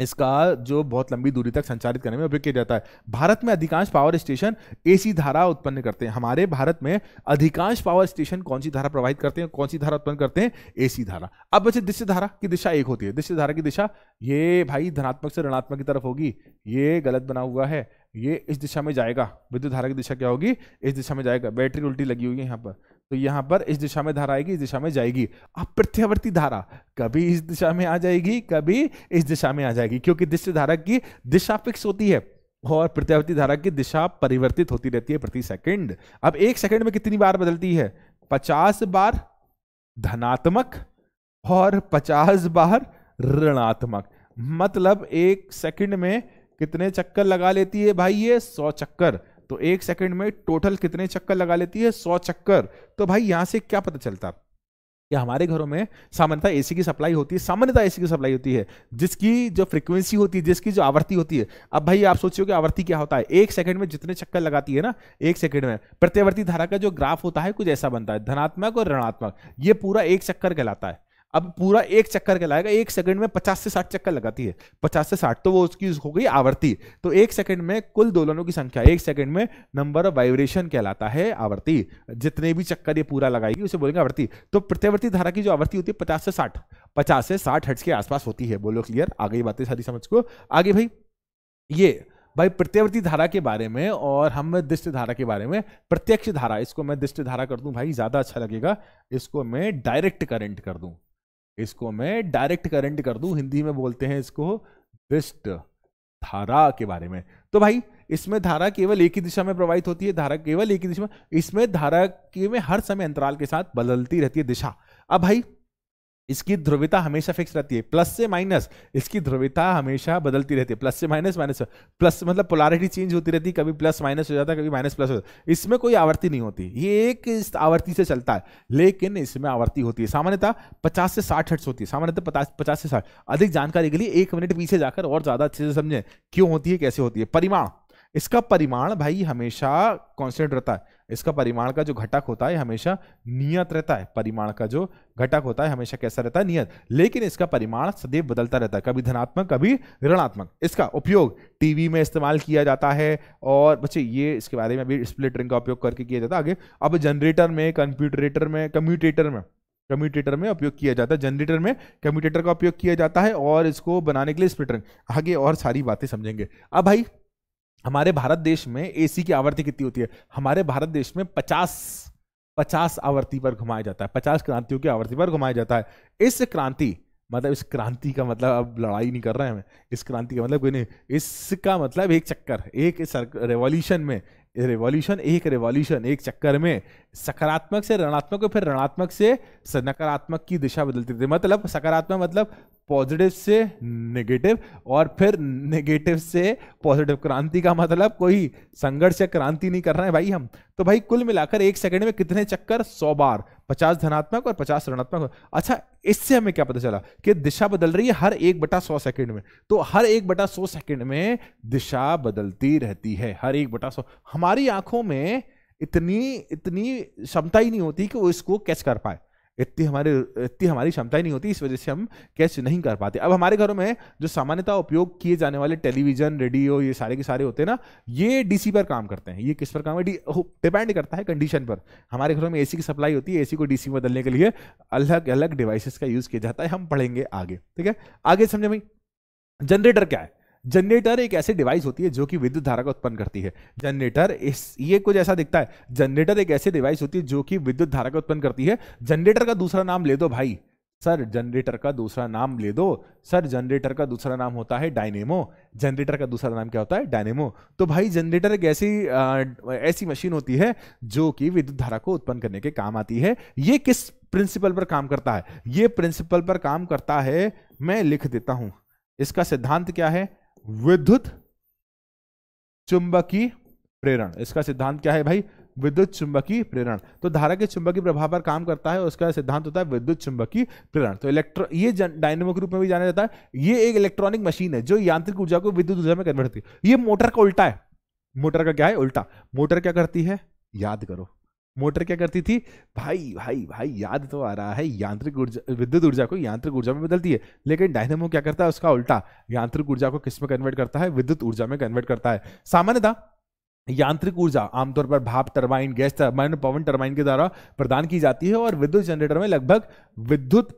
Speaker 1: इसका जो बहुत लंबी दूरी तक संचालित करने में उपयोग किया जाता है भारत में अधिकांश पावर स्टेशन एसी धारा उत्पन्न करते हैं हमारे भारत में अधिकांश पावर स्टेशन कौन सी धारा प्रवाहित करते हैं कौन सी धारा उत्पन्न करते हैं एसी धारा अब बचे दृश्य धारा की दिशा एक होती है दृश्य धारा की दिशा ये भाई धनात्मक से ऋणात्मक की तरफ होगी ये गलत बना हुआ है ये इस दिशा में जाएगा विद्युत धारा की दिशा क्या होगी इस दिशा में जाएगा बैटरी उल्टी लगी हुई है यहाँ पर तो यहां पर इस दिशा में धारा आएगी इस दिशा में जाएगी अब प्रत्यावर्ती धारा कभी इस दिशा में आ जाएगी कभी इस दिशा में आ जाएगी क्योंकि दृश्य धारा की दिशा फिक्स होती है और प्रत्यावर्ती धारा की दिशा परिवर्तित होती रहती है प्रति सेकंड अब एक सेकंड में कितनी बार बदलती है पचास बार धनात्मक और पचास बार ऋणात्मक मतलब एक सेकंड में कितने चक्कर लगा लेती है भाई ये सौ चक्कर तो एक सेकंड में टोटल कितने चक्कर लगा लेती है सौ चक्कर तो भाई यहां से क्या पता चलता कि हमारे घरों में सामान्यतः एसी की सप्लाई होती है सामान्यतः एसी की सप्लाई होती है जिसकी जो फ्रीक्वेंसी होती है जिसकी जो आवर्ती होती है अब भाई आप सोचिए कि आवर्ती क्या होता है एक सेकंड में जितने चक्कर लगाती है ना एक सेकंड में प्रत्यावर्ती धारा का जो ग्राफ होता है कुछ ऐसा बनता है धनात्मक और ऋणात्मक ये पूरा एक चक्कर कहलाता है अब पूरा एक चक्कर कहलाएगा एक सेकंड में पचास से साठ चक्कर लगाती है पचास से साठ तो वो उसकी हो गई आवर्ती तो एक सेकंड में कुल दोलनों की संख्या एक सेकंड में नंबर ऑफ वाइब्रेशन कहलाता है आवर्ती जितने भी चक्कर ये पूरा लगाएगी उसे बोलेंगे आवर्ती तो प्रत्यावर्ती धारा की जो आवर्ती होती है पचास से साठ पचास से साठ हट्स के आसपास होती है बोलो क्लियर आगे बातें सारी समझ को आगे भाई ये भाई प्रत्यावर्ती धारा के बारे में और हम दृष्ट धारा के बारे में प्रत्यक्ष धारा इसको मैं दृष्ट धारा कर दूं भाई ज़्यादा अच्छा लगेगा इसको मैं डायरेक्ट करंट कर दूं इसको मैं डायरेक्ट करंट कर दूं हिंदी में बोलते हैं इसको विस्ट धारा के बारे में तो भाई इसमें धारा केवल एक ही दिशा में प्रवाहित होती है धारा केवल एक ही दिशा में इसमें धारा के में हर समय अंतराल के साथ बदलती रहती है दिशा अब भाई इसकी ध्रुविता हमेशा फिक्स रहती है प्लस से माइनस इसकी ध्रुविता हमेशा बदलती रहती है प्लस से माइनस माइनस प्लस मतलब पोलारिटी चेंज होती रहती है कभी प्लस माइनस हो जाता है कभी माइनस प्लस हो जाता इसमें कोई आवर्ती नहीं होती ये एक आवर्ती से चलता है लेकिन इसमें आवर्ती होती है सामान्यतः पचास से साठ हर्ट्स होती है सामान्यतः पचास से साठ अधिक जानकारी के लिए एक मिनट पीछे जाकर और ज़्यादा अच्छे से समझें क्यों होती है कैसे होती है परिमाण इसका परिमाण भाई हमेशा कॉन्स्टेंट रहता है इसका परिमाण का जो घटक होता है हमेशा नियत रहता है परिमाण का जो घटक होता है हमेशा कैसा रहता है नियत लेकिन इसका परिमाण सदैव बदलता रहता है कभी धनात्मक कभी ऋणात्मक इसका उपयोग टीवी में इस्तेमाल किया जाता है और बच्चे ये इसके बारे में अभी स्प्लिट रिंग का उपयोग करके किया जाता है आगे अब जनरेटर में कंप्यूटरेटर में कम्यूटेटर में कम्यूटेटर में उपयोग किया जाता है जनरेटर में कम्यूटेटर का उपयोग किया जाता है और इसको बनाने के लिए स्प्लिट रिंग आगे और सारी बातें समझेंगे अब भाई हमारे भारत देश में एसी की आवृत्ति कितनी होती है हमारे भारत देश में पचास पचास आवृत्ति पर घुमाया जाता है पचास क्रांतियों की आवृत्ति पर घुमाया जाता है इस क्रांति मतलब इस क्रांति का मतलब अब लड़ाई नहीं कर रहे हैं इस क्रांति का मतलब कोई नहीं इसका मतलब एक चक्कर एक रेवोल्यूशन में रेवोल्यूशन एक रेवोल्यूशन एक चक्कर में सकारात्मक से ऋणात्मक और फिर ऋणात्मक से नकारात्मक की दिशा बदलती थी मतलब सकारात्मक मतलब पॉजिटिव से नेगेटिव और फिर नेगेटिव से पॉजिटिव क्रांति का मतलब कोई संघर्ष या क्रांति नहीं कर रहे हैं भाई हम तो भाई कुल मिलाकर एक सेकंड में कितने चक्कर सौ बार पचास धनात्मक और पचास ऋणात्मक अच्छा इससे हमें क्या पता चला कि दिशा बदल रही है हर एक बटा सौ सेकंड में तो हर एक बटा सौ सेकंड में दिशा बदलती रहती है हर एक बटा सौ हमारी आंखों में इतनी इतनी क्षमता ही नहीं होती कि वो इसको कैच कर पाए इतनी हमारे इतनी हमारी क्षमता ही नहीं होती इस वजह से हम कैच नहीं कर पाते अब हमारे घरों में जो सामान्यतः उपयोग किए जाने वाले टेलीविजन रेडियो ये सारे के सारे होते हैं ना ये डीसी पर काम करते हैं ये किस पर काम है डिपेंड करता है कंडीशन पर हमारे घरों में एसी की सप्लाई होती है एसी को डीसी बदलने के लिए अलग अलग डिवाइसेस का यूज़ किया जाता है हम पढ़ेंगे आगे ठीक है आगे समझे भाई जनरेटर क्या है जनरेटर एक ऐसी डिवाइस होती है जो कि विद्युत धारा को उत्पन्न करती है जनरेटर इस ये कुछ ऐसा दिखता है जनरेटर एक ऐसी डिवाइस होती है जो कि विद्युत धारा को उत्पन्न करती है जनरेटर का दूसरा नाम ले दो भाई सर जनरेटर का दूसरा नाम ले दो सर जनरेटर का दूसरा नाम होता है डायनेमो जनरेटर का दूसरा नाम क्या होता है डायनेमो तो भाई जनरेटर एक ऐसी ऐसी मशीन होती है जो कि विद्युत धारा को उत्पन्न करने के काम आती है ये किस प्रिंसिपल पर काम करता है ये प्रिंसिपल पर काम करता है मैं लिख देता हूं इसका सिद्धांत क्या है विद्युत चुंबकीय प्रेरण इसका सिद्धांत क्या है भाई विद्युत चुंबकीय प्रेरण तो धारा के चुंबकीय प्रभाव पर काम करता है उसका सिद्धांत होता है विद्युत चुंबकीय प्रेरण तो इलेक्ट्रो ये डायनेमो के रूप में भी जाना जाता है ये एक इलेक्ट्रॉनिक मशीन है जो यांत्रिक ऊर्जा को विद्युत ऊर्जा में कन्वर्ट करती है ये मोटर का उल्टा है मोटर का क्या है उल्टा मोटर क्या करती है याद करो मोटर क्या करती थी भाई भाई भाई याद तो आ रहा है यांत्रिक ऊर्जा विद्युत ऊर्जा को यांत्रिक ऊर्जा में बदलती है लेकिन डायनेमो क्या करता है उसका उल्टा यांत्रिक ऊर्जा को किस में कन्वर्ट करता है विद्युत ऊर्जा में कन्वर्ट करता है सामान्यतः यांत्रिक ऊर्जा आमतौर पर भाप टरबाइन गैस टरबाइन पवन टरबाइन के द्वारा प्रदान की जाती है और विद्युत जनरेटर में लगभग विद्युत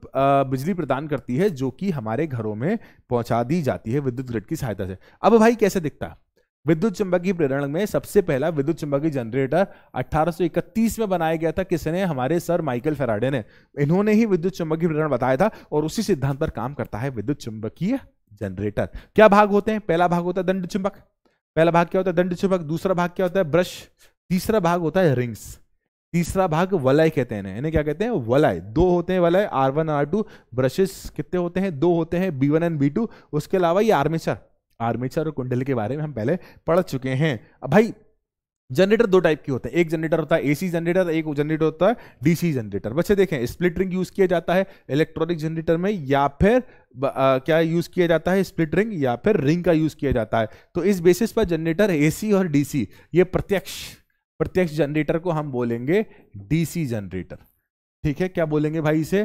Speaker 1: बिजली प्रदान करती है जो कि हमारे घरों में पहुंचा दी जाती है विद्युत ग्रिड की सहायता से अब भाई कैसे दिखता है विद्युत चुंबकीय प्रेरण में सबसे पहला विद्युत चुंबकीय जनरेटर 1831 में बनाया गया था किसने हमारे सर माइकल फेराडे ने इन्होंने ही विद्युत चुंबकीय प्रेरण बताया था और उसी सिद्धांत पर काम करता है विद्युत चुंबकीय जनरेटर क्या भाग होते हैं पहला भाग होता है दंड चुंबक पहला भाग क्या होता है दंड चुंबक दूसरा भाग क्या होता है ब्रश तीसरा भाग होता है रिंग्स तीसरा भाग वलय कहते हैं इन्हें क्या कहते हैं वलय दो होते हैं वलय R one R two brushes कितने होते हैं दो होते हैं B one and B two उसके अलावा ये आर्मेचर आर्मेचर और कुंडल के बारे में हम पहले पढ़ चुके हैं अब भाई जनरेटर दो टाइप के होते हैं एक जनरेटर होता है एसी जनरेटर एक जनरेटर होता है डीसी जनरेटर बच्चे देखें स्प्लिट रिंग यूज किया जाता है इलेक्ट्रॉनिक जनरेटर में या फिर आ, क्या यूज किया जाता है स्प्लिट रिंग या फिर रिंग का यूज किया जाता है तो इस बेसिस पर जनरेटर एसी और डीसी ये प्रत्यक्ष प्रत्यक्ष जनरेटर को हम बोलेंगे डीसी जनरेटर ठीक है क्या बोलेंगे भाई इसे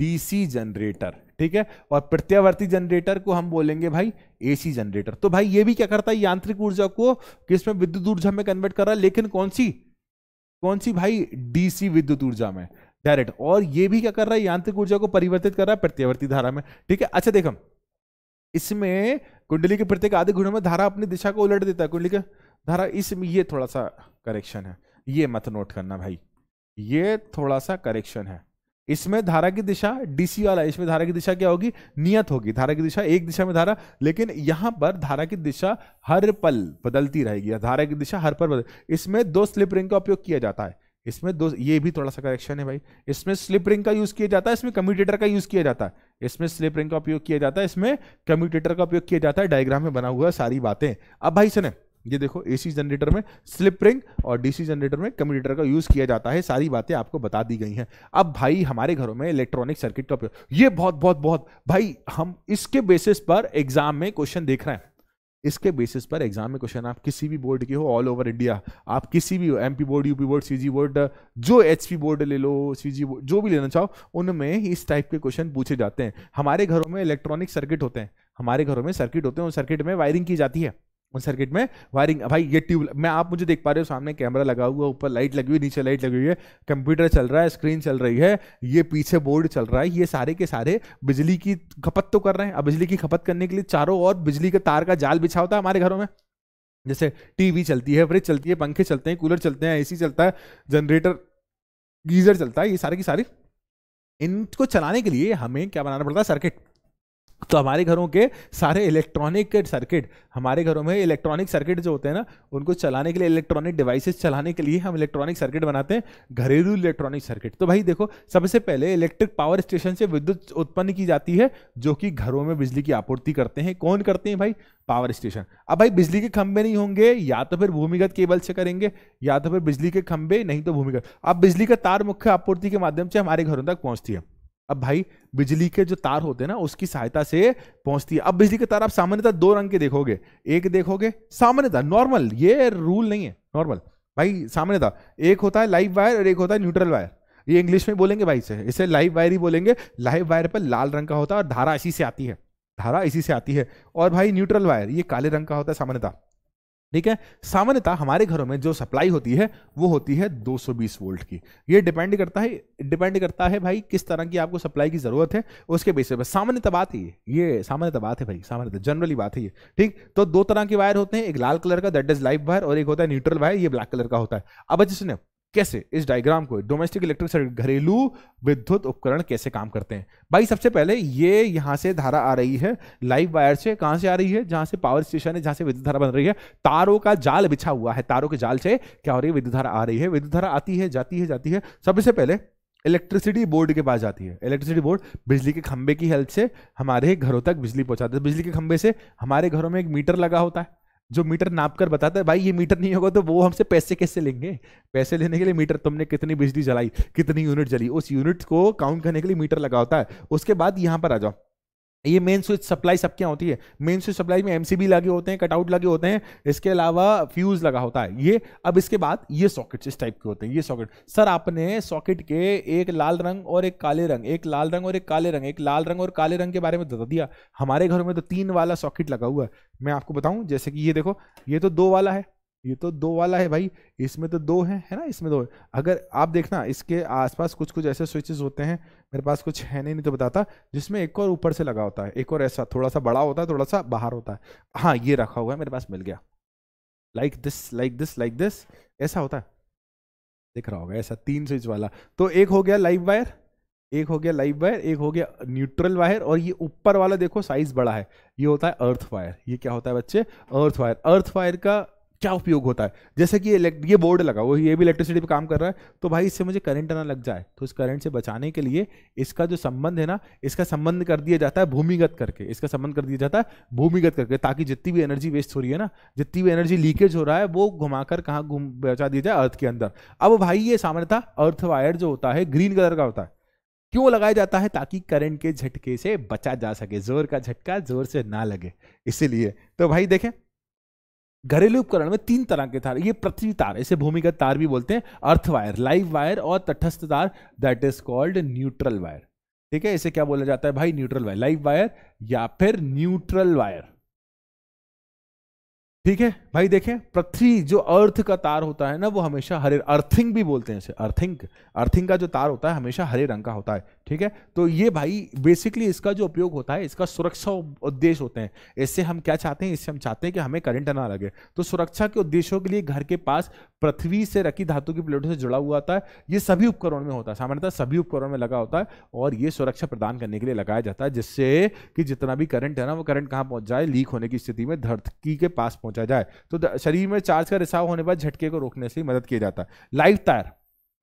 Speaker 1: डीसी जनरेटर ठीक है और प्रत्यावर्ती जनरेटर को हम बोलेंगे भाई एसी जनरेटर तो भाई ये भी क्या करता है यांत्रिक ऊर्जा को किसमें विद्युत ऊर्जा में कन्वर्ट कर रहा है लेकिन कौन सी कौन सी भाई डीसी विद्युत ऊर्जा में डायरेक्ट और ये भी क्या कर रहा है यांत्रिक ऊर्जा को परिवर्तित कर रहा है प्रत्यावर्ती धारा में ठीक है अच्छा देखो इसमें कुंडली के प्रत्येक आधे घुड़ों में धारा अपनी दिशा को उलट देता है कुंडली के धारा इसमें ये थोड़ा सा करेक्शन है ये मत नोट करना भाई ये थोड़ा सा करेक्शन है इसमें धारा की दिशा डीसी वाला इसमें धारा की दिशा क्या होगी नियत होगी धारा की दिशा एक दिशा में धारा लेकिन यहां पर धारा की दिशा हर पल बदलती रहेगी धारा की दिशा हर पल बदल इसमें दो स्लिप रिंग का उपयोग किया जाता है इसमें दो ये भी थोड़ा सा करेक्शन है भाई इसमें स्लिप रिंग का यूज किया जाता है इसमें कम्यूटेटर का यूज किया जाता है इसमें स्लिप रिंग का उपयोग किया जाता है इसमें कम्यूटेटर का उपयोग किया जाता है डायग्राम में बना हुआ सारी बातें अब भाई सुने ये देखो एसी जनरेटर में स्लिप रिंग और डीसी जनरेटर में कम्यूटेटर का यूज़ किया जाता है सारी बातें आपको बता दी गई हैं अब भाई हमारे घरों में इलेक्ट्रॉनिक सर्किट का उपयोग ये बहुत बहुत बहुत भाई हम इसके बेसिस पर एग्जाम में क्वेश्चन देख रहे हैं इसके बेसिस पर एग्जाम में क्वेश्चन आप किसी भी बोर्ड के हो ऑल ओवर इंडिया आप किसी भी P board UP board C board जो एच बोर्ड ले लो सी बोर्ड जो भी लेना चाहो उनमें इस टाइप के क्वेश्चन पूछे जाते हैं हमारे घरों में इलेक्ट्रॉनिक सर्किट होते हैं हमारे घरों में सर्किट होते हैं उन सर्किट में वायरिंग की जाती है सर्किट में वायरिंग भाई ये ट्यूब मैं आप मुझे देख पा रहे हो सामने कैमरा लगा हुआ ऊपर लाइट लगी हुई नीचे लाइट लगी हुई है कंप्यूटर चल रहा है स्क्रीन चल रही है ये पीछे बोर्ड चल रहा है ये सारे के सारे बिजली की खपत तो कर रहे हैं अब बिजली की खपत करने के लिए चारों ओर बिजली के तार का जाल बिछा होता है हमारे घरों में जैसे टीवी चलती है फ्रिज चलती है पंखे चलते हैं कूलर चलते हैं एसी चलता है जनरेटर गीजर चलता है ये सारे की सारी इनको चलाने के लिए हमें क्या बनाना पड़ता है सर्किट तो हमारे घरों के सारे इलेक्ट्रॉनिक सर्किट हमारे घरों में इलेक्ट्रॉनिक सर्किट जो होते हैं ना उनको चलाने के लिए इलेक्ट्रॉनिक डिवाइसेस चलाने के लिए हम इलेक्ट्रॉनिक सर्किट बनाते हैं घरेलू इलेक्ट्रॉनिक सर्किट तो भाई देखो सबसे पहले इलेक्ट्रिक पावर स्टेशन से विद्युत उत्पन्न की जाती है जो कि घरों में बिजली की आपूर्ति करते हैं कौन करते हैं भाई पावर स्टेशन अब भाई बिजली के खंभे नहीं होंगे या तो फिर भूमिगत केबल से करेंगे या तो फिर बिजली के खंभे नहीं तो भूमिगत अब बिजली का तार मुख्य आपूर्ति के माध्यम से हमारे घरों तक पहुँचती है अब भाई बिजली के जो तार होते हैं ना उसकी सहायता से पहुंचती है अब बिजली के तार आप सामान्यतः दो रंग के देखोगे एक देखोगे सामान्यतः नॉर्मल ये रूल नहीं है नॉर्मल भाई सामान्यतः एक होता है लाइव वायर और एक होता है न्यूट्रल वायर ये इंग्लिश में बोलेंगे भाई से इसे लाइव वायर ही बोलेंगे लाइव वायर पर लाल रंग का होता है और धारा इसी से आती है धारा इसी से आती है और भाई न्यूट्रल वायर ये काले रंग का होता है सामान्यतः ठीक है सामान्यतः हमारे घरों में जो सप्लाई होती है वो होती है 220 वोल्ट की ये डिपेंड करता है डिपेंड करता है भाई किस तरह की आपको सप्लाई की ज़रूरत है उसके बेसिस पर सामान्यतः बात ही ये सामान्यतः बात है भाई सामान्यतः जनरली बात है ये ठीक तो दो तरह के वायर होते हैं एक लाल कलर का दैट इज लाइफ वायर और एक होता है न्यूट्रल वायर ये ब्लैक कलर का होता है अब जिसने अच्छा कैसे इस डायग्राम को डोमेस्टिक इलेक्ट्रिक सर्किट घरेलू विद्युत उपकरण कैसे काम करते हैं भाई सबसे पहले ये यहां से धारा आ रही है लाइव वायर से कहां से आ रही है जहां से पावर स्टेशन है जहां से विद्युत धारा बन रही है तारों का जाल बिछा हुआ है तारों के जाल से क्या हो रही है विद्युत धारा आ रही है विद्युत धारा आती है जाती है जाती है सबसे पहले इलेक्ट्रिसिटी बोर्ड के पास जाती है इलेक्ट्रिसिटी बोर्ड बिजली के खंबे की हेल्प से हमारे घरों तक बिजली पहुंचाता है बिजली के खंबे से हमारे घरों में एक मीटर लगा होता है जो मीटर नाप कर बताता है भाई ये मीटर नहीं होगा तो वो हमसे पैसे कैसे लेंगे पैसे लेने के लिए मीटर तुमने कितनी बिजली जलाई कितनी यूनिट जली उस यूनिट को काउंट करने के लिए मीटर लगा होता है उसके बाद यहाँ पर आ जाओ ये मेन स्विच सप्लाई सबके यहाँ होती है मेन स्विच सप्लाई में एमसीबी लगे होते हैं कटआउट लगे होते हैं इसके अलावा फ्यूज लगा होता है ये अब इसके बाद ये सॉकेट्स इस टाइप के होते हैं ये सॉकेट सर आपने सॉकेट के एक लाल रंग और एक काले रंग एक लाल रंग और एक काले रंग एक लाल रंग और काले रंग के बारे में बता दिया हमारे घर में तो तीन वाला सॉकेट लगा हुआ है मैं आपको बताऊं जैसे कि ये देखो ये तो दो वाला है ये तो दो वाला है भाई इसमें तो दो है है ना इसमें दो है अगर आप देखना इसके आसपास कुछ कुछ ऐसे स्विचेस होते हैं मेरे पास कुछ है नहीं, नहीं तो बताता जिसमें एक और ऊपर से लगा होता है एक और ऐसा थोड़ा सा बड़ा होता है थोड़ा सा बाहर होता है हाँ ये रखा हुआ है मेरे पास मिल गया like this like this like this ऐसा होता है दिख रहा होगा ऐसा तीन स्विच वाला तो एक हो गया लाइव वायर एक हो गया लाइव वायर एक हो गया न्यूट्रल वायर और ये ऊपर वाला देखो साइज बड़ा है ये होता है अर्थ वायर ये क्या होता है बच्चे अर्थ वायर अर्थ वायर का क्या उपयोग होता है जैसे कि ये बोर्ड लगा वो ये भी इलेक्ट्रिसिटी पे काम कर रहा है तो भाई इससे मुझे करंट ना लग जाए तो इस करंट से बचाने के लिए इसका जो संबंध है ना इसका संबंध कर दिया जाता है भूमिगत करके इसका संबंध कर दिया जाता है भूमिगत करके ताकि जितनी भी एनर्जी वेस्ट हो रही है ना जितनी भी एनर्जी लीकेज हो रहा है वो घुमाकर कहाँ घूम बचा दिया जाए अर्थ के अंदर अब भाई ये सामान्यतः अर्थ वायर जो होता है ग्रीन कलर का होता है क्यों लगाया जाता है ताकि करंट के झटके से बचा जा सके जोर का झटका जोर से ना लगे इसीलिए तो भाई देखें घरेलू उपकरण में तीन तरह के तार ये पृथ्वी तार इसे भूमिगत तार भी बोलते हैं अर्थ वायर लाइव वायर और तटस्थ तार that is called neutral wire ठीक है इसे क्या बोला जाता है भाई न्यूट्रल वायर लाइव वायर या फिर न्यूट्रल वायर ठीक है भाई देखें पृथ्वी जो अर्थ का तार होता है ना वो हमेशा हरे अर्थिंग भी बोलते हैं इसे अर्थिंग अर्थिंग का जो तार होता है हमेशा हरे रंग का होता है ठीक है तो ये भाई बेसिकली इसका जो उपयोग होता है इसका सुरक्षा उद्देश्य होते हैं इससे हम क्या चाहते हैं इससे हम चाहते हैं कि हमें करंट ना लगे तो सुरक्षा के उद्देश्यों के लिए घर के पास पृथ्वी से रखी धातु की प्लेटों से जुड़ा हुआ होता है ये सभी उपकरणों में होता है सामान्यतः सभी उपकरणों में लगा होता है और ये सुरक्षा प्रदान करने के लिए लगाया जाता है जिससे कि जितना भी करंट है ना वो करंट कहाँ पहुँच जाए लीक होने की स्थिति में धरती के पास पहुँचा जाए तो शरीर में चार्ज का रिसाव होने पर झटके को रोकने से मदद किया जाता है लाइव तार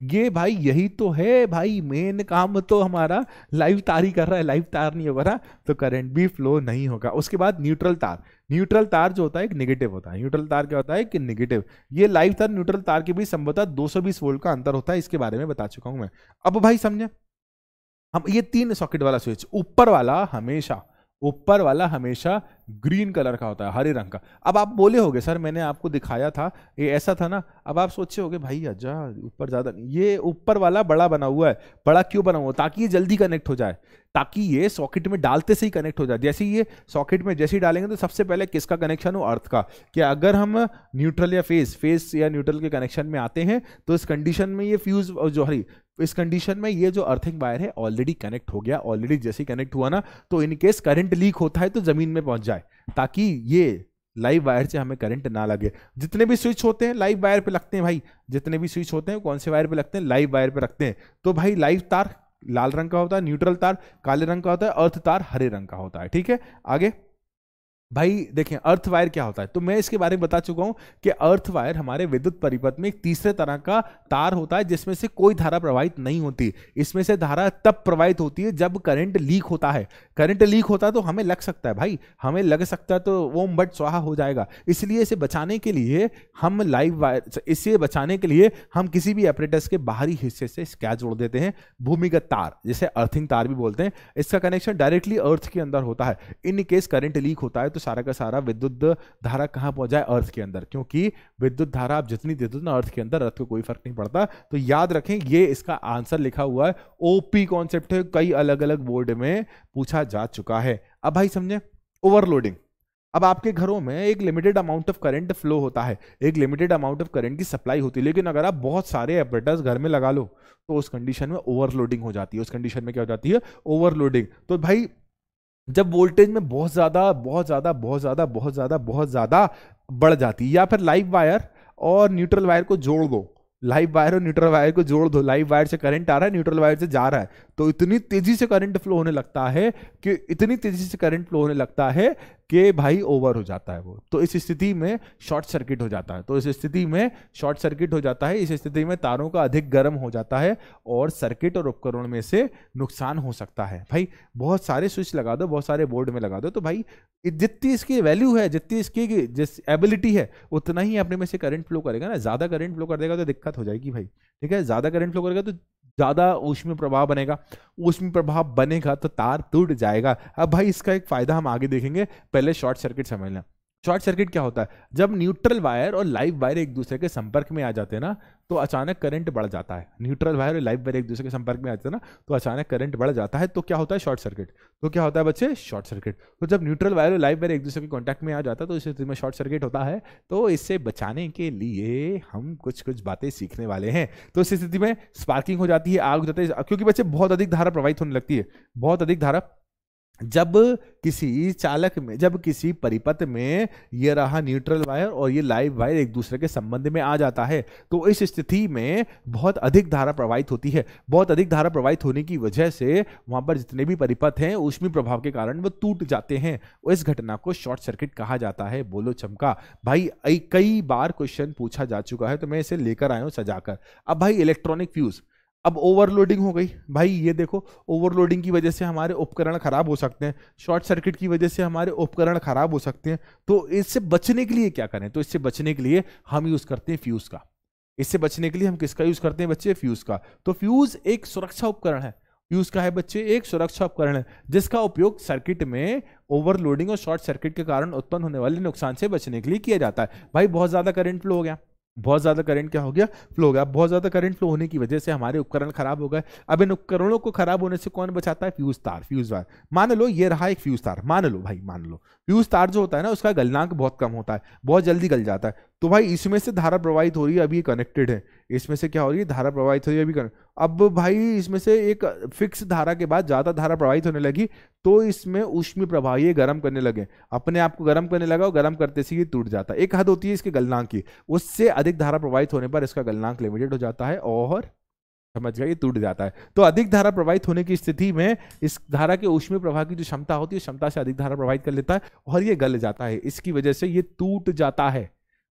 Speaker 1: ये भाई यही तो है भाई मेन काम तो हमारा लाइव तार ही कर रहा है लाइव तार नहीं होगा ना तो करंट भी फ्लो नहीं होगा उसके बाद न्यूट्रल तार न्यूट्रल तार जो होता है एक नेगेटिव होता है न्यूट्रल तार क्या होता है कि नेगेटिव ये लाइव तार न्यूट्रल तार के बीच संभवतः 220 वोल्ट का अंतर होता है इसके बारे में बता चुका हूं मैं अब भाई समझे हम ये तीन सॉकेट वाला स्विच ऊपर वाला हमेशा ऊपर वाला हमेशा ग्रीन कलर का होता है हरे रंग का अब आप बोले होगे सर मैंने आपको दिखाया था ये ऐसा था ना अब आप सोचे होगे भाई अज्जा ऊपर ज़्यादा ये ऊपर वाला बड़ा बना हुआ है बड़ा क्यों बना हुआ ताकि ये जल्दी कनेक्ट हो जाए ताकि ये सॉकेट में डालते से ही कनेक्ट हो जाए जैसे ये सॉकेट में जैसे ही डालेंगे तो सबसे पहले किसका कनेक्शन हो अर्थ का कि अगर हम न्यूट्रल या फेस फेस या न्यूट्रल के कनेक्शन में आते हैं तो इस कंडीशन में ये फ्यूज हरी oh, तो इस कंडीशन में ये जो अर्थिंग वायर है ऑलरेडी कनेक्ट हो गया ऑलरेडी जैसे कनेक्ट हुआ ना तो इन केस करंट लीक होता है तो जमीन में पहुंच जाए ताकि ये लाइव वायर से हमें करंट ना लगे जितने भी स्विच होते हैं लाइव वायर पे लगते हैं भाई जितने भी स्विच होते हैं कौन से वायर पे लगते हैं लाइव वायर पे रखते हैं तो भाई लाइव तार लाल रंग का होता है न्यूट्रल तार काले रंग का होता है अर्थ तार हरे रंग का होता है ठीक है आगे भाई देखें अर्थ वायर क्या होता है तो मैं इसके बारे में बता चुका हूं कि अर्थ वायर हमारे विद्युत परिपथ में एक तीसरे तरह का तार होता है जिसमें से कोई धारा प्रवाहित नहीं होती इसमें से धारा तब प्रवाहित होती है जब करंट लीक होता है करंट लीक होता है तो हमें लग सकता है भाई हमें लग सकता है तो ओम बट स्वाहा हो जाएगा इसलिए इसे बचाने के लिए हम लाइव वायर इसे बचाने के लिए हम किसी भी ऑपरेटर्स के बाहरी हिस्से से स्कैच जोड़ देते हैं भूमिगत तार जिसे अर्थिंग तार भी बोलते हैं इसका कनेक्शन डायरेक्टली अर्थ के अंदर होता है इनकेस करंट लीक होता है तो तो सारा का सारा विद्युत धारा कहाँ पहुंच जाए अर्थ के अंदर क्योंकि विद्युत धारा आप जितनी दे दो ना अर्थ के अंदर अर्थ को कोई फर्क नहीं पड़ता तो याद रखें ये इसका आंसर लिखा हुआ है ओपी कॉन्सेप्ट है कई अलग अलग बोर्ड में पूछा जा चुका है अब भाई समझे ओवरलोडिंग अब आपके घरों में एक limited amount of current flow होता है एक लिमिटेड अमाउंट ऑफ करंट की सप्लाई होती है लेकिन अगर आप बहुत सारे एपरेटर्स घर में लगा लो तो उस कंडीशन में ओवरलोडिंग हो जाती है उस कंडीशन में क्या हो जाती है ओवरलोडिंग तो भाई जब वोल्टेज में बहुत ज़्यादा बहुत ज़्यादा बहुत ज़्यादा बहुत ज़्यादा बहुत ज़्यादा बढ़ जाती है या फिर लाइव वायर और न्यूट्रल वायर को जोड़ दो लाइव वायर और न्यूट्रल वायर को जोड़ दो लाइव वायर से करंट आ रहा है न्यूट्रल वायर से जा रहा है तो इतनी तेजी से करंट फ्लो होने लगता है कि इतनी तेजी से करंट फ्लो होने लगता है के भाई ओवर हो जाता है वो तो इस स्थिति में शॉर्ट सर्किट हो जाता है तो इस स्थिति में शॉर्ट सर्किट हो जाता है इस स्थिति में तारों का अधिक गर्म हो जाता है और सर्किट और उपकरण में से नुकसान हो सकता है भाई बहुत सारे स्विच लगा दो बहुत सारे बोर्ड में लगा दो तो भाई जितनी इसकी वैल्यू है जितनी इसकी जिस एबिलिटी है उतना ही अपने में से करंट फ्लो करेगा ना ज़्यादा करंट फ्लो कर देगा तो दिक्कत हो जाएगी भाई ठीक है ज़्यादा करंट फ्लो करेगा तो ज़्यादा ऊष्मीय प्रभाव बनेगा ऊष्मीय प्रभाव बनेगा तो तार टूट जाएगा अब भाई इसका एक फ़ायदा हम आगे देखेंगे पहले शॉर्ट सर्किट समझना शॉर्ट सर्किट क्या होता है जब न्यूट्रल वायर और लाइव वायर एक दूसरे के संपर्क में आ जाते हैं ना तो अचानक करंट बढ़ जाता है न्यूट्रल वायर लाइव वायर एक दूसरे के संपर्क में आते हैं ना तो अचानक करंट बढ़ जाता है तो क्या होता है शॉर्ट सर्किट तो क्या होता है बच्चे शॉर्ट सर्किट तो जब न्यूट्रल वायर और लाइव वायर एक दूसरे के कॉन्टैक्ट में आ जाता है तो इस स्थिति में शॉर्ट सर्किट होता है तो इससे बचाने के लिए हम कुछ कुछ बातें सीखने वाले हैं तो इस स्थिति में स्पार्किंग हो जाती है आग हो जाती है क्योंकि बच्चे बहुत अधिक धारा प्रवाहित होने लगती है बहुत अधिक धारा जब किसी चालक में जब किसी परिपथ में ये रहा न्यूट्रल वायर और ये लाइव वायर एक दूसरे के संबंध में आ जाता है तो इस स्थिति में बहुत अधिक धारा प्रवाहित होती है बहुत अधिक धारा प्रवाहित होने की वजह से वहाँ पर जितने भी परिपथ हैं उसमें प्रभाव के कारण वो टूट जाते हैं इस घटना को शॉर्ट सर्किट कहा जाता है बोलो चमका भाई कई बार क्वेश्चन पूछा जा चुका है तो मैं इसे लेकर आया हूँ सजाकर अब भाई इलेक्ट्रॉनिक फ्यूज़ अब ओवरलोडिंग हो गई भाई ये देखो ओवरलोडिंग की वजह से हमारे उपकरण खराब हो सकते हैं शॉर्ट सर्किट की वजह से हमारे उपकरण खराब हो सकते हैं तो इससे बचने के लिए क्या करें तो इससे बचने के लिए हम यूज़ करते हैं फ्यूज़ का इससे बचने के लिए हम किसका यूज़ करते हैं बच्चे फ्यूज़ का तो फ्यूज़ एक सुरक्षा उपकरण है फ्यूज़ का है बच्चे एक सुरक्षा उपकरण है जिसका उपयोग सर्किट में ओवरलोडिंग और शॉर्ट सर्किट के कारण उत्पन्न होने वाले नुकसान से बचने के लिए किया जाता है भाई बहुत ज़्यादा करंट फ्लो हो गया बहुत ज़्यादा करंट क्या हो गया फ्लो हो गया बहुत ज़्यादा करंट फ्लो होने की वजह से हमारे उपकरण खराब हो गए अब इन उपकरणों को खराब होने से कौन बचाता है फ्यूज तार फ्यूज वायर मान लो ये रहा एक फ्यूज तार मान लो भाई मान लो फ्यूज तार जो होता है ना उसका गलनांक बहुत कम होता है बहुत जल्दी गल जाता है तो भाई इसमें से धारा प्रवाहित हो रही है अभी कनेक्टेड है इसमें से क्या हो रही है धारा प्रवाहित हो रही है अभी कनेक्ट अब भाई इसमें से एक फिक्स धारा के बाद ज़्यादा धारा प्रवाहित होने लगी तो इसमें उष्मी प्रभाव ये गर्म करने लगे अपने आप को गर्म करने लगा और गर्म करते से ये टूट जाता है एक हद होती है इसके गलनांक की उससे अधिक धारा प्रवाहित होने पर इसका गलनांक लिमिटेड हो जाता है और समझ गया ये टूट जाता है तो अधिक धारा प्रवाहित होने की स्थिति में इस धारा के ऊष्मीय प्रवाह की जो क्षमता होती है क्षमता से अधिक धारा प्रवाहित कर लेता है और ये गल जाता है इसकी वजह से ये टूट जाता है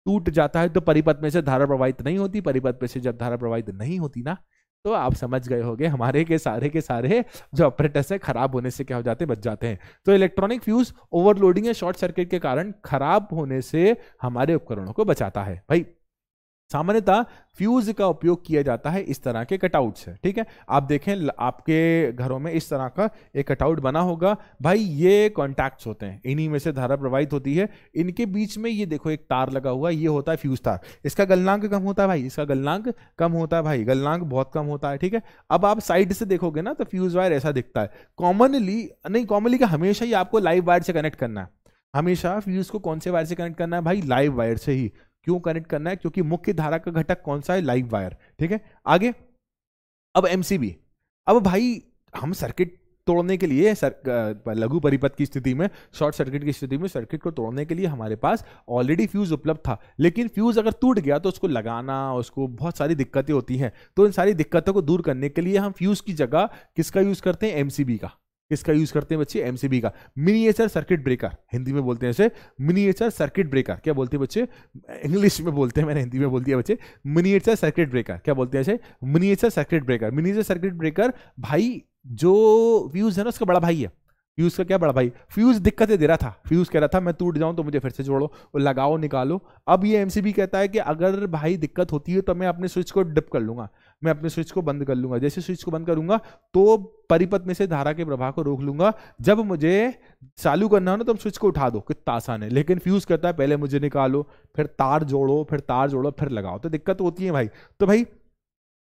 Speaker 1: टूट जाता है तो परिपथ में से धारा प्रवाहित नहीं होती परिपथ में से जब धारा प्रवाहित नहीं होती ना तो आप समझ गए होंगे हमारे के सारे के सारे जो ऑपरेटर्स है खराब होने से क्या हो जाते हैं बच जाते हैं तो इलेक्ट्रॉनिक फ्यूज ओवरलोडिंग या शॉर्ट सर्किट के कारण खराब होने से हमारे उपकरणों को बचाता है भाई सामान्यतः फ्यूज का उपयोग किया जाता है इस तरह के कटआउट से ठीक है आप देखें आपके घरों में इस तरह का एक कटआउट बना होगा भाई ये कॉन्टैक्ट्स होते हैं इन्हीं में से धारा प्रवाहित होती है इनके बीच में ये देखो एक तार लगा हुआ ये होता है फ्यूज तार इसका गलनांक कम होता है भाई इसका गलनांक कम होता है भाई गलनांक बहुत कम होता है ठीक है अब आप साइड से देखोगे ना तो फ्यूज वायर ऐसा दिखता है कॉमनली नहीं कॉमनली का हमेशा ही आपको लाइव वायर से कनेक्ट करना है हमेशा फ्यूज को कौन से वायर से कनेक्ट करना है भाई लाइव वायर से ही क्यों कनेक्ट करना है क्योंकि मुख्य धारा का घटक कौन सा है लाइव वायर ठीक है आगे अब एमसीबी अब भाई हम सर्किट तोड़ने के लिए सर, लघु परिपथ की स्थिति में शॉर्ट सर्किट की स्थिति में सर्किट को तोड़ने के लिए हमारे पास ऑलरेडी फ्यूज उपलब्ध था लेकिन फ्यूज अगर टूट गया तो उसको लगाना उसको बहुत सारी दिक्कतें होती हैं तो इन सारी दिक्कतों को दूर करने के लिए हम फ्यूज की जगह किसका यूज करते हैं एमसीबी का किसका यूज करते हैं बच्चे एमसीबी का मिनिएचर सर्किट ब्रेकर हिंदी में बोलते हैं इसे मिनिएचर सर्किट ब्रेकर क्या बोलते हैं बच्चे इंग्लिश में बोलते हैं मैंने हिंदी में बोल दिया बच्चे मिनिएचर सर्किट ब्रेकर क्या बोलते हैं इसे miniature circuit breaker miniature circuit breaker भाई जो फ्यूज है ना उसका बड़ा भाई है फ्यूज का क्या बड़ा भाई फ्यूज दिक्कतें दे रहा था फ्यूज कह रहा था मैं टूट जाऊं तो मुझे फिर से जोड़ो और लगाओ निकालो अब ये एमसीबी कहता है कि अगर भाई दिक्कत होती है तो मैं अपने स्विच को डिप कर लूंगा मैं अपने स्विच को बंद कर लूंगा जैसे स्विच को बंद करूंगा तो परिपथ में से धारा के प्रभाव को रोक लूंगा जब मुझे चालू करना हो ना तो हम स्विच को उठा दो कितना आसान है लेकिन फ्यूज करता है पहले मुझे निकालो फिर तार जोड़ो फिर तार जोड़ो फिर लगाओ तो दिक्कत होती है भाई तो भाई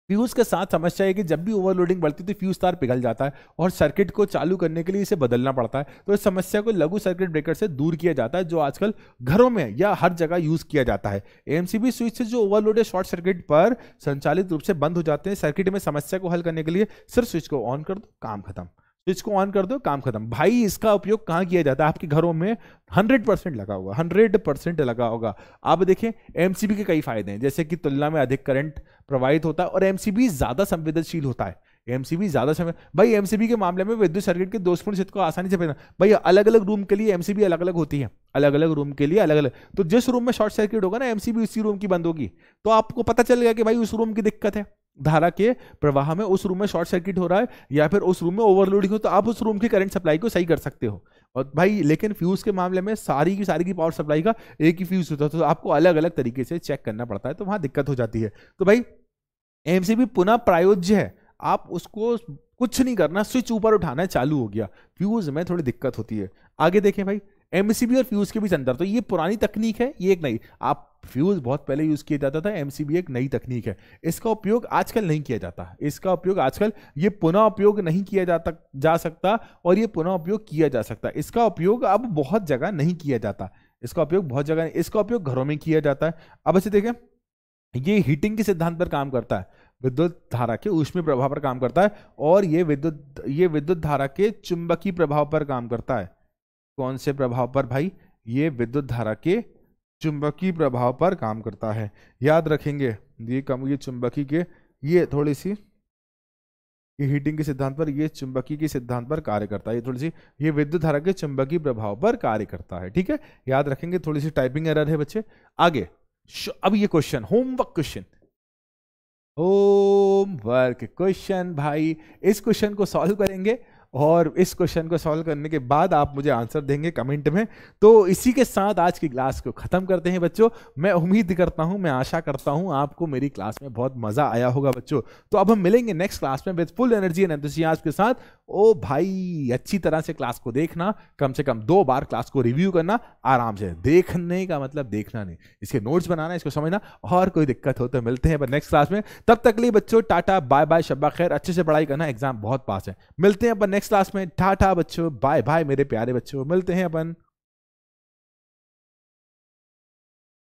Speaker 1: फ्यूज़ के साथ समस्या है कि जब भी ओवरलोडिंग बढ़ती है तो फ्यूज़ तार पिघल जाता है और सर्किट को चालू करने के लिए इसे बदलना पड़ता है तो इस समस्या को लघु सर्किट ब्रेकर से दूर किया जाता है जो आजकल घरों में या हर जगह यूज़ किया जाता है एमसीबी स्विच से जो ओवरलोड शॉर्ट सर्किट पर संचालित रूप से बंद हो जाते हैं सर्किट में समस्या को हल करने के लिए सिर्फ स्विच को ऑन कर दो काम खत्म स्विच को ऑन कर दो काम खत्म भाई इसका उपयोग कहाँ किया जाता है आपके घरों में 100 परसेंट लगा होगा 100 परसेंट लगा होगा आप देखें एमसीबी के कई फायदे हैं जैसे कि तुलना में अधिक करंट प्रवाहित होता है और एमसीबी ज़्यादा संवेदनशील होता है एमसीबी ज़्यादा समय भाई एमसीबी के मामले में विद्युत सर्किट के दोषपूर्ण क्षेत्र को आसानी से पहचान भाई अलग अलग रूम के लिए एमसीबी अलग अलग होती है अलग अलग रूम के लिए अलग अलग तो जिस रूम में शॉर्ट सर्किट होगा ना एमसीबी उसी रूम की बंद होगी तो आपको पता चल गया कि भाई उस रूम की दिक्कत है धारा के प्रवाह में उस रूम में शॉर्ट सर्किट हो रहा है या फिर उस रूम में ओवरलोडिंग हो तो आप उस रूम की करंट सप्लाई को सही कर सकते हो और भाई लेकिन फ्यूज़ के मामले में सारी की सारी की पावर सप्लाई का एक ही फ्यूज़ होता है तो आपको अलग अलग तरीके से चेक करना पड़ता है तो वहां दिक्कत हो जाती है तो भाई एम पुनः प्रायोज्य है आप उसको कुछ नहीं करना स्विच ऊपर उठाना चालू हो गया फ्यूज़ में थोड़ी दिक्कत होती है आगे देखें भाई एमसीबी और फ्यूज के बीच अंदर तो ये पुरानी तकनीक है ये एक नई आप फ्यूज बहुत पहले यूज किया जाता था एमसीबी एक नई तकनीक है इसका उपयोग आजकल नहीं किया जाता इसका उपयोग आजकल ये पुनः उपयोग नहीं किया जाता जा सकता और ये पुनः उपयोग किया जा सकता इसका उपयोग अब बहुत जगह नहीं किया जाता इसका उपयोग बहुत जगह इसका उपयोग घरों में किया जाता है अब ऐसे अच्छा देखें ये हीटिंग के सिद्धांत पर काम करता है विद्युत धारा के ऊष्मीय प्रभाव पर काम करता है और ये विद्युत ये विद्युत धारा के चुंबकीय प्रभाव पर काम करता है कौन से प्रभाव पर भाई ये विद्युत धारा के चुंबकीय प्रभाव पर काम करता है याद रखेंगे ये कम ये चुंबकीय के ये थोड़ी सी ये हीटिंग के सिद्धांत पर ये चुंबकीय के सिद्धांत पर कार्य करता है ये थोड़ी सी ये विद्युत धारा के चुंबकीय प्रभाव पर कार्य करता है ठीक है याद रखेंगे थोड़ी सी टाइपिंग एरर है बच्चे आगे अब ये question homework question homework question भाई इस क्वेश्चन को सॉल्व करेंगे और इस क्वेश्चन को सॉल्व करने के बाद आप मुझे आंसर देंगे कमेंट में तो इसी के साथ आज की क्लास को ख़त्म करते हैं बच्चों मैं उम्मीद करता हूँ मैं आशा करता हूँ आपको मेरी क्लास में बहुत मज़ा आया होगा बच्चों तो अब हम मिलेंगे नेक्स्ट क्लास में with full energy and enthusiasm के साथ ओ भाई अच्छी तरह से क्लास को देखना कम से कम दो बार क्लास को रिव्यू करना आराम से देखने का मतलब देखना नहीं इसके नोट्स बनाना इसको समझना और कोई दिक्कत हो तो मिलते हैं पर नेक्स्ट क्लास में तब तक लिए बच्चों टाटा बाय बाय शब्बा खैर अच्छे से पढ़ाई करना एग्जाम बहुत पास है मिलते हैं पर नेक्स्ट नेक्स्ट क्लास में टाटा बच्चों बाय बाय मेरे प्यारे बच्चों मिलते हैं अपन